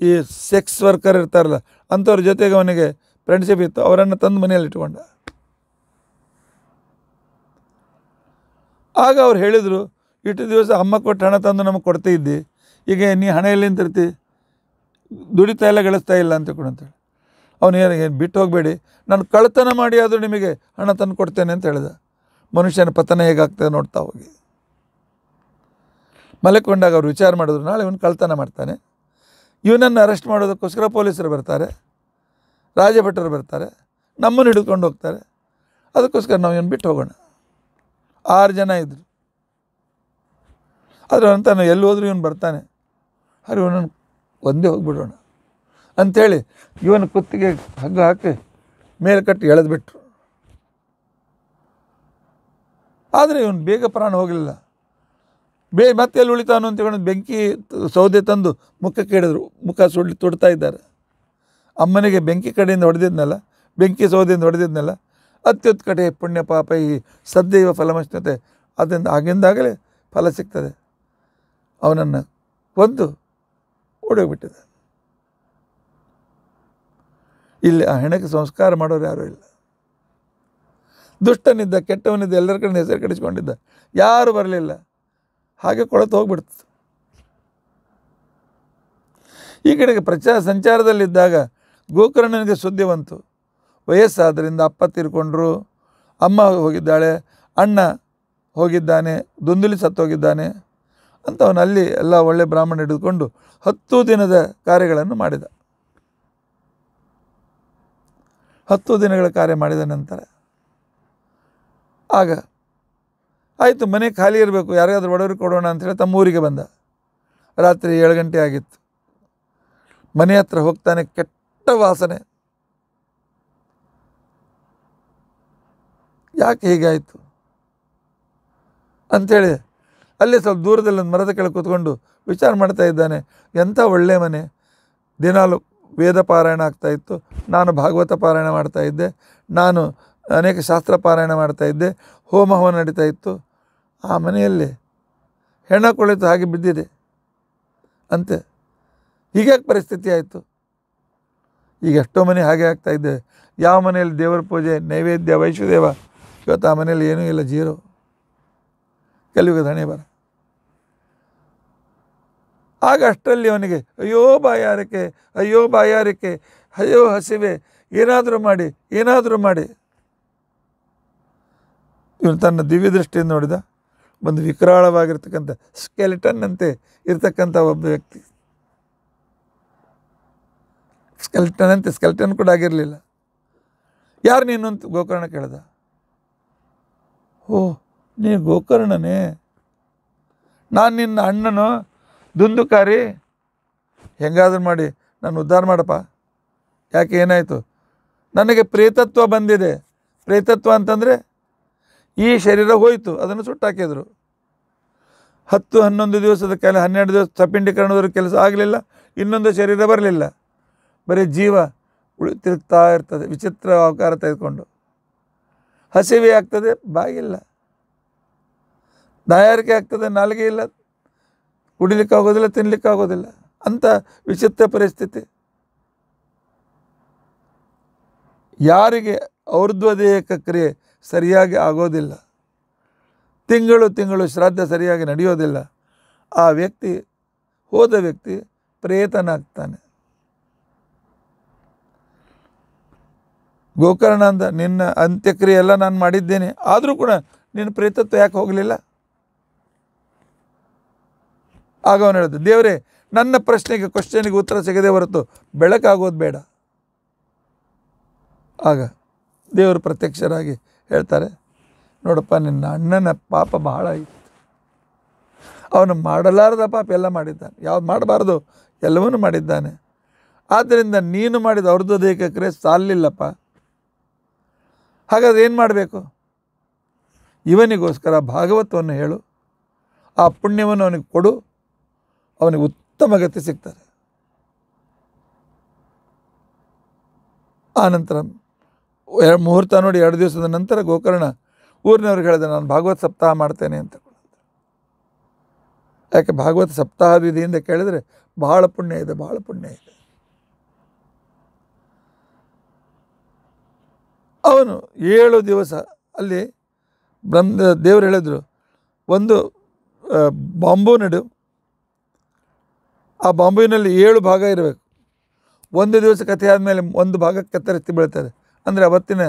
ಈ ಸೆಕ್ಸ್ ವರ್ಕರ್ ಇರ್ತಾರಲ್ಲ ಅಂಥವ್ರ ಜೊತೆಗೆ ಅವನಿಗೆ ಫ್ರೆಂಡ್ಶಿಪ್ ಇತ್ತು ಅವರನ್ನು ತಂದು ಮನೆಯಲ್ಲಿ ಇಟ್ಕೊಂಡ ಆಗ ಅವ್ರು ಹೇಳಿದರು ಇಟ್ಟು ದಿವಸ ಅಮ್ಮ ಕೊಟ್ಟು ಹಣ ತಂದು ನಮಗೆ ಕೊಡ್ತಾ ಇದ್ದಿ ಈಗ ನೀ ಹಣ ಎಲ್ಲಿಂದ ಇರ್ತಿ ದುಡಿತಾ ಇಲ್ಲ ಗಳಿಸ್ತಾ ಇಲ್ಲ ಅಂತ ಕೊಡು ಅಂತೇಳಿ ಅವನು ಏನು ಬಿಟ್ಟು ಹೋಗಬೇಡಿ ನಾನು ಕಳ್ತನ ಮಾಡಿ ಆದರೂ ನಿಮಗೆ ಹಣ ತಂದು ಕೊಡ್ತೇನೆ ಅಂತ ಹೇಳಿದ ಮನುಷ್ಯನ ಪತನ ಹೇಗಾಗ್ತದೆ ನೋಡ್ತಾ ಹೋಗಿ ಮಲಕೊಂಡಾಗ ಅವ್ರು ವಿಚಾರ ಮಾಡಿದ್ರು ನಾಳೆ ಇವನು ಕಳ್ತನ ಮಾಡ್ತಾನೆ ಇವನನ್ನು ಅರೆಸ್ಟ್ ಮಾಡೋದಕ್ಕೋಸ್ಕರ ಪೊಲೀಸರು ಬರ್ತಾರೆ ರಾಜಭಟ್ಟರು ಬರ್ತಾರೆ ನಮ್ಮನ್ನು ಹಿಡಿದುಕೊಂಡು ಹೋಗ್ತಾರೆ ಅದಕ್ಕೋಸ್ಕರ ನಾವು ಇವನು ಬಿಟ್ಟು ಹೋಗೋಣ ಆರು ಜನ ಇದ್ದರು ಆದರೆ ಅಂತ ಎಲ್ಲಿ ಹೋದ್ರೂ ಇವನು ಬರ್ತಾನೆ ಅರೆ ಇವನನ್ನು ಒಂದೇ ಹೋಗಿಬಿಡೋಣ ಅಂಥೇಳಿ ಇವನು ಕುತ್ತಿಗೆ ಹಗ್ಗ ಹಾಕಿ ಮೇಲೆ ಕಟ್ಟಿ ಎಳೆದ್ಬಿಟ್ರು ಆದರೆ ಇವನು ಬೇಗ ಪ್ರಾಣ ಹೋಗಲಿಲ್ಲ ಬೇ ಮತ್ತೆ ಎಲ್ಲಿ ಉಳಿತಾನು ಅಂತ ಹೇಳಿ ಬೆಂಕಿ ಸೌದೆ ತಂದು ಮುಖಕ್ಕೆ ಹಿಡಿದ್ರು ಮುಖ ಸುಡ್ಲಿ ತುಡ್ತಾ ಇದ್ದಾರೆ ಅಮ್ಮನಿಗೆ ಬೆಂಕಿ ಕಡೆಯಿಂದ ಹೊಡೆದಿದ್ನಲ್ಲ ಬೆಂಕಿ ಸೌದೆಯಿಂದ ಹೊಡೆದಿದ್ನಲ್ಲ ಅತ್ಯುತ್ ಕಡೆ ಪುಣ್ಯ ಪಾಪ ಈ ಸದ್ದೈವ ಫಲಮಷ್ಣತೆ ಅದರಿಂದ ಆಗಿಂದಾಗಲೇ ಫಲ ಸಿಗ್ತದೆ ಅವನನ್ನು ಕೊಂದು ಓಡೋಗ್ಬಿಟ್ಟಿದ್ದಾನೆ ಇಲ್ಲಿ ಆ ಹೆಣಕ್ಕೆ ಸಂಸ್ಕಾರ ಮಾಡೋರು ಯಾರೂ ಇಲ್ಲ ದುಷ್ಟನಿದ್ದ ಕೆಟ್ಟವನಿದ್ದ ಎಲ್ಲರ ಕಡೆ ಹೆಸರು ಕಡಿಸ್ಕೊಂಡಿದ್ದ ಯಾರೂ ಬರಲಿಲ್ಲ ಹಾಗೆ ಕೊಳತು ಹೋಗ್ಬಿಡ್ತು ಈ ಕಡೆಗೆ ಪ್ರಚಾರ ಸಂಚಾರದಲ್ಲಿದ್ದಾಗ ಗೋಕರ್ಣನಿಗೆ ಸುದ್ದಿ ಬಂತು ವಯಸ್ಸಾದ್ದರಿಂದ ಅಪ್ಪ ತೀರ್ಕೊಂಡ್ರು ಅಮ್ಮ ಹೋಗಿದ್ದಾಳೆ ಅಣ್ಣ ಹೋಗಿದ್ದಾನೆ ದುಂದುಲಿ ಸತ್ತೋಗಿದ್ದಾನೆ ಅಂಥವನಲ್ಲಿ ಎಲ್ಲ ಒಳ್ಳೆ ಬ್ರಾಹ್ಮಣ ಹಿಡಿದುಕೊಂಡು ಹತ್ತು ದಿನದ ಕಾರ್ಯಗಳನ್ನು ಮಾಡಿದ ಹತ್ತು ದಿನಗಳ ಕಾರ್ಯ ಮಾಡಿದ ನಂತರ ಆಗ ಆಯಿತು ಮನೆ ಖಾಲಿ ಇರಬೇಕು ಯಾರಿಗಾದ್ರೂ ಒಡವರಿಗೆ ಕೊಡೋಣ ಅಂಥೇಳಿ ತಮ್ಮ ಊರಿಗೆ ಬಂದ ರಾತ್ರಿ ಏಳು ಗಂಟೆ ಆಗಿತ್ತು ಮನೆ ಹತ್ರ ಹೋಗ್ತಾನೆ ಕೆಟ್ಟ ವಾಸನೆ ಯಾಕೆ ಹೀಗಾಯಿತು ಅಂಥೇಳಿ ಅಲ್ಲೇ ಸ್ವಲ್ಪ ದೂರದಲ್ಲಿ ಒಂದು ಮರದ ಕೆಳಗೆ ಕೂತ್ಕೊಂಡು ವಿಚಾರ ಮಾಡ್ತಾ ಇದ್ದಾನೆ ಎಂಥ ಒಳ್ಳೆ ಮನೆ ದಿನಾಲು ವೇದ ಪಾರಾಯಣ ಆಗ್ತಾಯಿತ್ತು ನಾನು ಭಾಗವತ ಪಾರಾಯಣ ಮಾಡ್ತಾ ಇದ್ದೆ ನಾನು ಅನೇಕ ಶಾಸ್ತ್ರ ಪಾರಾಯಣ ಮಾಡ್ತಾ ಇದ್ದೆ ಹೋಮ ಹವನ ನಡೀತಾ ಇತ್ತು ಆ ಮನೆಯಲ್ಲಿ ಹೆಣ ಕೊಳೆತು ಹಾಗೆ ಬಿದ್ದಿದೆ ಅಂತೆ ಹೀಗ್ಯಾಕೆ ಪರಿಸ್ಥಿತಿ ಆಯಿತು ಈಗ ಎಷ್ಟೋ ಮನೆ ಹಾಗೆ ಆಗ್ತಾ ಇದ್ದೆ ಯಾವ ಮನೆಯಲ್ಲಿ ದೇವರ ಪೂಜೆ ನೈವೇದ್ಯ ವೈಶ್ವದೇವ ಇವತ್ತು ಆ ಮನೆಯಲ್ಲಿ ಏನೂ ಇಲ್ಲ ಜೀರೋ ಕೆಲವಿಗೆ ಹಣೆ ಬರ ಆಗ ಅಷ್ಟರಲ್ಲಿ ಅವನಿಗೆ ಅಯ್ಯೋ ಬಾಯಾರಿಕೆ ಅಯ್ಯೋ ಬಾಯಾರಿಕೆ ಅಯ್ಯೋ ಹಸಿವೆ ಏನಾದರೂ ಮಾಡಿ ಏನಾದರೂ ಮಾಡಿ ಇವನು ತನ್ನ ದಿವ್ಯ ದೃಷ್ಟಿಯಿಂದ ನೋಡಿದ ಒಂದು ವಿಕರಾಳವಾಗಿರ್ತಕ್ಕಂಥ ಅಂತೆ ಇರ್ತಕ್ಕಂಥ ಒಬ್ಬ ವ್ಯಕ್ತಿ ಸ್ಕೆಲ್ಟನ್ ಅಂತ ಸ್ಕೆಲ್ಟನ್ ಕೂಡ ಆಗಿರಲಿಲ್ಲ ಯಾರು ನೀನು ಅಂತ ಗೋಕರ್ಣ ಕೇಳ್ದ ಓ ನೀ ಗೋಕರ್ಣನೇ ನಾನು ನಿನ್ನ ಅಣ್ಣನೋ ದುಂದುಕಾರಿ ಹೆಂಗಾದ್ರೂ ಮಾಡಿ ನಾನು ಉದ್ಧಾರ ಮಾಡಪ್ಪ ಯಾಕೆ ಏನಾಯಿತು ನನಗೆ ಪ್ರೇತತ್ವ ಬಂದಿದೆ ಪ್ರೇತತ್ವ ಅಂತಂದರೆ ಈ ಶರೀರ ಹೋಯಿತು ಅದನ್ನು ಸುಟ್ಟಾಕಿದರು ಹತ್ತು ಹನ್ನೊಂದು ದಿವಸದ ಕೆಲ ಹನ್ನೆರಡು ದಿವಸ ಸಪಿಂಡೀಕರಣದವ್ರ ಕೆಲಸ ಆಗಲಿಲ್ಲ ಇನ್ನೊಂದು ಶರೀರ ಬರಲಿಲ್ಲ ಬರೀ ಜೀವ ಉಳಿತಿರ್ತಾ ಇರ್ತದೆ ವಿಚಿತ್ರ ಅವಕಾರ ತೆಗೆದುಕೊಂಡು ಹಸಿವೆ ಆಗ್ತದೆ ಬಾಗಿಲ್ಲ ನಾಯಾರಿಕೆ ಆಗ್ತದೆ ನಾಲಿಗೆ ಇಲ್ಲ ಕುಡಿಲಿಕ್ಕಾಗೋದಿಲ್ಲ ಆಗೋದಿಲ್ಲ ಅಂಥ ವಿಚಿತ್ರ ಪರಿಸ್ಥಿತಿ ಯಾರಿಗೆ ಔರ್ಧ್ವದೇಯಕ ಕ್ರಿಯೆ ಸರಿಯಾಗಿ ಆಗೋದಿಲ್ಲ ತಿಂಗಳು ತಿಂಗಳು ಶ್ರಾದ್ದ ಸರಿಯಾಗಿ ನಡೆಯೋದಿಲ್ಲ ಆ ವ್ಯಕ್ತಿ ಹೋದ ವ್ಯಕ್ತಿ ಪ್ರೇತನಾಗ್ತಾನೆ ಗೋಕರ್ಣ ಅಂದ ನಿನ್ನ ಅಂತ್ಯಕ್ರಿಯೆ ಎಲ್ಲ ನಾನು ಮಾಡಿದ್ದೇನೆ ಆದರೂ ಕೂಡ ನಿನ್ನ ಪ್ರೇತತ್ವ ಯಾಕೆ ಹೋಗಲಿಲ್ಲ ಆಗ ಅವನು ಹೇಳಿದೆ ದೇವರೇ ನನ್ನ ಪ್ರಶ್ನೆಗೆ ಕ್ವಶನಿಗೆ ಉತ್ತರ ಸಿಗದೆ ಹೊರತು ಬೆಳಕಾಗೋದು ಬೇಡ ಆಗ ದೇವರು ಪ್ರತ್ಯಕ್ಷರಾಗಿ ಹೇಳ್ತಾರೆ ನೋಡಪ್ಪ ನಿನ್ನ ಅಣ್ಣನ ಪಾಪ ಬಹಳ ಇತ್ತು ಅವನು ಮಾಡಲಾರದ ಪಾಪ ಎಲ್ಲ ಮಾಡಿದ್ದಾನೆ ಯಾವ್ದು ಮಾಡಬಾರ್ದು ಎಲ್ಲವನ್ನೂ ಮಾಡಿದ್ದಾನೆ ಆದ್ದರಿಂದ ನೀನು ಮಾಡಿದ ಅವ್ರದ್ದು ದೇಹಕ್ಕೆ ಸಾಲಿಲ್ಲಪ್ಪ ಹಾಗಾದ್ರೆ ಏನು ಮಾಡಬೇಕು ಇವನಿಗೋಸ್ಕರ ಭಾಗವತವನ್ನು ಹೇಳು ಆ ಪುಣ್ಯವನ್ನು ಅವನಿಗೆ ಕೊಡು ಅವನಿಗೆ ಉತ್ತಮ ಗತಿ ಸಿಗ್ತಾರೆ ಆನಂತರ ಮುಹೂರ್ತ ನೋಡಿ ಎರಡು ದಿವಸದ ನಂತರ ಗೋಕರ್ಣ ಊರಿನವ್ರಿಗೆ ಹೇಳಿದೆ ನಾನು ಭಾಗವತ್ ಸಪ್ತಾಹ ಮಾಡ್ತೇನೆ ಅಂತ ಯಾಕೆ ಭಾಗವತ್ ಸಪ್ತಾಹ ವಿಧಿಯಿಂದ ಕೇಳಿದರೆ ಬಹಳ ಪುಣ್ಯ ಇದೆ ಬಹಳ ಪುಣ್ಯ ಇದೆ ಅವನು ಏಳು ದಿವಸ ಅಲ್ಲಿ ಬ್ರಹ್ಮ ದೇವರು ಹೇಳಿದರು ಒಂದು ಬಾಂಬು ನಡು ಆ ಬಾಂಬೆನಲ್ಲಿ ಏಳು ಭಾಗ ಇರಬೇಕು ಒಂದು ದಿವಸ ಕಥೆ ಆದಮೇಲೆ ಒಂದು ಭಾಗ ಕತ್ತರಿಸಿ ಬೀಳ್ತದೆ ಅಂದರೆ ಅವತ್ತಿನ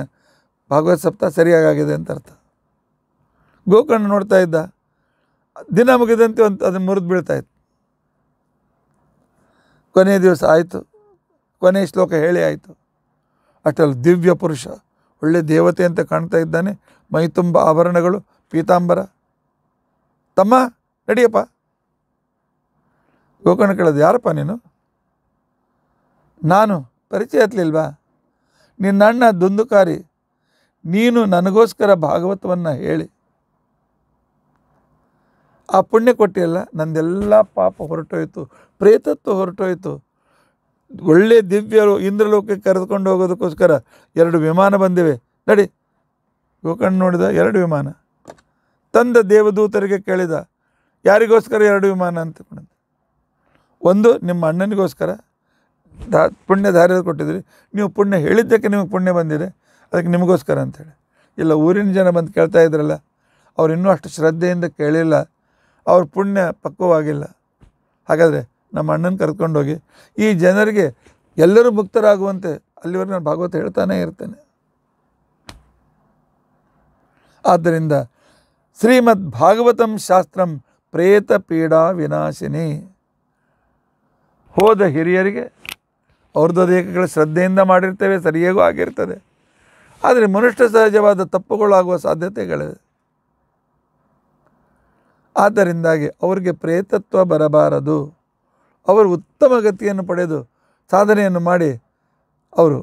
ಭಾಗವತ್ ಸಪ್ತ ಸರಿಯಾಗಿದೆ ಅಂತ ಅರ್ಥ ಗೋಕರ್ಣ ನೋಡ್ತಾ ಇದ್ದ ದಿನ ಮುಗಿದಂತೆ ಒಂದು ಅದನ್ನು ಮುರಿದು ಬೀಳ್ತಾ ಇತ್ತು ಕೊನೆಯ ದಿವಸ ಆಯಿತು ಕೊನೆಯ ಶ್ಲೋಕ ಹೇಳಿ ಆಯಿತು ಅಷ್ಟಲ್ಲಿ ದಿವ್ಯ ಪುರುಷ ಒಳ್ಳೆ ದೇವತೆ ಅಂತ ಕಾಣ್ತಾ ಇದ್ದಾನೆ ಮೈ ತುಂಬ ಆಭರಣಗಳು ಪೀತಾಂಬರ ತಮ್ಮ ನಡಿಯಪ್ಪ ಗೋಕರ್ಣ ಕೇಳೋದು ಯಾರಪ್ಪ ನೀನು ನಾನು ಪರಿಚಯ ಇತ್ತಲಿಲ್ವಾ ನಿನ್ನಣ್ಣ ದುಂದುಕಾರಿ ನೀನು ನನಗೋಸ್ಕರ ಭಾಗವತವನ್ನು ಹೇಳಿ ಆ ಪುಣ್ಯ ಕೊಟ್ಟಿಯಲ್ಲ ನಂದೆಲ್ಲ ಪಾಪ ಹೊರಟೋಯ್ತು ಪ್ರೇತತ್ವ ಹೊರಟೋಯ್ತು ಒಳ್ಳೆ ದಿವ್ಯರು ಇಂದ್ರಲೋಕಕ್ಕೆ ಕರೆದುಕೊಂಡು ಹೋಗೋದಕ್ಕೋಸ್ಕರ ಎರಡು ವಿಮಾನ ಬಂದಿವೆ ನಡಿ ಗೋಕರ್ಣ ನೋಡಿದ ಎರಡು ವಿಮಾನ ತಂದ ದೇವದೂತರಿಗೆ ಕೇಳಿದ ಯಾರಿಗೋಸ್ಕರ ಎರಡು ವಿಮಾನ ಅಂತ ಒಂದು ನಿಮ್ಮ ಅಣ್ಣನಿಗೋಸ್ಕರ ದಾ ಪುಣ್ಯ ಕೊಟ್ಟಿದ್ರಿ ನೀವು ಪುಣ್ಯ ಹೇಳಿದ್ದಕ್ಕೆ ನಿಮಗೆ ಪುಣ್ಯ ಬಂದಿದೆ ಅದಕ್ಕೆ ನಿಮಗೋಸ್ಕರ ಅಂತೇಳಿ ಇಲ್ಲ ಊರಿನ ಜನ ಬಂದು ಕೇಳ್ತಾ ಇದ್ರಲ್ಲ ಅವ್ರು ಇನ್ನೂ ಅಷ್ಟು ಶ್ರದ್ಧೆಯಿಂದ ಕೇಳಿಲ್ಲ ಅವ್ರ ಪುಣ್ಯ ಪಕ್ವವಾಗಿಲ್ಲ ಹಾಗಾದರೆ ನಮ್ಮ ಅಣ್ಣನ ಕರ್ಕೊಂಡೋಗಿ ಈ ಜನರಿಗೆ ಎಲ್ಲರೂ ಮುಕ್ತರಾಗುವಂತೆ ಅಲ್ಲಿವರೆಗೆ ನಾನು ಭಾಗವತ ಹೇಳ್ತಾನೇ ಇರ್ತೇನೆ ಆದ್ದರಿಂದ ಶ್ರೀಮದ್ ಭಾಗವತಂ ಶಾಸ್ತ್ರಂ ಪ್ರೇತ ಪೀಡಾ ವಿನಾಶಿನಿ ಹೋದ ಹಿರಿಯರಿಗೆ ಅವ್ರದ್ದು ಏಕಗಳ ಶ್ರದ್ಧೆಯಿಂದ ಮಾಡಿರ್ತೇವೆ ಸರಿಯಾಗೂ ಆಗಿರ್ತದೆ ಆದರೆ ಮನುಷ್ಯ ಸಹಜವಾದ ತಪ್ಪುಗಳಾಗುವ ಸಾಧ್ಯತೆಗಳಿವೆ ಆದ್ದರಿಂದಾಗಿ ಅವರಿಗೆ ಪ್ರೇತತ್ವ ಬರಬಾರದು ಅವರು ಉತ್ತಮ ಗತಿಯನ್ನು ಪಡೆದು ಸಾಧನೆಯನ್ನು ಮಾಡಿ ಅವರು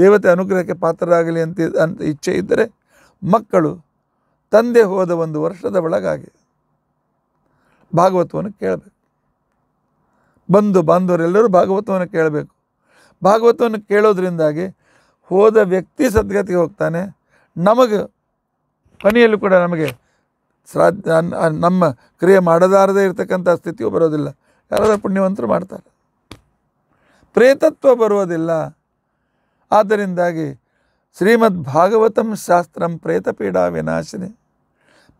ದೇವತೆ ಅನುಗ್ರಹಕ್ಕೆ ಪಾತ್ರರಾಗಲಿ ಅಂತ ಅಂತ ಇಚ್ಛೆ ಇದ್ದರೆ ಮಕ್ಕಳು ತಂದೆ ಹೋದ ಒಂದು ವರ್ಷದ ಒಳಗಾಗಿ ಭಾಗವತವನ್ನು ಕೇಳಬೇಕು ಬಂಧು ಬಾಂಧವರೆಲ್ಲರೂ ಭಾಗವತವನ್ನು ಕೇಳಬೇಕು ಭಾಗವತವನ್ನು ಕೇಳೋದ್ರಿಂದಾಗಿ ಹೋದ ವ್ಯಕ್ತಿ ಸದ್ಗತಿಗೆ ಹೋಗ್ತಾನೆ ನಮಗೆ ಕೊನೆಯಲ್ಲೂ ಕೂಡ ನಮಗೆ ಸಾಧ್ಯ ನಮ್ಮ ಕ್ರಿಯೆ ಮಾಡದಾರದೇ ಇರತಕ್ಕಂಥ ಸ್ಥಿತಿಯು ಬರೋದಿಲ್ಲ ಯಾರಾದರೂ ಪುಣ್ಯವಂತರು ಮಾಡ್ತಾರೆ ಪ್ರೇತತ್ವ ಬರೋದಿಲ್ಲ ಆದ್ದರಿಂದಾಗಿ ಶ್ರೀಮದ್ ಭಾಗವತಂ ಶಾಸ್ತ್ರಂ ಪ್ರೇತಪೀಡಾ ವಿನಾಶಿನಿ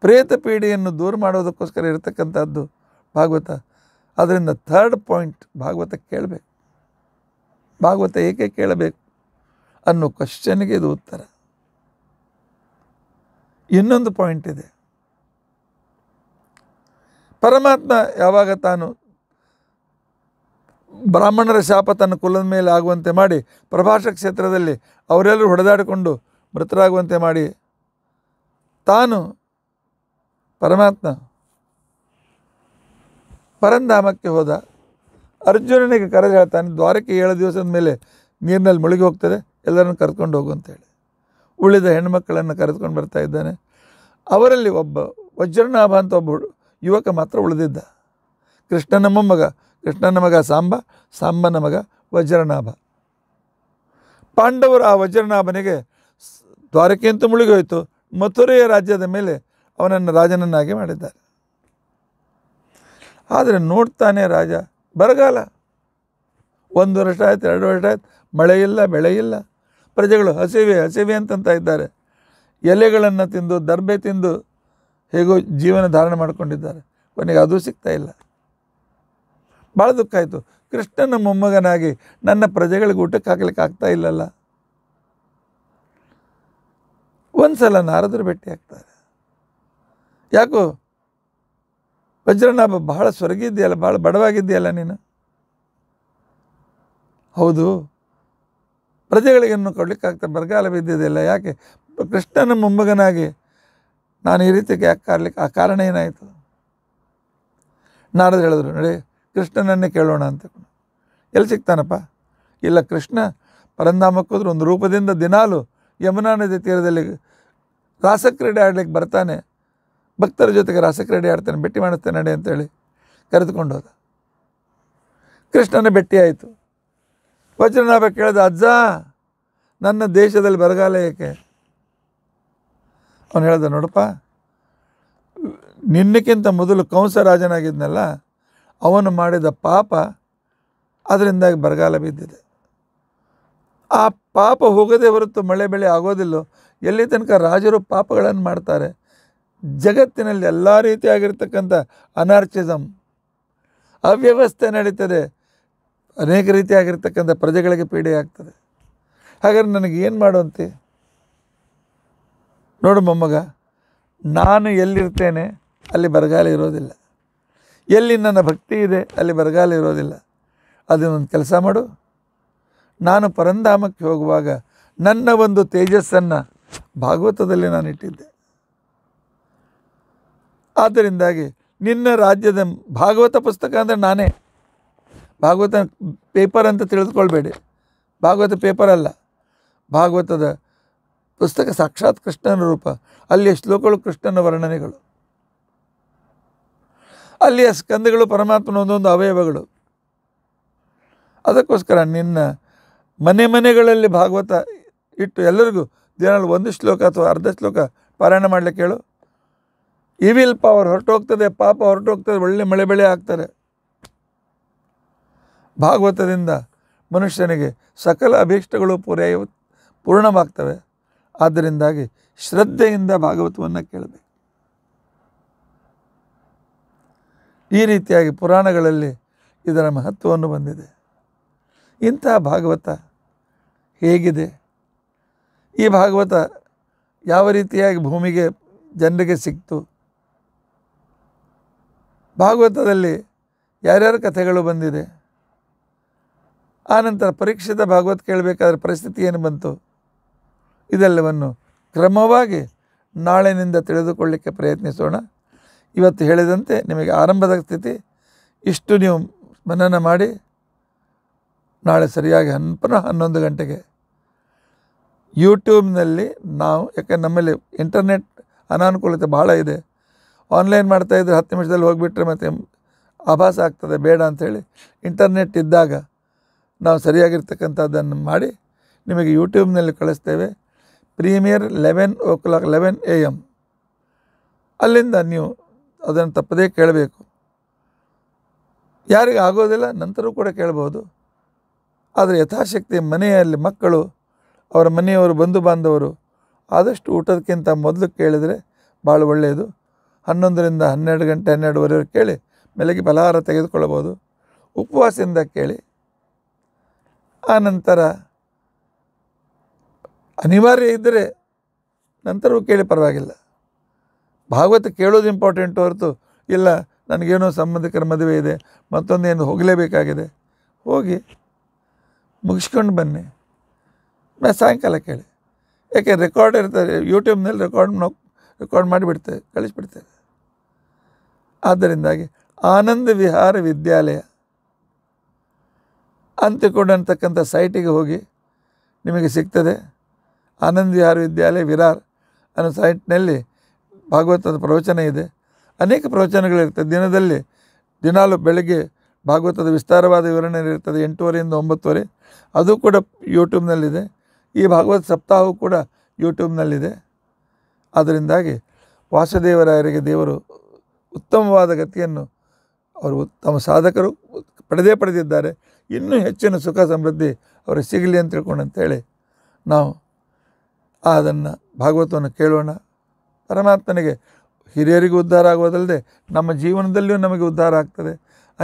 ಪ್ರೇತಪೀಡೆಯನ್ನು ದೂರ ಮಾಡೋದಕ್ಕೋಸ್ಕರ ಇರತಕ್ಕಂಥದ್ದು ಭಾಗವತ ಅದರಿಂದ ಥರ್ಡ್ ಪಾಯಿಂಟ್ ಭಾಗವತ ಕೇಳಬೇಕು ಭಾಗವತ ಏಕೆ ಕೇಳಬೇಕು ಅನ್ನೋ ಕ್ವಶನ್ಗೆ ಇದು ಉತ್ತರ ಇನ್ನೊಂದು ಪಾಯಿಂಟ್ ಇದೆ ಪರಮಾತ್ಮ ಯಾವಾಗ ತಾನು ಬ್ರಾಹ್ಮಣರ ಶಾಪ ತನ್ನ ಕುಲದ ಮೇಲೆ ಆಗುವಂತೆ ಮಾಡಿ ಪ್ರಭಾಷ ಕ್ಷೇತ್ರದಲ್ಲಿ ಅವರೆಲ್ಲರೂ ಹೊಡೆದಾಡಿಕೊಂಡು ಮೃತರಾಗುವಂತೆ ಮಾಡಿ ತಾನು ಪರಮಾತ್ಮ ಪರಂಧಾಮಕ್ಕೆ ಹೋದ ಅರ್ಜುನನಿಗೆ ಕರೆದು ಹೇಳ್ತಾನೆ ದ್ವಾರಕ್ಕೆ ಏಳು ದಿವಸದ ಮೇಲೆ ನೀರಿನಲ್ಲಿ ಮುಳುಗಿ ಹೋಗ್ತದೆ ಎಲ್ಲರನ್ನು ಕರೆದುಕೊಂಡು ಹೋಗು ಅಂತೇಳಿ ಉಳಿದ ಹೆಣ್ಮಕ್ಕಳನ್ನು ಕರೆದುಕೊಂಡು ಬರ್ತಾ ಇದ್ದಾನೆ ಅವರಲ್ಲಿ ಒಬ್ಬ ವಜ್ರನಾಭ ಅಂತ ಒಬ್ಬ ಯುವಕ ಮಾತ್ರ ಉಳಿದಿದ್ದ ಕೃಷ್ಣನ ಮೊಮ್ಮಗ ಕೃಷ್ಣನ ಮಗ ಸಾಂಬ ಸಾಂಬನ ಮಗ ವಜ್ರನಾಭ ಪಾಂಡವರು ಆ ವಜ್ರನಾಭನಿಗೆ ದ್ವಾರಕೆಯಂತೂ ಮುಳುಗಿ ಹೋಯಿತು ಮಥುರೆಯ ರಾಜ್ಯದ ಮೇಲೆ ಅವನನ್ನು ರಾಜನನ್ನಾಗಿ ಮಾಡಿದ್ದಾರೆ ಆದರೆ ನೋಡ್ತಾನೆ ರಾಜ ಬರಗಾಲ ಒಂದು ವರ್ಷ ಆಯ್ತು ಎರಡು ವರ್ಷ ಆಯ್ತು ಮಳೆ ಇಲ್ಲ ಬೆಳೆ ಇಲ್ಲ ಪ್ರಜೆಗಳು ಹಸಿವೆ ಹಸಿವೆ ಅಂತಂತ ಇದ್ದಾರೆ ಎಲೆಗಳನ್ನು ತಿಂದು ದರ್ಬೆ ತಿಂದು ಹೇಗೋ ಜೀವನ ಧಾರಣೆ ಮಾಡಿಕೊಂಡಿದ್ದಾರೆ ಕೊನೆಗೆ ಅದು ಸಿಗ್ತಾ ಇಲ್ಲ ಭಾಳ ದುಃಖ ಆಯಿತು ಕೃಷ್ಣನ ಮೊಮ್ಮಗನಾಗಿ ನನ್ನ ಪ್ರಜೆಗಳಿಗೆ ಊಟಕ್ಕೆ ಹಾಕ್ಲಿಕ್ಕೆ ಆಗ್ತಾ ಇಲ್ಲಲ್ಲ ಒಂದು ಸಲ ನಾರದರು ಭೇಟಿ ಆಗ್ತಾರೆ ಯಾಕೋ ವಜ್ರನಾಭ ಬಹಳ ಸ್ವರ್ಗಿದೆಯಲ್ಲ ಭಾಳ ಬಡವಾಗಿದ್ದೀಯಲ್ಲ ನೀನು ಹೌದು ಪ್ರಜೆಗಳಿಗನ್ನು ಕೊಡಲಿಕ್ಕಾಗ್ತದೆ ಬರಗಾಲ ಬಿದ್ದಿದೆಯಲ್ಲ ಯಾಕೆ ಕೃಷ್ಣನ ಮೊಮ್ಮಗನಾಗಿ ನಾನು ಈ ರೀತಿ ಯಾಕೆ ಕಾರ್ಲಿಕ್ಕೆ ಆ ಕಾರಣ ಏನಾಯಿತು ನಾಡದು ಹೇಳಿದ್ರು ನೋಡಿ ಕೃಷ್ಣನನ್ನೇ ಕೇಳೋಣ ಅಂತ ಎಲ್ಲಿ ಸಿಗ್ತಾನಪ್ಪ ಇಲ್ಲ ಕೃಷ್ಣ ಪರಂಧಾಮಕ್ಕೆ ಒಂದು ರೂಪದಿಂದ ದಿನಾಲು ಯಮುನಾ ನದಿ ತೀರದಲ್ಲಿ ರಾಸಕ್ರೀಡೆ ಆಡಲಿಕ್ಕೆ ಬರ್ತಾನೆ ಭಕ್ತರ ಜೊತೆಗೆ ರಾಸಕ್ರೀಡೆ ಆಡ್ತೇನೆ ಭೇಟಿ ಮಾಡುತ್ತೇನೆ ನಡೆ ಅಂತೇಳಿ ಕರೆದುಕೊಂಡು ಹೋದ ಕೃಷ್ಣನ ಭೇಟಿಯಾಯಿತು ವಜ್ರನಾಭ ಕೇಳಿದ ಅಜ್ಜ ನನ್ನ ದೇಶದಲ್ಲಿ ಬರಗಾಲ ಏಕೆ ಅವನು ಹೇಳ್ದ ನೋಡಪ್ಪ ನಿನ್ನಕ್ಕಿಂತ ಮೊದಲು ಕಂಸ ರಾಜನಾಗಿದ್ನಲ್ಲ ಅವನು ಮಾಡಿದ ಪಾಪ ಅದರಿಂದಾಗಿ ಬರಗಾಲ ಬಿದ್ದಿದೆ ಆ ಪಾಪ ಹೋಗದೆ ಹೊರತು ಮಳೆ ಬೆಳೆ ಆಗೋದಿಲ್ಲ ಎಲ್ಲಿ ತನಕ ರಾಜರು ಪಾಪಗಳನ್ನು ಮಾಡ್ತಾರೆ ಜಗತ್ತಿನಲ್ಲಿ ಎಲ್ಲ ರೀತಿಯಾಗಿರ್ತಕ್ಕಂಥ ಅನಾರ್ಚಿಸಮ್ ಅವ್ಯವಸ್ಥೆ ನಡೀತದೆ ಅನೇಕ ರೀತಿಯಾಗಿರ್ತಕ್ಕಂಥ ಪ್ರಜೆಗಳಿಗೆ ಪೀಡೆ ಆಗ್ತದೆ ಹಾಗಾದ್ರೆ ನನಗೆ ಏನು ಮಾಡುವಂತೆ ನೋಡು ಮೊಮ್ಮಗ ನಾನು ಎಲ್ಲಿರ್ತೇನೆ ಅಲ್ಲಿ ಬರಗಾಲ ಇರೋದಿಲ್ಲ ಎಲ್ಲಿ ನನ್ನ ಭಕ್ತಿ ಇದೆ ಅಲ್ಲಿ ಬರಗಾಲ ಇರೋದಿಲ್ಲ ಅದನ್ನೊಂದು ಕೆಲಸ ಮಾಡು ನಾನು ಪರಂಧಾಮಕ್ಕೆ ಹೋಗುವಾಗ ನನ್ನ ಒಂದು ತೇಜಸ್ಸನ್ನು ಭಾಗವತದಲ್ಲಿ ನಾನು ಇಟ್ಟಿದ್ದೆ ಆದ್ದರಿಂದಾಗಿ ನಿನ್ನ ರಾಜ್ಯದ ಭಾಗವತ ಪುಸ್ತಕ ಅಂದರೆ ನಾನೇ ಭಾಗವತ ಪೇಪರ್ ಅಂತ ತಿಳಿದುಕೊಳ್ಬೇಡಿ ಭಾಗವತ ಪೇಪರ್ ಅಲ್ಲ ಭಾಗವತದ ಪುಸ್ತಕ ಸಾಕ್ಷಾತ್ ಕೃಷ್ಣನ ರೂಪ ಅಲ್ಲಿಯ ಶ್ಲೋಕಗಳು ಕೃಷ್ಣನ ವರ್ಣನೆಗಳು ಅಲ್ಲಿಯ ಸ್ಕಂದಗಳು ಪರಮಾತ್ಮನ ಒಂದೊಂದು ಅವಯವಗಳು ಅದಕ್ಕೋಸ್ಕರ ನಿನ್ನ ಮನೆ ಮನೆಗಳಲ್ಲಿ ಭಾಗವತ ಇಟ್ಟು ಎಲ್ಲರಿಗೂ ದಿನ ಒಂದು ಶ್ಲೋಕ ಅಥವಾ ಅರ್ಧ ಶ್ಲೋಕ ಪಾರಾಯಣ ಮಾಡಲಿಕ್ಕೆ ಹೇಳು ಇವಿಲ್ ಪವರ್ ಹೊರಟೋಗ್ತದೆ ಪಾಪ ಹೊರಟೋಗ್ತದೆ ಒಳ್ಳೆ ಮಳೆ ಬೆಳೆ ಆಗ್ತಾರೆ ಭಾಗವತದಿಂದ ಮನುಷ್ಯನಿಗೆ ಸಕಲ ಅಭೀಷ್ಟಗಳು ಪೂರೈ ಪೂರ್ಣವಾಗ್ತವೆ ಆದ್ದರಿಂದಾಗಿ ಶ್ರದ್ಧೆಯಿಂದ ಭಾಗವತವನ್ನು ಕೇಳಬೇಕು ಈ ರೀತಿಯಾಗಿ ಪುರಾಣಗಳಲ್ಲಿ ಇದರ ಮಹತ್ವವನ್ನು ಬಂದಿದೆ ಇಂತಹ ಭಾಗವತ ಹೇಗಿದೆ ಈ ಭಾಗವತ ಯಾವ ರೀತಿಯಾಗಿ ಭೂಮಿಗೆ ಜನರಿಗೆ ಸಿಕ್ತು ಭಾಗವತದಲ್ಲಿ ಯಾರ್ಯಾರ ಕಥೆಗಳು ಬಂದಿದೆ ಆನಂತರ ಪರೀಕ್ಷಿತ ಭಾಗವತ್ ಕೇಳಬೇಕಾದ್ರೆ ಪರಿಸ್ಥಿತಿ ಏನು ಬಂತು ಇದೆಲ್ಲವನ್ನು ಕ್ರಮವಾಗಿ ನಾಳೆನಿಂದ ತಿಳಿದುಕೊಳ್ಳಿಕ್ಕೆ ಪ್ರಯತ್ನಿಸೋಣ ಇವತ್ತು ಹೇಳಿದಂತೆ ನಿಮಗೆ ಆರಂಭದ ಸ್ಥಿತಿ ಇಷ್ಟು ನೀವು ಮನನ ಮಾಡಿ ನಾಳೆ ಸರಿಯಾಗಿ ಹನ್ ಪುನಃ ಹನ್ನೊಂದು ಗಂಟೆಗೆ ಯೂಟ್ಯೂಬ್ನಲ್ಲಿ ನಾವು ಯಾಕೆ ನಮ್ಮಲ್ಲಿ ಇಂಟರ್ನೆಟ್ ಅನಾನುಕೂಲತೆ ಬಹಳ ಇದೆ ಆನ್ಲೈನ್ ಮಾಡ್ತಾಯಿದ್ರೆ ಹತ್ತು ನಿಮಿಷದಲ್ಲಿ ಹೋಗಿಬಿಟ್ರೆ ಮತ್ತೆ ಆಭಾಸ ಆಗ್ತದೆ ಬೇಡ ಅಂಥೇಳಿ ಇಂಟರ್ನೆಟ್ ಇದ್ದಾಗ ನಾವು ಸರಿಯಾಗಿರ್ತಕ್ಕಂಥದ್ದನ್ನು ಮಾಡಿ ನಿಮಗೆ ಯೂಟ್ಯೂಬ್ನಲ್ಲಿ ಕಳಿಸ್ತೇವೆ premiere eleven o'clock eleven A M ಅಲ್ಲಿಂದ ನೀವು ಅದನ್ನು ತಪ್ಪದೇ ಕೇಳಬೇಕು ಯಾರಿಗೆ ಆಗೋದಿಲ್ಲ ನಂತರ ಕೂಡ ಕೇಳಬಹುದು ಆದರೆ ಯಥಾಶಕ್ತಿ ಮನೆಯಲ್ಲಿ ಮಕ್ಕಳು ಅವರ ಮನೆಯವರು ಬಂಧು ಬಾಂಧವರು ಆದಷ್ಟು ಊಟದಕ್ಕಿಂತ ಮೊದಲು ಕೇಳಿದರೆ ಭಾಳ ಒಳ್ಳೆಯದು ಹನ್ನೊಂದರಿಂದ ಹನ್ನೆರಡು ಗಂಟೆ ಹನ್ನೆರಡುವರೆವರೆಗೆ ಕೇಳಿ ಮೆಲಗಿ ಫಲಹಾರ ತೆಗೆದುಕೊಳ್ಳಬೋದು ಉಪವಾಸದಿಂದ ಕೇಳಿ ಆನಂತರ ಅನಿವಾರ್ಯ ಇದ್ದರೆ ನಂತರವೂ ಕೇಳಿ ಪರವಾಗಿಲ್ಲ ಭಾಗವತ ಕೇಳೋದು ಇಂಪಾರ್ಟೆಂಟ್ ಹೊರತು ಇಲ್ಲ ನನಗೇನೋ ಸಂಬಂಧಿಕರ ಮದುವೆ ಇದೆ ಮತ್ತೊಂದೇನು ಹೋಗಲೇಬೇಕಾಗಿದೆ ಹೋಗಿ ಮುಗಿಸ್ಕೊಂಡು ಬನ್ನಿ ನಾ ಸಾಯಂಕಾಲ ಕೇಳಿ ಯಾಕೆ ರೆಕಾರ್ಡ್ ಇರ್ತಾರೆ ಯೂಟ್ಯೂಬ್ನಲ್ಲಿ ರೆಕಾರ್ಡ್ ನಾವು ರೆಕಾರ್ಡ್ ಮಾಡಿಬಿಡ್ತೇವೆ ಕಳಿಸ್ಬಿಡ್ತೇವೆ ಆದ್ದರಿಂದಾಗಿ ಆನಂದ ವಿಹಾರ ವಿದ್ಯಾಲಯ ಅಂತ್ಯಕೊಂಡಂತಕ್ಕಂಥ ಸೈಟಿಗೆ ಹೋಗಿ ನಿಮಗೆ ಸಿಗ್ತದೆ ಆನಂದ್ ವಿಹಾರ ವಿದ್ಯಾಲಯ ವಿರಾರ್ ಅನ್ನೋ ಸೈಟ್ನಲ್ಲಿ ಭಾಗವತದ ಪ್ರವಚನ ಇದೆ ಅನೇಕ ಪ್ರವಚನಗಳಿರ್ತದೆ ದಿನದಲ್ಲಿ ದಿನಾಲು ಬೆಳಗ್ಗೆ ಭಾಗವತದ ವಿಸ್ತಾರವಾದ ವಿವರಣೆ ಇರ್ತದೆ ಎಂಟೂವರೆಯಿಂದ ಒಂಬತ್ತುವರೆ ಅದು ಕೂಡ ಯೂಟ್ಯೂಬ್ನಲ್ಲಿದೆ ಈ ಭಾಗವತ ಸಪ್ತಾಹವು ಕೂಡ ಯೂಟ್ಯೂಬ್ನಲ್ಲಿದೆ ಅದರಿಂದಾಗಿ ವಾಸುದೇವರಾಯರಿಗೆ ದೇವರು ಉತ್ತಮವಾದ ಗತಿಯನ್ನು ಅವರು ಉತ್ತಮ ಸಾಧಕರು ಪಡೆದೇ ಪಡೆದಿದ್ದಾರೆ ಇನ್ನೂ ಹೆಚ್ಚಿನ ಸುಖ ಸಮೃದ್ಧಿ ಅವರು ಸಿಗಲಿ ಅಂತ ತಿಳ್ಕೊಂಡು ಅಂತೇಳಿ ನಾವು ಅದನ್ನು ಭಾಗವತವನ್ನು ಕೇಳೋಣ ಪರಮಾತ್ಮನಿಗೆ ಹಿರಿಯರಿಗೂ ಉದ್ಧಾರ ಆಗೋದಲ್ಲದೆ ನಮ್ಮ ಜೀವನದಲ್ಲಿಯೂ ನಮಗೆ ಉದ್ಧಾರ ಆಗ್ತದೆ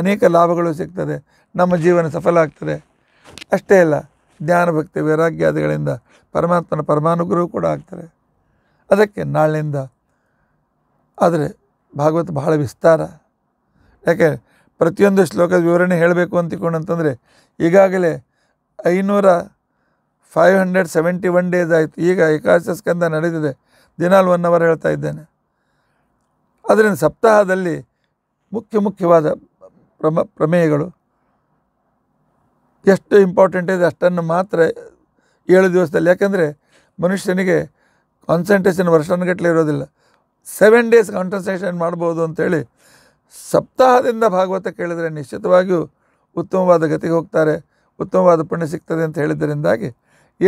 ಅನೇಕ ಲಾಭಗಳು ಸಿಗ್ತದೆ ನಮ್ಮ ಜೀವನ ಸಫಲ ಆಗ್ತದೆ ಅಷ್ಟೇ ಅಲ್ಲ ಜ್ಞಾನ ಭಕ್ತಿ ವೈರಾಗ್ಯಾದಿಗಳಿಂದ ಪರಮಾತ್ಮನ ಪರಮಾನುಗ್ರಹ ಕೂಡ ಆಗ್ತಾರೆ ಅದಕ್ಕೆ ನಾಳೆಯಿಂದ ಆದರೆ ಭಾಗವತ ಬಹಳ ವಿಸ್ತಾರ ಯಾಕೆ ಪ್ರತಿಯೊಂದು ಶ್ಲೋಕದ ವಿವರಣೆ ಹೇಳಬೇಕು ಅಂತಂದರೆ ಈಗಾಗಲೇ ಐನೂರ five hundred seventy one days ಆಯಿತು ಈಗ ಏಕಾದಶ ಸ್ಕಂದ ನಡೆದಿದೆ ದಿನಾಲು ಒನ್ ಅವರ್ ಹೇಳ್ತಾ ಇದ್ದೇನೆ ಅದರಿಂದ ಸಪ್ತಾಹದಲ್ಲಿ ಮುಖ್ಯ ಮುಖ್ಯವಾದ ಪ್ರಮ ಪ್ರಮೇಯಗಳು ಎಷ್ಟು ಇಂಪಾರ್ಟೆಂಟ್ ಇದೆ ಅಷ್ಟನ್ನು ಮಾತ್ರ ಏಳು ದಿವಸದಲ್ಲಿ ಯಾಕೆಂದರೆ ಮನುಷ್ಯನಿಗೆ ಕಾನ್ಸಂಟ್ರೇಷನ್ ವರ್ಷಾನುಗಟ್ಟಲೆ ಇರೋದಿಲ್ಲ ಸೆವೆನ್ ಡೇಸ್ ಕಾಂಟನ್ಸೇಷನ್ ಮಾಡ್ಬೋದು ಅಂತೇಳಿ ಸಪ್ತಾಹದಿಂದ ಭಾಗವತ ಕೇಳಿದರೆ ನಿಶ್ಚಿತವಾಗಿಯೂ ಉತ್ತಮವಾದ ಗತಿಗೆ ಹೋಗ್ತಾರೆ ಉತ್ತಮವಾದ ಪುಣ್ಯ ಸಿಗ್ತದೆ ಅಂತ ಹೇಳಿದ್ದರಿಂದಾಗಿ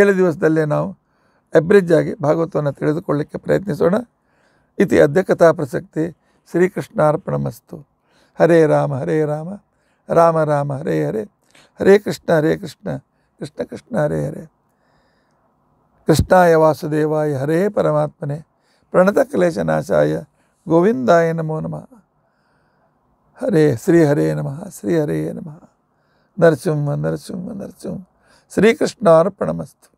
ಏಳು ದಿವಸದಲ್ಲೇ ನಾವು ಅಬ್ರಿಜ್ ಆಗಿ ಭಾಗವತವನ್ನು ತಿಳಿದುಕೊಳ್ಳಿಕ್ಕೆ ಪ್ರಯತ್ನಿಸೋಣ ಇತಿ ಅಧ್ಯ ಕಥಾ ಪ್ರಸಕ್ತಿ ಅರ್ಪಣ ಮಸ್ತು ಹರೇ ರಾಮ ಹರೇ ರಾಮ ರಾಮ ರಾಮ ಹರೇ ಹರೇ ಹರೇ ಕೃಷ್ಣ ಹರೇ ಕೃಷ್ಣ ಕೃಷ್ಣ ಕೃಷ್ಣ ಹರೇ ಹರೇ ಕೃಷ್ಣಾಯ ವಾಸುದೇವಾಯ ಹರೇ ಪರಮಾತ್ಮನೇ प्रणतक्लेशनाशाय गोविंदाय नमो नम हरे श्री हरे नमः श्री हरे नम नरसिंह नरसिंह नरसिंह श्रीकृष्णार्पणमस्तु